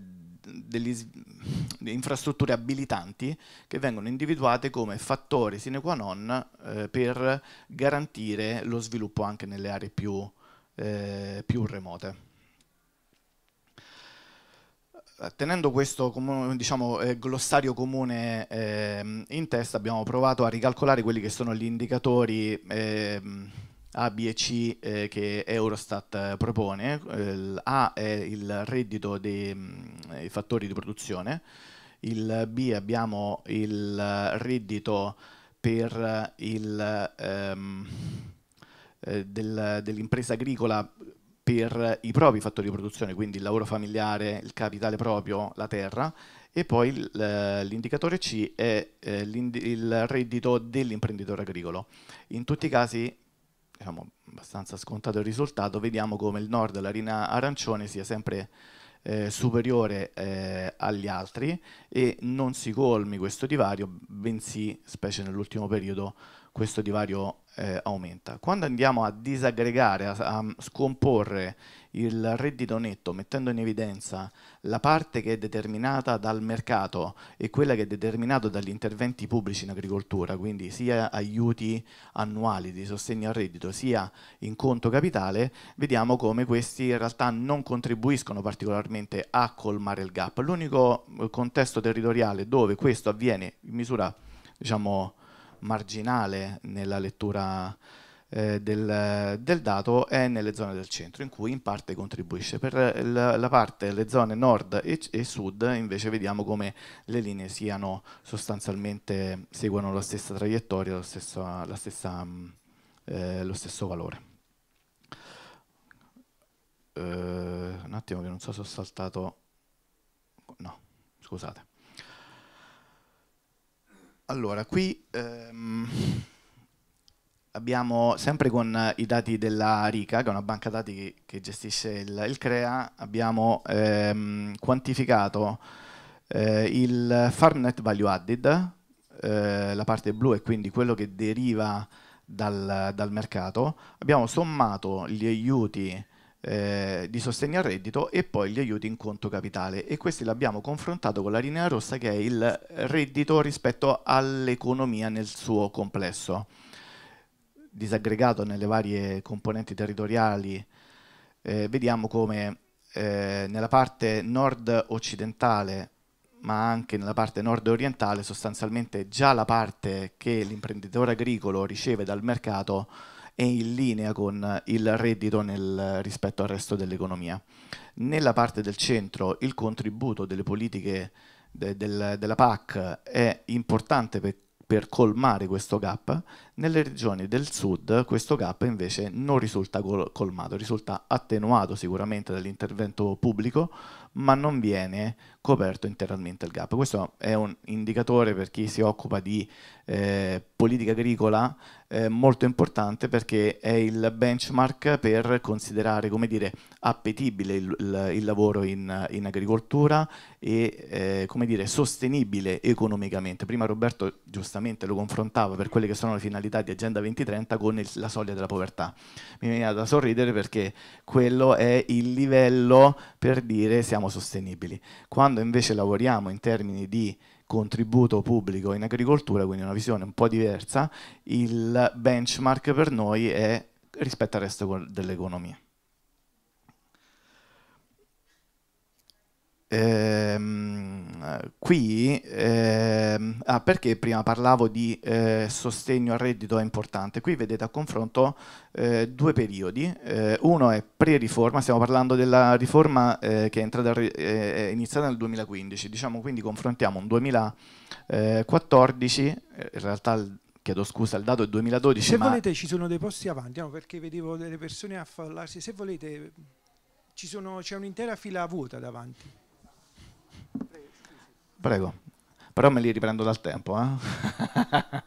[SPEAKER 10] delle infrastrutture abilitanti che vengono individuate come fattori sine qua non eh, per garantire lo sviluppo anche nelle aree più, eh, più remote. Tenendo questo diciamo, eh, glossario comune eh, in testa abbiamo provato a ricalcolare quelli che sono gli indicatori ehm, a, B e C eh, che Eurostat eh, propone. Il eh, A è il reddito dei mh, mm, fattori di produzione, il B abbiamo il reddito per il, ehm, eh, del, dell'impresa agricola per i propri fattori di produzione, quindi il lavoro familiare, il capitale proprio, la terra, e poi eh, l'indicatore C è eh, il reddito dell'imprenditore agricolo. In tutti i casi diciamo, abbastanza scontato il risultato, vediamo come il nord dell'arena arancione sia sempre eh, superiore eh, agli altri e non si colmi questo divario, bensì, specie nell'ultimo periodo, questo divario eh, aumenta. Quando andiamo a disaggregare, a, a scomporre il reddito netto, mettendo in evidenza la parte che è determinata dal mercato e quella che è determinata dagli interventi pubblici in agricoltura, quindi sia aiuti annuali di sostegno al reddito, sia in conto capitale, vediamo come questi in realtà non contribuiscono particolarmente a colmare il gap. L'unico eh, contesto territoriale dove questo avviene in misura diciamo, marginale nella lettura eh, del, del, dato è nelle zone del centro, in cui in parte contribuisce. Per la, la parte, le zone nord e, e, sud, invece vediamo come le linee siano sostanzialmente, seguono la stessa traiettoria, lo stesso, la stessa, mm, eh, lo stesso valore. Uh, un attimo che non so se ho saltato... No, scusate. Allora, qui... Um, abbiamo sempre con i dati della RICA, che è una banca dati che gestisce il, il CREA, abbiamo ehm, quantificato eh, il Farnet Value Added, eh, la parte blu è quindi quello che deriva dal, dal mercato, abbiamo sommato gli aiuti eh, di sostegno al reddito e poi gli aiuti in conto capitale e questi li abbiamo confrontato con la linea rossa che è il reddito rispetto all'economia nel suo complesso disaggregato nelle varie componenti territoriali, eh, vediamo come eh, nella parte nord-occidentale, ma anche nella parte nord-orientale, sostanzialmente già la parte che l'imprenditore agricolo riceve dal mercato è in linea con il reddito nel, rispetto al resto dell'economia. Nella parte del centro il contributo delle politiche de, del, della PAC è importante per per colmare questo gap, nelle regioni del sud questo gap invece non risulta colmato, risulta attenuato sicuramente dall'intervento pubblico, ma non viene coperto interamente il gap. Questo è un indicatore per chi si occupa di eh, politica agricola eh, molto importante perché è il benchmark per considerare come dire, appetibile il, il, il lavoro in, in, agricoltura e eh, come dire, sostenibile economicamente. Prima Roberto giustamente lo confrontava per quelle che sono le finalità di Agenda 2030 con il, la soglia della povertà. Mi viene da sorridere perché quello è il livello per dire siamo sostenibili. Quando quando invece lavoriamo in termini di contributo pubblico in agricoltura, quindi una visione un po' diversa, il benchmark per noi è rispetto al resto dell'economia. ehm, qui, ehm, ah, perché prima parlavo di eh, sostegno al reddito è importante, qui vedete a confronto eh, due periodi, eh, uno è pre-riforma, stiamo parlando della riforma eh, che è, entrata, eh, è, iniziata nel 2015, diciamo quindi confrontiamo un 2014, eh, in realtà chiedo scusa, il dato è 2012. Se volete
[SPEAKER 6] ci sono dei posti avanti, no, perché vedevo delle persone affallarsi, se volete c'è un'intera fila vuota davanti.
[SPEAKER 10] Prego, però me li riprendo dal tempo. Eh?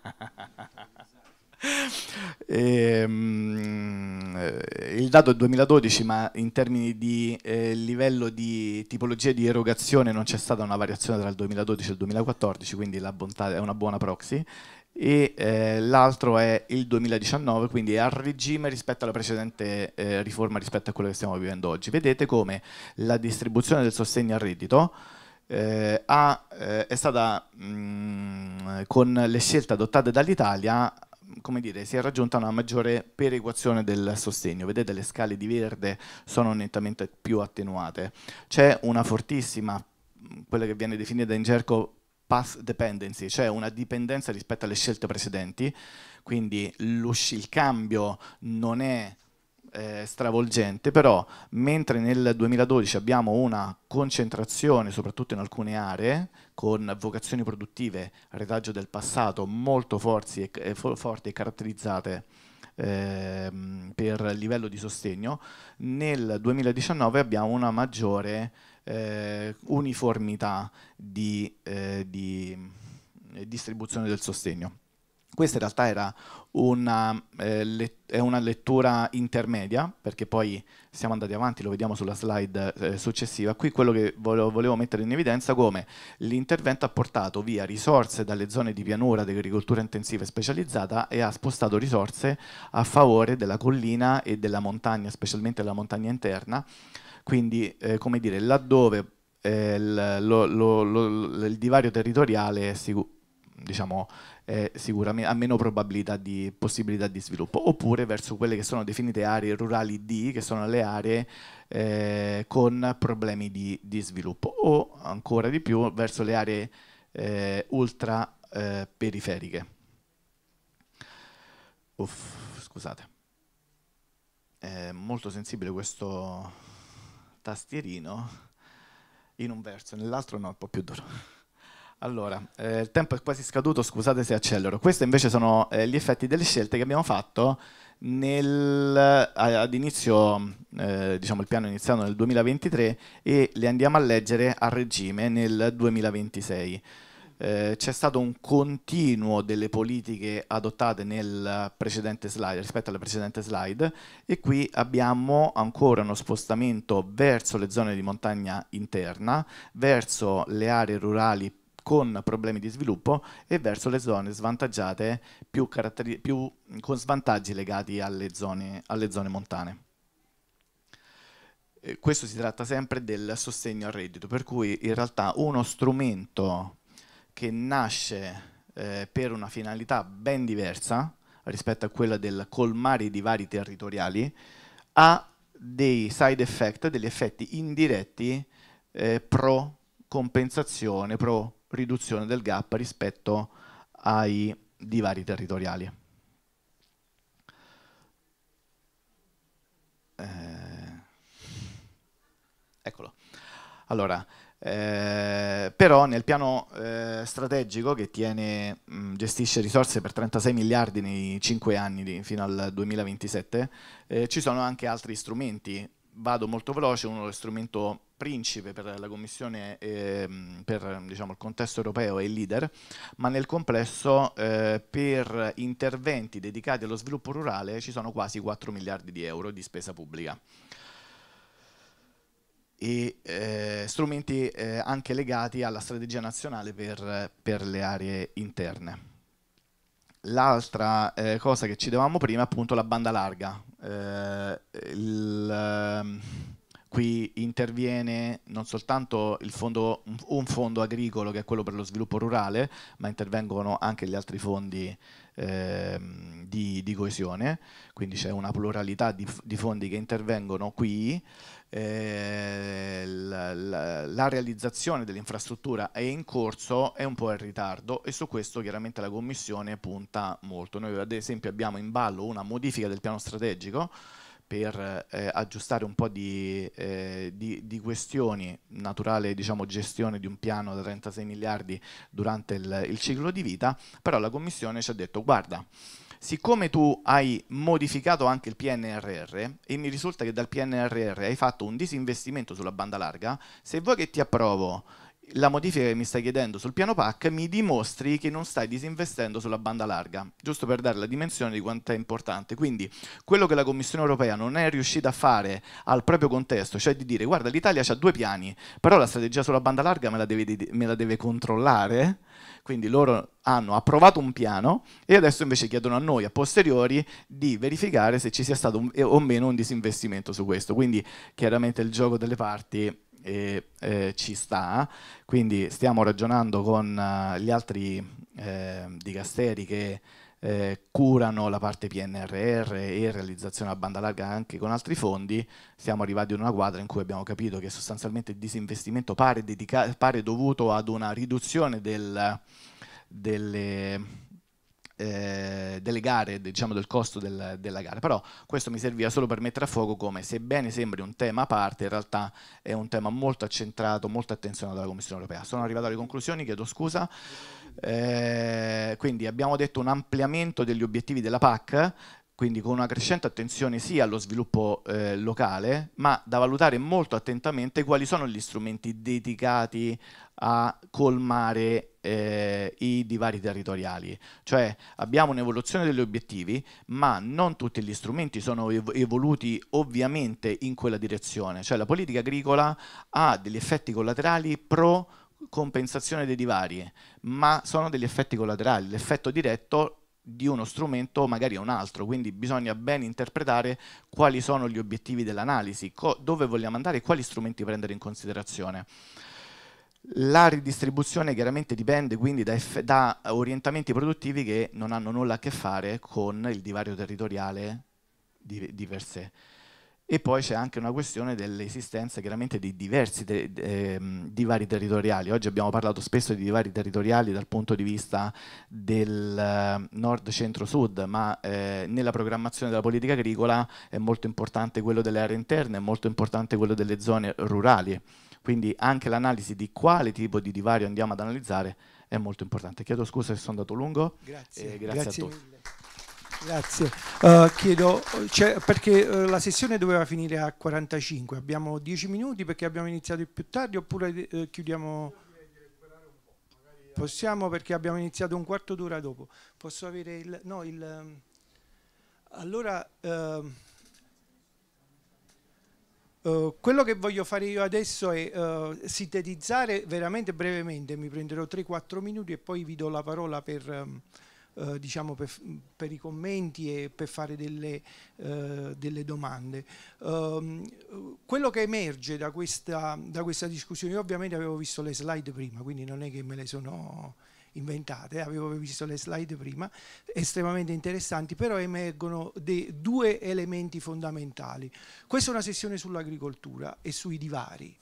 [SPEAKER 10] e, ehm, eh, il dato è 2012, ma in termini di eh, livello di tipologia di erogazione non c'è stata una variazione tra il 2012 e il 2014, quindi la bontà è una buona proxy e eh, l'altro è il 2019, quindi è al regime rispetto alla precedente eh, riforma rispetto a quello che stiamo vivendo oggi. Vedete come la distribuzione del sostegno al reddito eh, ha, eh, è stata mh, mm, con le scelte adottate dall'Italia come dire, si è raggiunta una maggiore perequazione del sostegno. Vedete le scale di verde sono nettamente più attenuate. C'è una fortissima, mm, quella che viene definita in gergo path dependency, cioè una dipendenza rispetto alle scelte precedenti, quindi il cambio non è eh, stravolgente, però mentre nel 2012 abbiamo una concentrazione, soprattutto in alcune aree, con vocazioni produttive, retaggio del passato molto forti e, eh, forti e caratterizzate eh, per livello di sostegno, nel 2019 abbiamo una maggiore eh, uniformità di, eh, di eh, distribuzione del sostegno. Questa in realtà era una, eh, let- è una lettura intermedia, perché poi siamo andati avanti, lo vediamo sulla slide eh, successiva. Qui quello che volevo, volevo mettere in evidenza come l'intervento ha portato via risorse dalle zone di pianura dell'agricoltura intensiva e specializzata e ha spostato risorse a favore della collina e della montagna, specialmente della montagna interna. Quindi, eh, come dire, laddove eh, il, lo, lo, lo, il divario territoriale è sicuro diciamo, eh, sicuramente, ha meno probabilità di, possibilità di sviluppo, oppure verso quelle che sono definite aree rurali D, che sono le aree eh, con problemi di, di, sviluppo, o ancora di più verso le aree eh, ultra eh, periferiche. Uff, scusate. È molto sensibile questo tastierino in un verso, nell'altro no, è un po' più duro. Allora, eh, il tempo è quasi scaduto, scusate se accelero. Questi invece sono eh, gli effetti delle scelte che abbiamo fatto nel, ad inizio, mm, eh, diciamo il piano è iniziato nel 2023 e le andiamo a leggere a regime nel 2026. Eh, c'è stato un continuo delle politiche adottate nel precedente slide rispetto alla precedente slide e qui abbiamo ancora uno spostamento verso le zone di montagna interna, verso le aree rurali con problemi di sviluppo e verso le zone svantaggiate più più, con svantaggi legati alle zone, alle zone montane. questo si tratta sempre del sostegno al reddito, per cui in realtà uno strumento che nasce eh, per una finalità ben diversa rispetto a quella del colmare i divari territoriali, ha dei side effect, degli effetti indiretti eh, pro compensazione, pro riduzione del gap rispetto ai divari territoriali. Eh, eccolo. Allora, eh, però nel piano eh, strategico che tiene, mh, gestisce risorse per 36 miliardi nei 5 anni di, fino al 2027, eh, ci sono anche altri strumenti vado molto veloce, uno strumento principe per la Commissione, eh, per diciamo, il contesto europeo e il leader, ma nel complesso eh, per interventi dedicati allo sviluppo rurale ci sono quasi 4 miliardi di euro di spesa pubblica. E eh, strumenti eh, anche legati alla strategia nazionale per, per le aree interne l'altra eh, cosa che ci davamo prima è appunto la banda larga. Eh, il, ehm, qui interviene non soltanto fondo, un fondo agricolo che è quello per lo sviluppo rurale, ma intervengono anche gli altri fondi eh, di, di, coesione, quindi c'è una pluralità di, di fondi che intervengono qui eh, la, la, la, realizzazione dell'infrastruttura è in corso, è un po' in ritardo e su questo chiaramente la Commissione punta molto. Noi ad esempio abbiamo in ballo una modifica del piano strategico per eh, aggiustare un po' di, eh, di, di, questioni, naturale diciamo, gestione di un piano da 36 miliardi durante il, il ciclo di vita, però la Commissione ci ha detto guarda, siccome tu hai modificato anche il PNRR e mi risulta che dal PNRR hai fatto un disinvestimento sulla banda larga, se vuoi che ti approvo la modifica che mi stai chiedendo sul piano PAC mi dimostri che non stai disinvestendo sulla banda larga, giusto per dare la dimensione di quanto è importante. Quindi quello che la Commissione europea non è riuscita a fare al proprio contesto, cioè di dire guarda l'Italia ha due piani, però la strategia sulla banda larga me la deve, me la deve controllare, quindi loro hanno approvato un piano e adesso invece chiedono a noi a posteriori di verificare se ci sia stato un, o meno un disinvestimento su questo. Quindi chiaramente il gioco delle parti e eh, ci sta, quindi stiamo ragionando con uh, gli altri eh, dicasteri che eh, curano la parte PNRR e realizzazione a banda larga anche con altri fondi, siamo arrivati in una quadra in cui abbiamo capito che sostanzialmente il disinvestimento pare, pare dovuto ad una riduzione del, delle eh, delle gare, diciamo del costo del, della gara, però questo mi serviva solo per mettere a fuoco come sebbene sembri un tema a parte, in realtà è un tema molto accentrato, molto attenzionato dalla Commissione europea. Sono arrivato alle conclusioni, chiedo scusa. Eh, quindi abbiamo detto un ampliamento degli obiettivi della PAC, quindi con una crescente attenzione sia allo sviluppo eh, locale, ma da valutare molto attentamente quali sono gli strumenti dedicati a colmare eh, i divari territoriali, cioè abbiamo un'evoluzione degli obiettivi, ma non tutti gli strumenti sono evoluti ovviamente in quella direzione, cioè la politica agricola ha degli effetti collaterali pro compensazione dei divari, ma sono degli effetti collaterali, l'effetto diretto di uno strumento magari è un altro, quindi bisogna ben interpretare quali sono gli obiettivi dell'analisi, dove vogliamo andare e quali strumenti prendere in considerazione. La ridistribuzione chiaramente dipende quindi da, da, orientamenti produttivi che non hanno nulla a che fare con il divario territoriale di, di per sé. E poi c'è anche una questione dell'esistenza chiaramente di diversi te ehm, divari territoriali. Oggi abbiamo parlato spesso di divari territoriali dal punto di vista del eh, nord, centro, sud, ma eh, nella programmazione della politica agricola è molto importante quello delle aree interne, è molto importante quello delle zone rurali. Quindi anche l'analisi di quale tipo di divario andiamo ad analizzare è molto importante.
[SPEAKER 6] Chiedo scusa se sono andato lungo. Grazie, grazie, grazie a tutti. Mille. Grazie. Uh, chiedo, cioè, perché uh, la sessione doveva finire a 45, abbiamo 10 minuti perché abbiamo iniziato più tardi oppure uh, chiudiamo? Possiamo perché abbiamo iniziato un quarto d'ora dopo. Posso avere il... No, il ehm, allora ehm, eh, quello che voglio fare io adesso è uh, sintetizzare veramente brevemente, mi prenderò 3-4 minuti e poi vi do la parola per, um, uh, diciamo per, per i commenti e per fare delle, delle domande. Ehm, quello che emerge da questa, da questa, discussione, io ovviamente avevo visto le slide prima, quindi non è che me le sono inventate, avevo visto le slide prima, estremamente interessanti, però emergono due elementi fondamentali. Questa è una sessione sull'agricoltura e sui divari.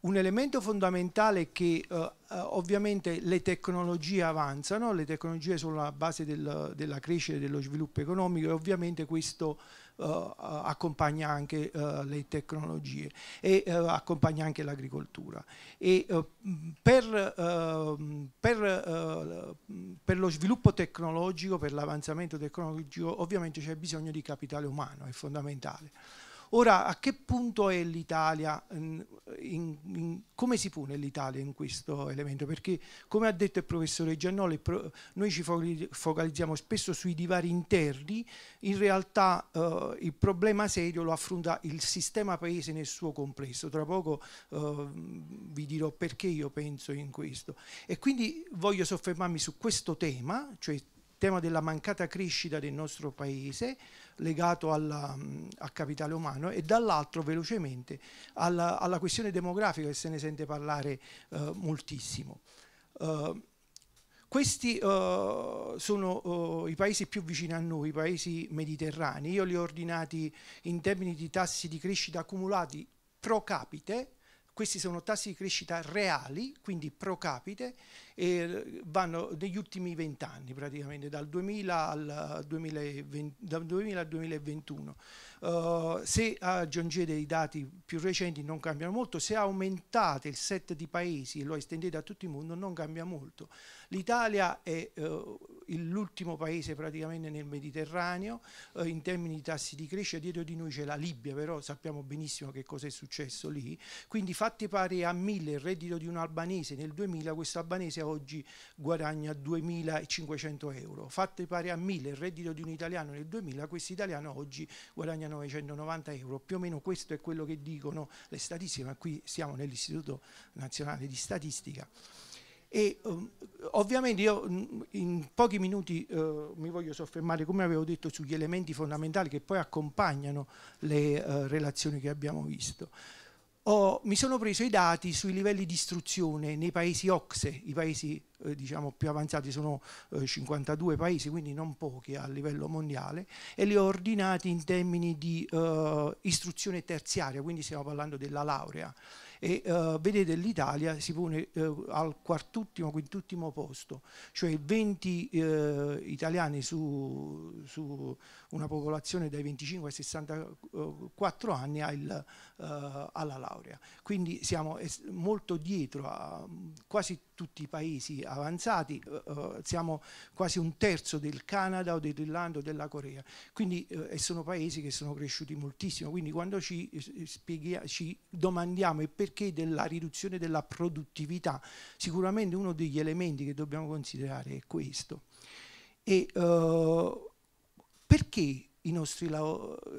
[SPEAKER 6] Un elemento fondamentale è che eh, eh, ovviamente le tecnologie avanzano, le tecnologie sono la base del, della crescita e dello sviluppo economico e ovviamente questo eh, accompagna anche eh, le tecnologie e eh, accompagna anche l'agricoltura. Per, ehm, per, per lo sviluppo tecnologico, per l'avanzamento tecnologico, ovviamente c'è bisogno di capitale umano, è fondamentale. Ora, a che punto è l'Italia? Ehm, come si pone l'Italia in questo elemento? Perché, come ha detto il professore Giannoli, noi ci focalizziamo spesso sui divari interni, in realtà eh, il problema serio lo affronta il sistema paese nel suo complesso. Tra poco eh, vi dirò perché io penso in questo. E quindi voglio soffermarmi su questo tema, cioè il tema della mancata crescita del nostro paese, legato alla, mm, al capitale umano e dall'altro velocemente alla, alla, questione demografica che se ne sente parlare eh, moltissimo. Eh, questi uh, sono uh, i paesi più vicini a noi, i paesi mediterranei. Io li ho ordinati in termini di tassi di crescita accumulati pro capite, questi sono tassi di crescita reali, quindi pro capite, e eh, vanno negli ultimi vent'anni praticamente, dal 2000 al 2020, dal 2000 al 2021. Uh, eh, se aggiungete i dati più recenti non cambiano molto, se aumentate il set di paesi e lo estendete a tutto il mondo non cambia molto. L'Italia è uh, l'ultimo paese praticamente nel Mediterraneo eh, in termini di tassi di crescita, dietro di noi c'è la Libia, però sappiamo benissimo che cosa è successo lì, quindi fatti pari a 1000 il reddito di un albanese nel 2000, questo albanese oggi guadagna 2500 euro, fatti pari a 1000 il reddito di un italiano nel 2000, questo italiano oggi guadagna 990 euro, più o meno questo è quello che dicono le statistiche, ma qui siamo nell'Istituto Nazionale di Statistica. E um, ovviamente io mm, in pochi minuti uh, mi voglio soffermare, come avevo detto, sugli elementi fondamentali che poi accompagnano le uh, relazioni che abbiamo visto. Ho, mi sono preso i dati sui livelli di istruzione nei paesi OXE, i paesi eh, diciamo, più avanzati sono eh, 52 paesi, quindi non pochi a livello mondiale, e li ho ordinati in termini di eh, istruzione terziaria, quindi stiamo parlando della laurea e eh, vedete l'Italia si pone eh, al quartultimo, quintultimo posto, cioè 20 eh, italiani su, su, una popolazione dai 25 ai 64 eh, anni ha il, eh, alla laurea. Quindi siamo molto dietro a quasi tutti i paesi avanzati, eh, siamo quasi un terzo del Canada o dell'Irlanda o della Corea, quindi sono paesi che sono cresciuti moltissimo, quindi quando ci, ci domandiamo e perché perché della riduzione della produttività. Sicuramente uno degli elementi che dobbiamo considerare è questo. E, uh, perché,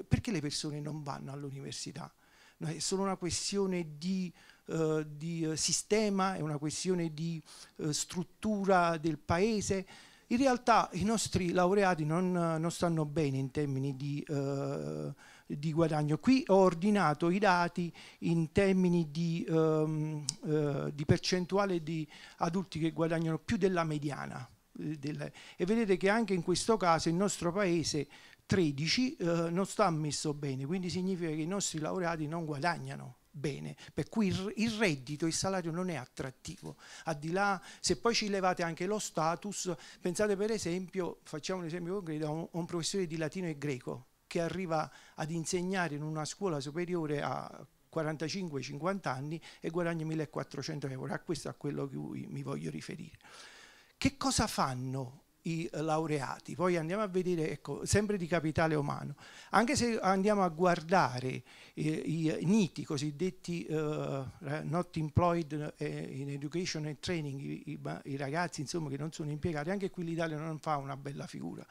[SPEAKER 6] perché, le persone non vanno all'università? È solo una questione di, uh, di eh, sistema, è una questione di uh, struttura del paese. In realtà i nostri laureati non, non stanno bene in termini di di guadagno. Qui ho ordinato i dati in termini di, um, uh, di percentuale di adulti che guadagnano più della mediana. Eh, delle, e vedete che anche in questo caso il nostro paese 13 eh, non sta messo bene, quindi significa che i nostri laureati non guadagnano bene, per cui il, reddito, il salario non è attrattivo. Al di là, se poi ci levate anche lo status, pensate per esempio, facciamo un esempio concreto, a un professore di latino e greco, che arriva ad insegnare in una scuola superiore a 45-50 anni e guadagna 1400 euro. A questo è a quello che mi voglio riferire. Che cosa fanno i laureati? Poi andiamo a vedere, ecco, sempre di capitale umano. Anche se andiamo a guardare i, NITI, i cosiddetti eh, eh, not employed eh, in education and training, i, i, ragazzi insomma, che non sono impiegati, anche qui l'Italia non fa una bella figura.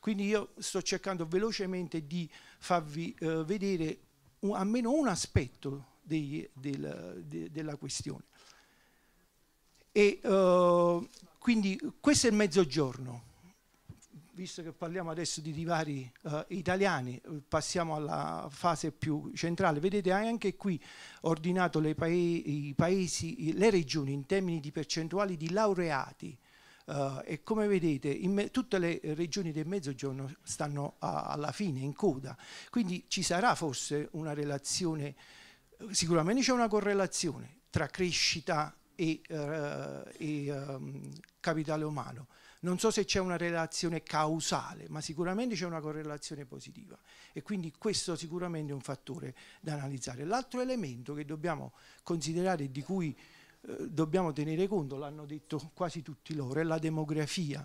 [SPEAKER 6] Quindi io sto cercando velocemente di farvi vedere un, almeno un aspetto dei, del, de, della questione. E, quindi questo è il mezzogiorno visto che parliamo adesso di divari eh, italiani, passiamo alla fase più centrale. Vedete anche qui ordinato le, paesi, paesi, le regioni in termini di percentuali di laureati. Uh, e come vedete tutte le regioni del mezzogiorno stanno alla fine, in coda, quindi ci sarà forse una relazione, sicuramente c'è una correlazione tra crescita e, uh, e um, capitale umano. Non so se c'è una relazione causale, ma sicuramente c'è una correlazione positiva e quindi questo sicuramente è un fattore da analizzare. L'altro elemento che dobbiamo considerare e di cui eh, dobbiamo tenere conto, l'hanno detto quasi tutti loro, è la demografia.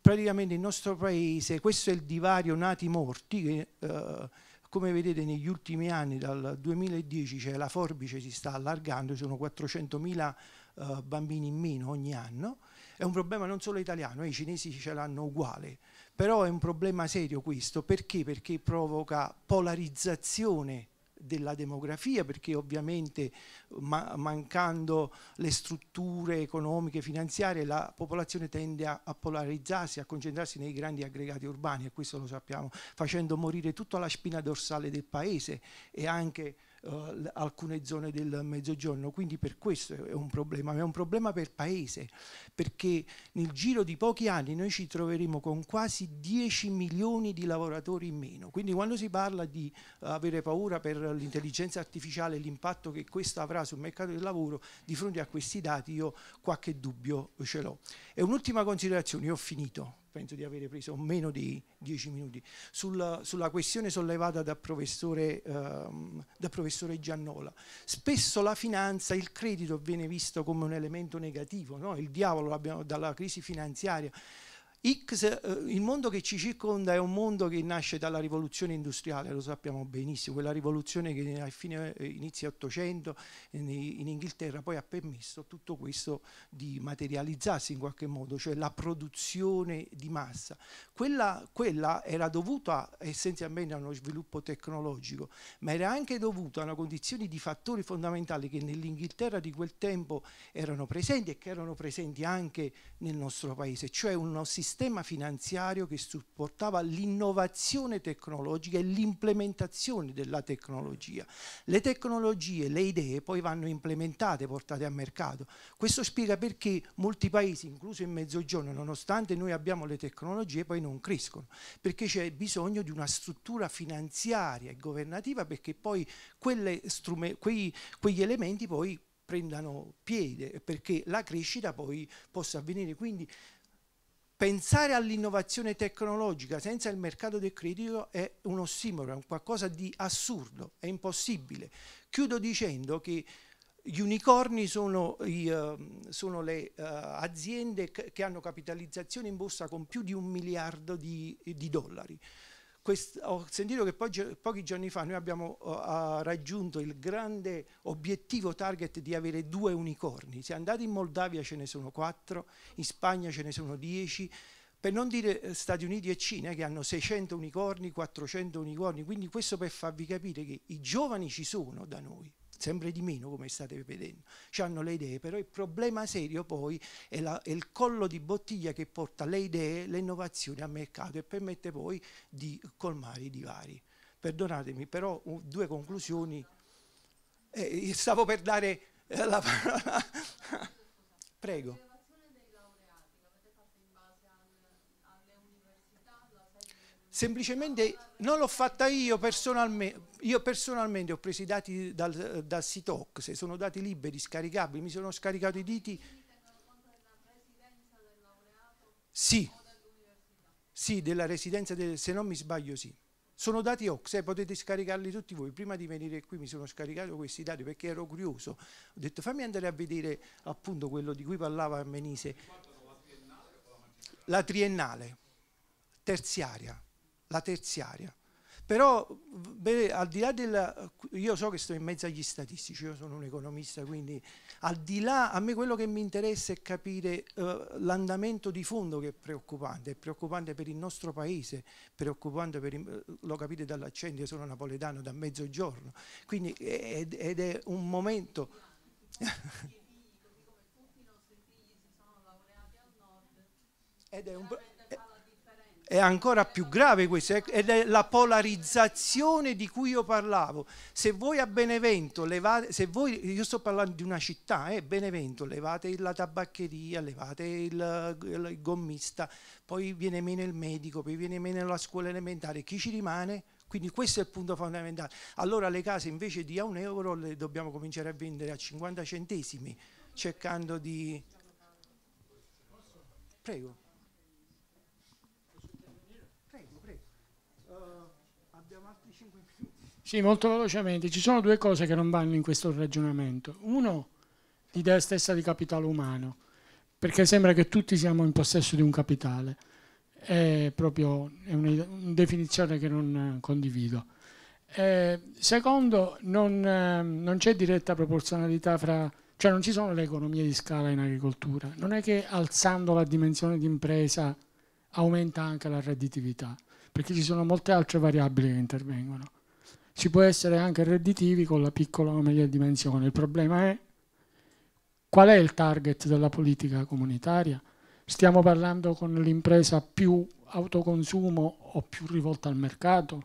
[SPEAKER 6] Praticamente il nostro paese, questo è il divario nati-morti che... Eh, come vedete negli ultimi anni, dal 2010, cioè la forbice si sta allargando, ci sono 400.000 uh, eh, bambini in meno ogni anno, è un problema non solo italiano, eh, i cinesi ce l'hanno uguale, però è un problema serio questo, perché? Perché provoca polarizzazione della demografia perché ovviamente ma mancando le strutture economiche e finanziarie la popolazione tende a, a, polarizzarsi, a concentrarsi nei grandi aggregati urbani e questo lo sappiamo, facendo morire tutta la spina dorsale del paese e anche uh, alcune zone del mezzogiorno, quindi per questo è un problema, ma è un problema per paese, perché nel giro di pochi anni noi ci troveremo con quasi 10 milioni di lavoratori in meno, quindi quando si parla di eh, avere paura per l'intelligenza artificiale e l'impatto che questo avrà sul mercato del lavoro, di fronte a questi dati io qualche dubbio ce l'ho. E un'ultima considerazione, io ho finito, penso di avere preso meno di dieci minuti, sulla, sulla questione sollevata dal professore, ehm, da professore, Giannola. Spesso la finanza, il credito viene visto come un elemento negativo, no? il diavolo l'abbiamo dalla crisi finanziaria, X, eh, il mondo che ci circonda è un mondo che nasce dalla rivoluzione industriale, lo sappiamo benissimo, quella rivoluzione che a fine eh, inizio 800 eh, in, in Inghilterra poi ha permesso tutto questo di materializzarsi in qualche modo, cioè la produzione di massa. Quella, quella era dovuta essenzialmente a uno sviluppo tecnologico, ma era anche dovuta a una condizione di fattori fondamentali che nell'Inghilterra di quel tempo erano presenti e che erano presenti anche nel nostro paese, cioè uno sistema sistema finanziario che supportava l'innovazione tecnologica e l'implementazione della tecnologia. Le tecnologie, le idee poi vanno implementate, portate a mercato. Questo spiega perché molti paesi, incluso il Mezzogiorno, nonostante noi abbiamo le tecnologie, poi non crescono, perché c'è bisogno di una struttura finanziaria e governativa perché poi quei, quegli elementi poi prendano piede perché la crescita poi possa avvenire. Quindi pensare all'innovazione tecnologica senza il mercato del credito è uno ossimoro, è un qualcosa di assurdo, è impossibile. Chiudo dicendo che gli unicorni sono, i, uh, sono le uh, aziende che hanno capitalizzazione in borsa con più di un miliardo di, di dollari. Quest, ho sentito che poi, pochi giorni fa noi abbiamo uh, raggiunto il grande obiettivo target di avere due unicorni. Se andate in Moldavia ce ne sono quattro, in Spagna ce ne sono dieci, per non dire eh, Stati Uniti e Cina che hanno 600 unicorni, 400 unicorni, quindi questo per farvi capire che i giovani ci sono da noi sempre di meno come state vedendo, ci hanno le idee, però il problema serio poi è, la, è, il collo di bottiglia che porta le idee, le innovazioni al mercato e permette poi di colmare i divari. Perdonatemi, però uh, due conclusioni, eh, stavo per dare eh, la parola. Prego. semplicemente non l'ho fatta io personalmente, io personalmente ho preso i dati dal, dal Sitox, sono dati liberi, scaricabili, mi sono scaricato i diti. Sì, sì, della residenza, del, se non mi sbaglio sì. Sono dati OX, eh, potete scaricarli tutti voi. Prima di venire qui mi sono scaricato questi dati perché ero curioso. Ho detto fammi andare a vedere appunto quello di cui parlava Menise. La triennale, terziaria la terziaria. Però beh, al di là del... io so che sto in mezzo agli statistici, io sono un economista, quindi al di là a me quello che mi interessa è capire eh, l'andamento di fondo che è preoccupante, è preoccupante per il nostro paese, preoccupante per eh, lo capite dall'accento, io sono napoletano da mezzogiorno, quindi ed, ed è un momento... ed è un è ancora più grave questo, ed è la polarizzazione di cui io parlavo. Se voi a Benevento levate, se voi, io sto parlando di una città, eh, Benevento, levate la tabaccheria, levate il, il gommista, poi viene meno il medico, poi viene meno la scuola elementare, chi ci rimane? Quindi questo è il punto fondamentale. Allora le case invece di a un euro le dobbiamo cominciare a vendere a 50 centesimi, cercando di... Prego.
[SPEAKER 11] Sì, molto velocemente. Ci sono due cose che non vanno in questo ragionamento. Uno, l'idea stessa di capitale umano, perché sembra che tutti siamo in possesso di un capitale. È proprio è una definizione che non eh, condivido. Eh, secondo, non, ehm, non c'è diretta proporzionalità fra cioè non ci sono le economie di scala in agricoltura, non è che alzando la dimensione di impresa aumenta anche la redditività, perché ci sono molte altre variabili che intervengono si può essere anche redditivi con la piccola o media dimensione. Il problema è qual è il target della politica comunitaria? Stiamo parlando con l'impresa più autoconsumo o più rivolta al mercato?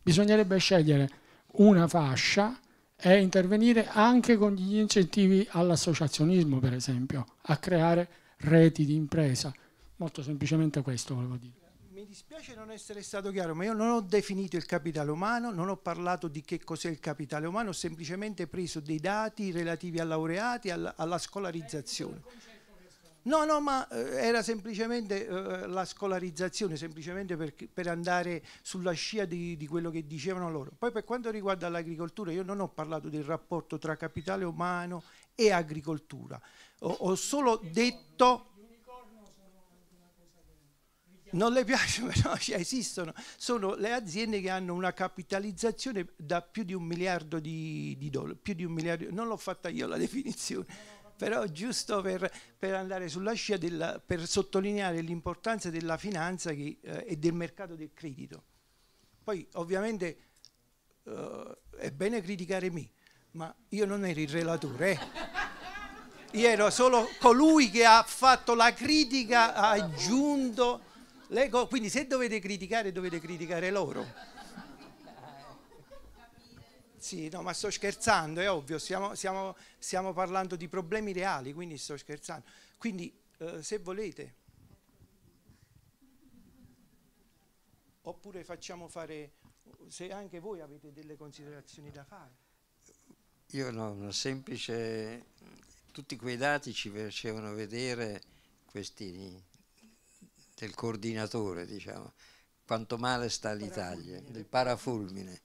[SPEAKER 11] Bisognerebbe scegliere una fascia e intervenire anche con gli incentivi all'associazionismo, per esempio, a creare reti di impresa. Molto semplicemente questo volevo dire
[SPEAKER 6] mi dispiace non essere stato chiaro, ma io non ho definito il capitale umano, non ho parlato di che cos'è il capitale umano, ho semplicemente preso dei dati relativi ai laureati, alla, alla scolarizzazione. No, no, ma eh, era semplicemente eh, la scolarizzazione, semplicemente per, per andare sulla scia di, di, quello che dicevano loro. Poi per quanto riguarda l'agricoltura, io non ho parlato del rapporto tra capitale umano e agricoltura, ho, ho solo detto non le piace, però cioè, esistono, sono le aziende che hanno una capitalizzazione da più di un miliardo di, di dollari, più di un miliardo, non l'ho fatta io la definizione, però giusto per, per andare sulla scia, della, per sottolineare l'importanza della finanza che, eh, e del mercato del credito. Poi ovviamente eh, è bene criticare me, ma io non ero il relatore. Eh. Io ero solo colui che ha fatto la critica, ha aggiunto Co- quindi se dovete criticare, dovete criticare loro. Sì, no, ma sto scherzando, è ovvio, stiamo, stiamo, stiamo parlando di problemi reali, quindi sto scherzando. Quindi eh, se volete, oppure facciamo fare, se anche voi avete delle considerazioni da fare.
[SPEAKER 8] Io no, una semplice, tutti quei dati ci facevano vedere questi che coordinatore, diciamo, quanto male sta l'Italia, del parafulmine,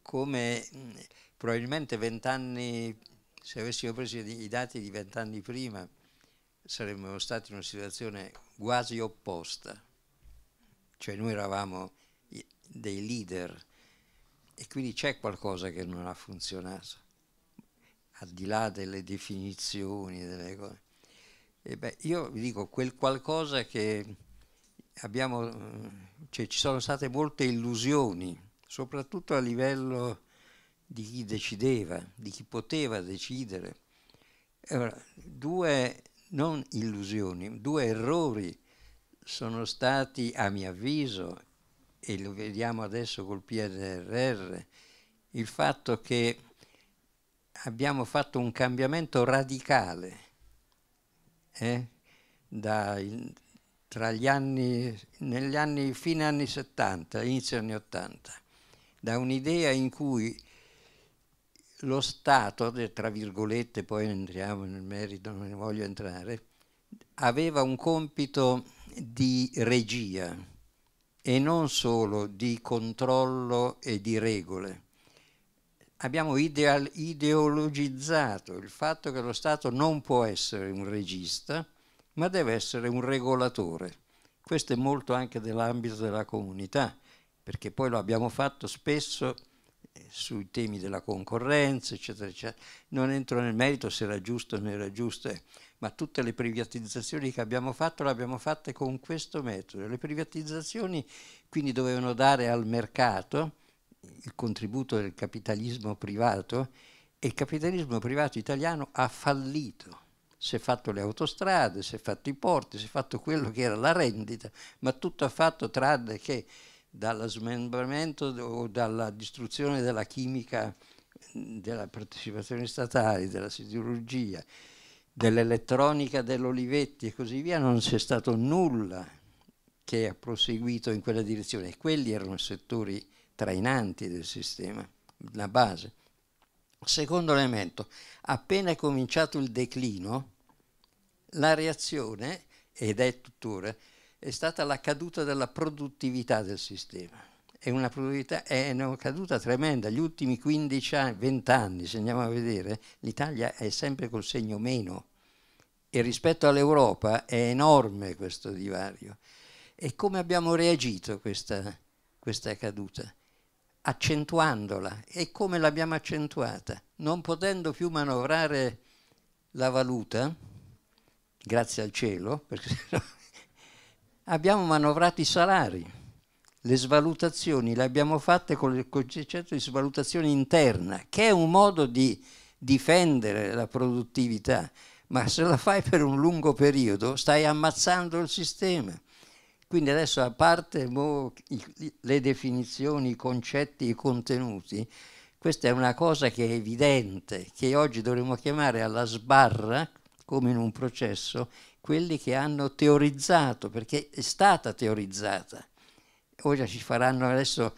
[SPEAKER 8] come mm, probabilmente vent'anni, se avessimo preso i dati di vent'anni prima, saremmo stati in una situazione quasi opposta, cioè noi eravamo dei leader e quindi c'è qualcosa che non ha funzionato, al di là delle definizioni, delle cose. E beh, io vi dico, quel qualcosa che abbiamo, cioè, ci sono state molte illusioni, soprattutto a livello di chi decideva, di chi poteva decidere. Allora, due non illusioni, due errori sono stati, a mio avviso, e lo vediamo adesso col PNRR, il fatto che abbiamo fatto un cambiamento radicale eh, da, in, anni, negli anni, fine anni 70, inizio anni 80, da un'idea in cui lo Stato, tra virgolette, poi entriamo nel merito, non ne voglio entrare, aveva un compito di regia e non solo di controllo e di regole abbiamo ideal, ideologizzato il fatto che lo Stato non può essere un regista, ma deve essere un regolatore. Questo è molto anche dell'ambito della comunità, perché poi lo abbiamo fatto spesso eh, sui temi della concorrenza, eccetera, eccetera. Non entro nel merito se era giusto o non era giusto, eh, ma tutte le privatizzazioni che abbiamo fatto le abbiamo fatte con questo metodo. Le privatizzazioni quindi dovevano dare al mercato il contributo del capitalismo privato e il capitalismo privato italiano ha fallito. Si è fatto le autostrade, si è fatto i porti, si è fatto quello che era la rendita, ma tutto ha fatto tranne che dallo smembramento o dalla distruzione della chimica, della partecipazione statale, della siderurgia, dell'elettronica dell'Olivetti e così via, non c'è stato nulla che ha proseguito in quella direzione. Quelli erano settori trainanti del sistema, la base. Secondo elemento, appena è cominciato il declino, la reazione, ed è tuttora, è stata la caduta della produttività del sistema. È una, è una caduta tremenda. Gli ultimi 15 anni, 20 anni, se andiamo a vedere, l'Italia è sempre col segno meno. E rispetto all'Europa è enorme questo divario. E come abbiamo reagito a questa, questa caduta? accentuandola. E come l'abbiamo accentuata? Non potendo più manovrare la valuta, grazie al cielo, perché no, abbiamo manovrato i salari. Le svalutazioni le abbiamo fatte con il concetto di svalutazione interna, che è un modo di difendere la produttività, ma se la fai per un lungo periodo stai ammazzando il sistema. Quindi adesso a parte le definizioni, i concetti, i contenuti, questa è una cosa che è evidente, che oggi dovremmo chiamare alla sbarra, come in un processo, quelli che hanno teorizzato, perché è stata teorizzata. Ora ci faranno adesso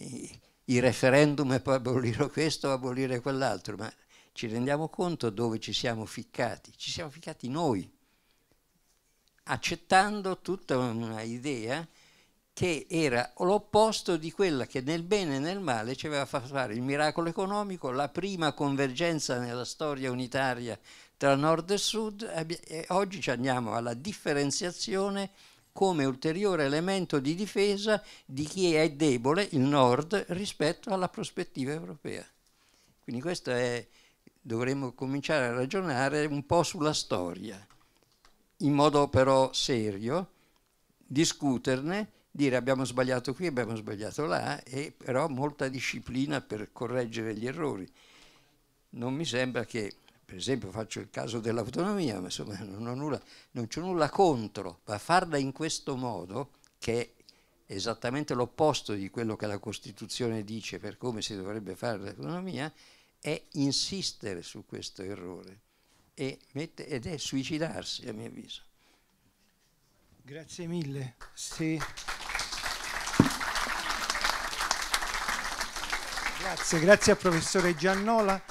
[SPEAKER 8] i, referendum e poi abolire questo o abolire quell'altro, ma ci rendiamo conto dove ci siamo ficcati? Ci siamo ficcati noi accettando tutta un'idea che era l'opposto di quella che nel bene e nel male ci aveva fatto fare il miracolo economico, la prima convergenza nella storia unitaria tra nord e sud e oggi ci andiamo alla differenziazione come ulteriore elemento di difesa di chi è debole, il nord, rispetto alla prospettiva europea. Quindi questo è, dovremmo cominciare a ragionare un po' sulla storia in modo però serio, discuterne, dire abbiamo sbagliato qui, abbiamo sbagliato là, e però molta disciplina per correggere gli errori. Non mi sembra che, per esempio faccio il caso dell'autonomia, ma insomma non, ho nulla, non c'è nulla contro, ma farla in questo modo, che è esattamente l'opposto di quello che la Costituzione dice per come si dovrebbe fare l'autonomia, è insistere su questo errore mette, ed è suicidarsi a mio avviso.
[SPEAKER 6] Grazie mille. Se... Grazie, grazie al professore Giannola.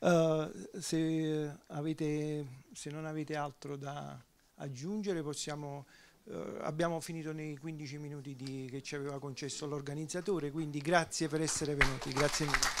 [SPEAKER 6] Uh, se, avete, se, non avete altro da aggiungere possiamo, uh, abbiamo finito nei 15 minuti di, che ci aveva concesso l'organizzatore, quindi grazie per essere venuti, grazie mille.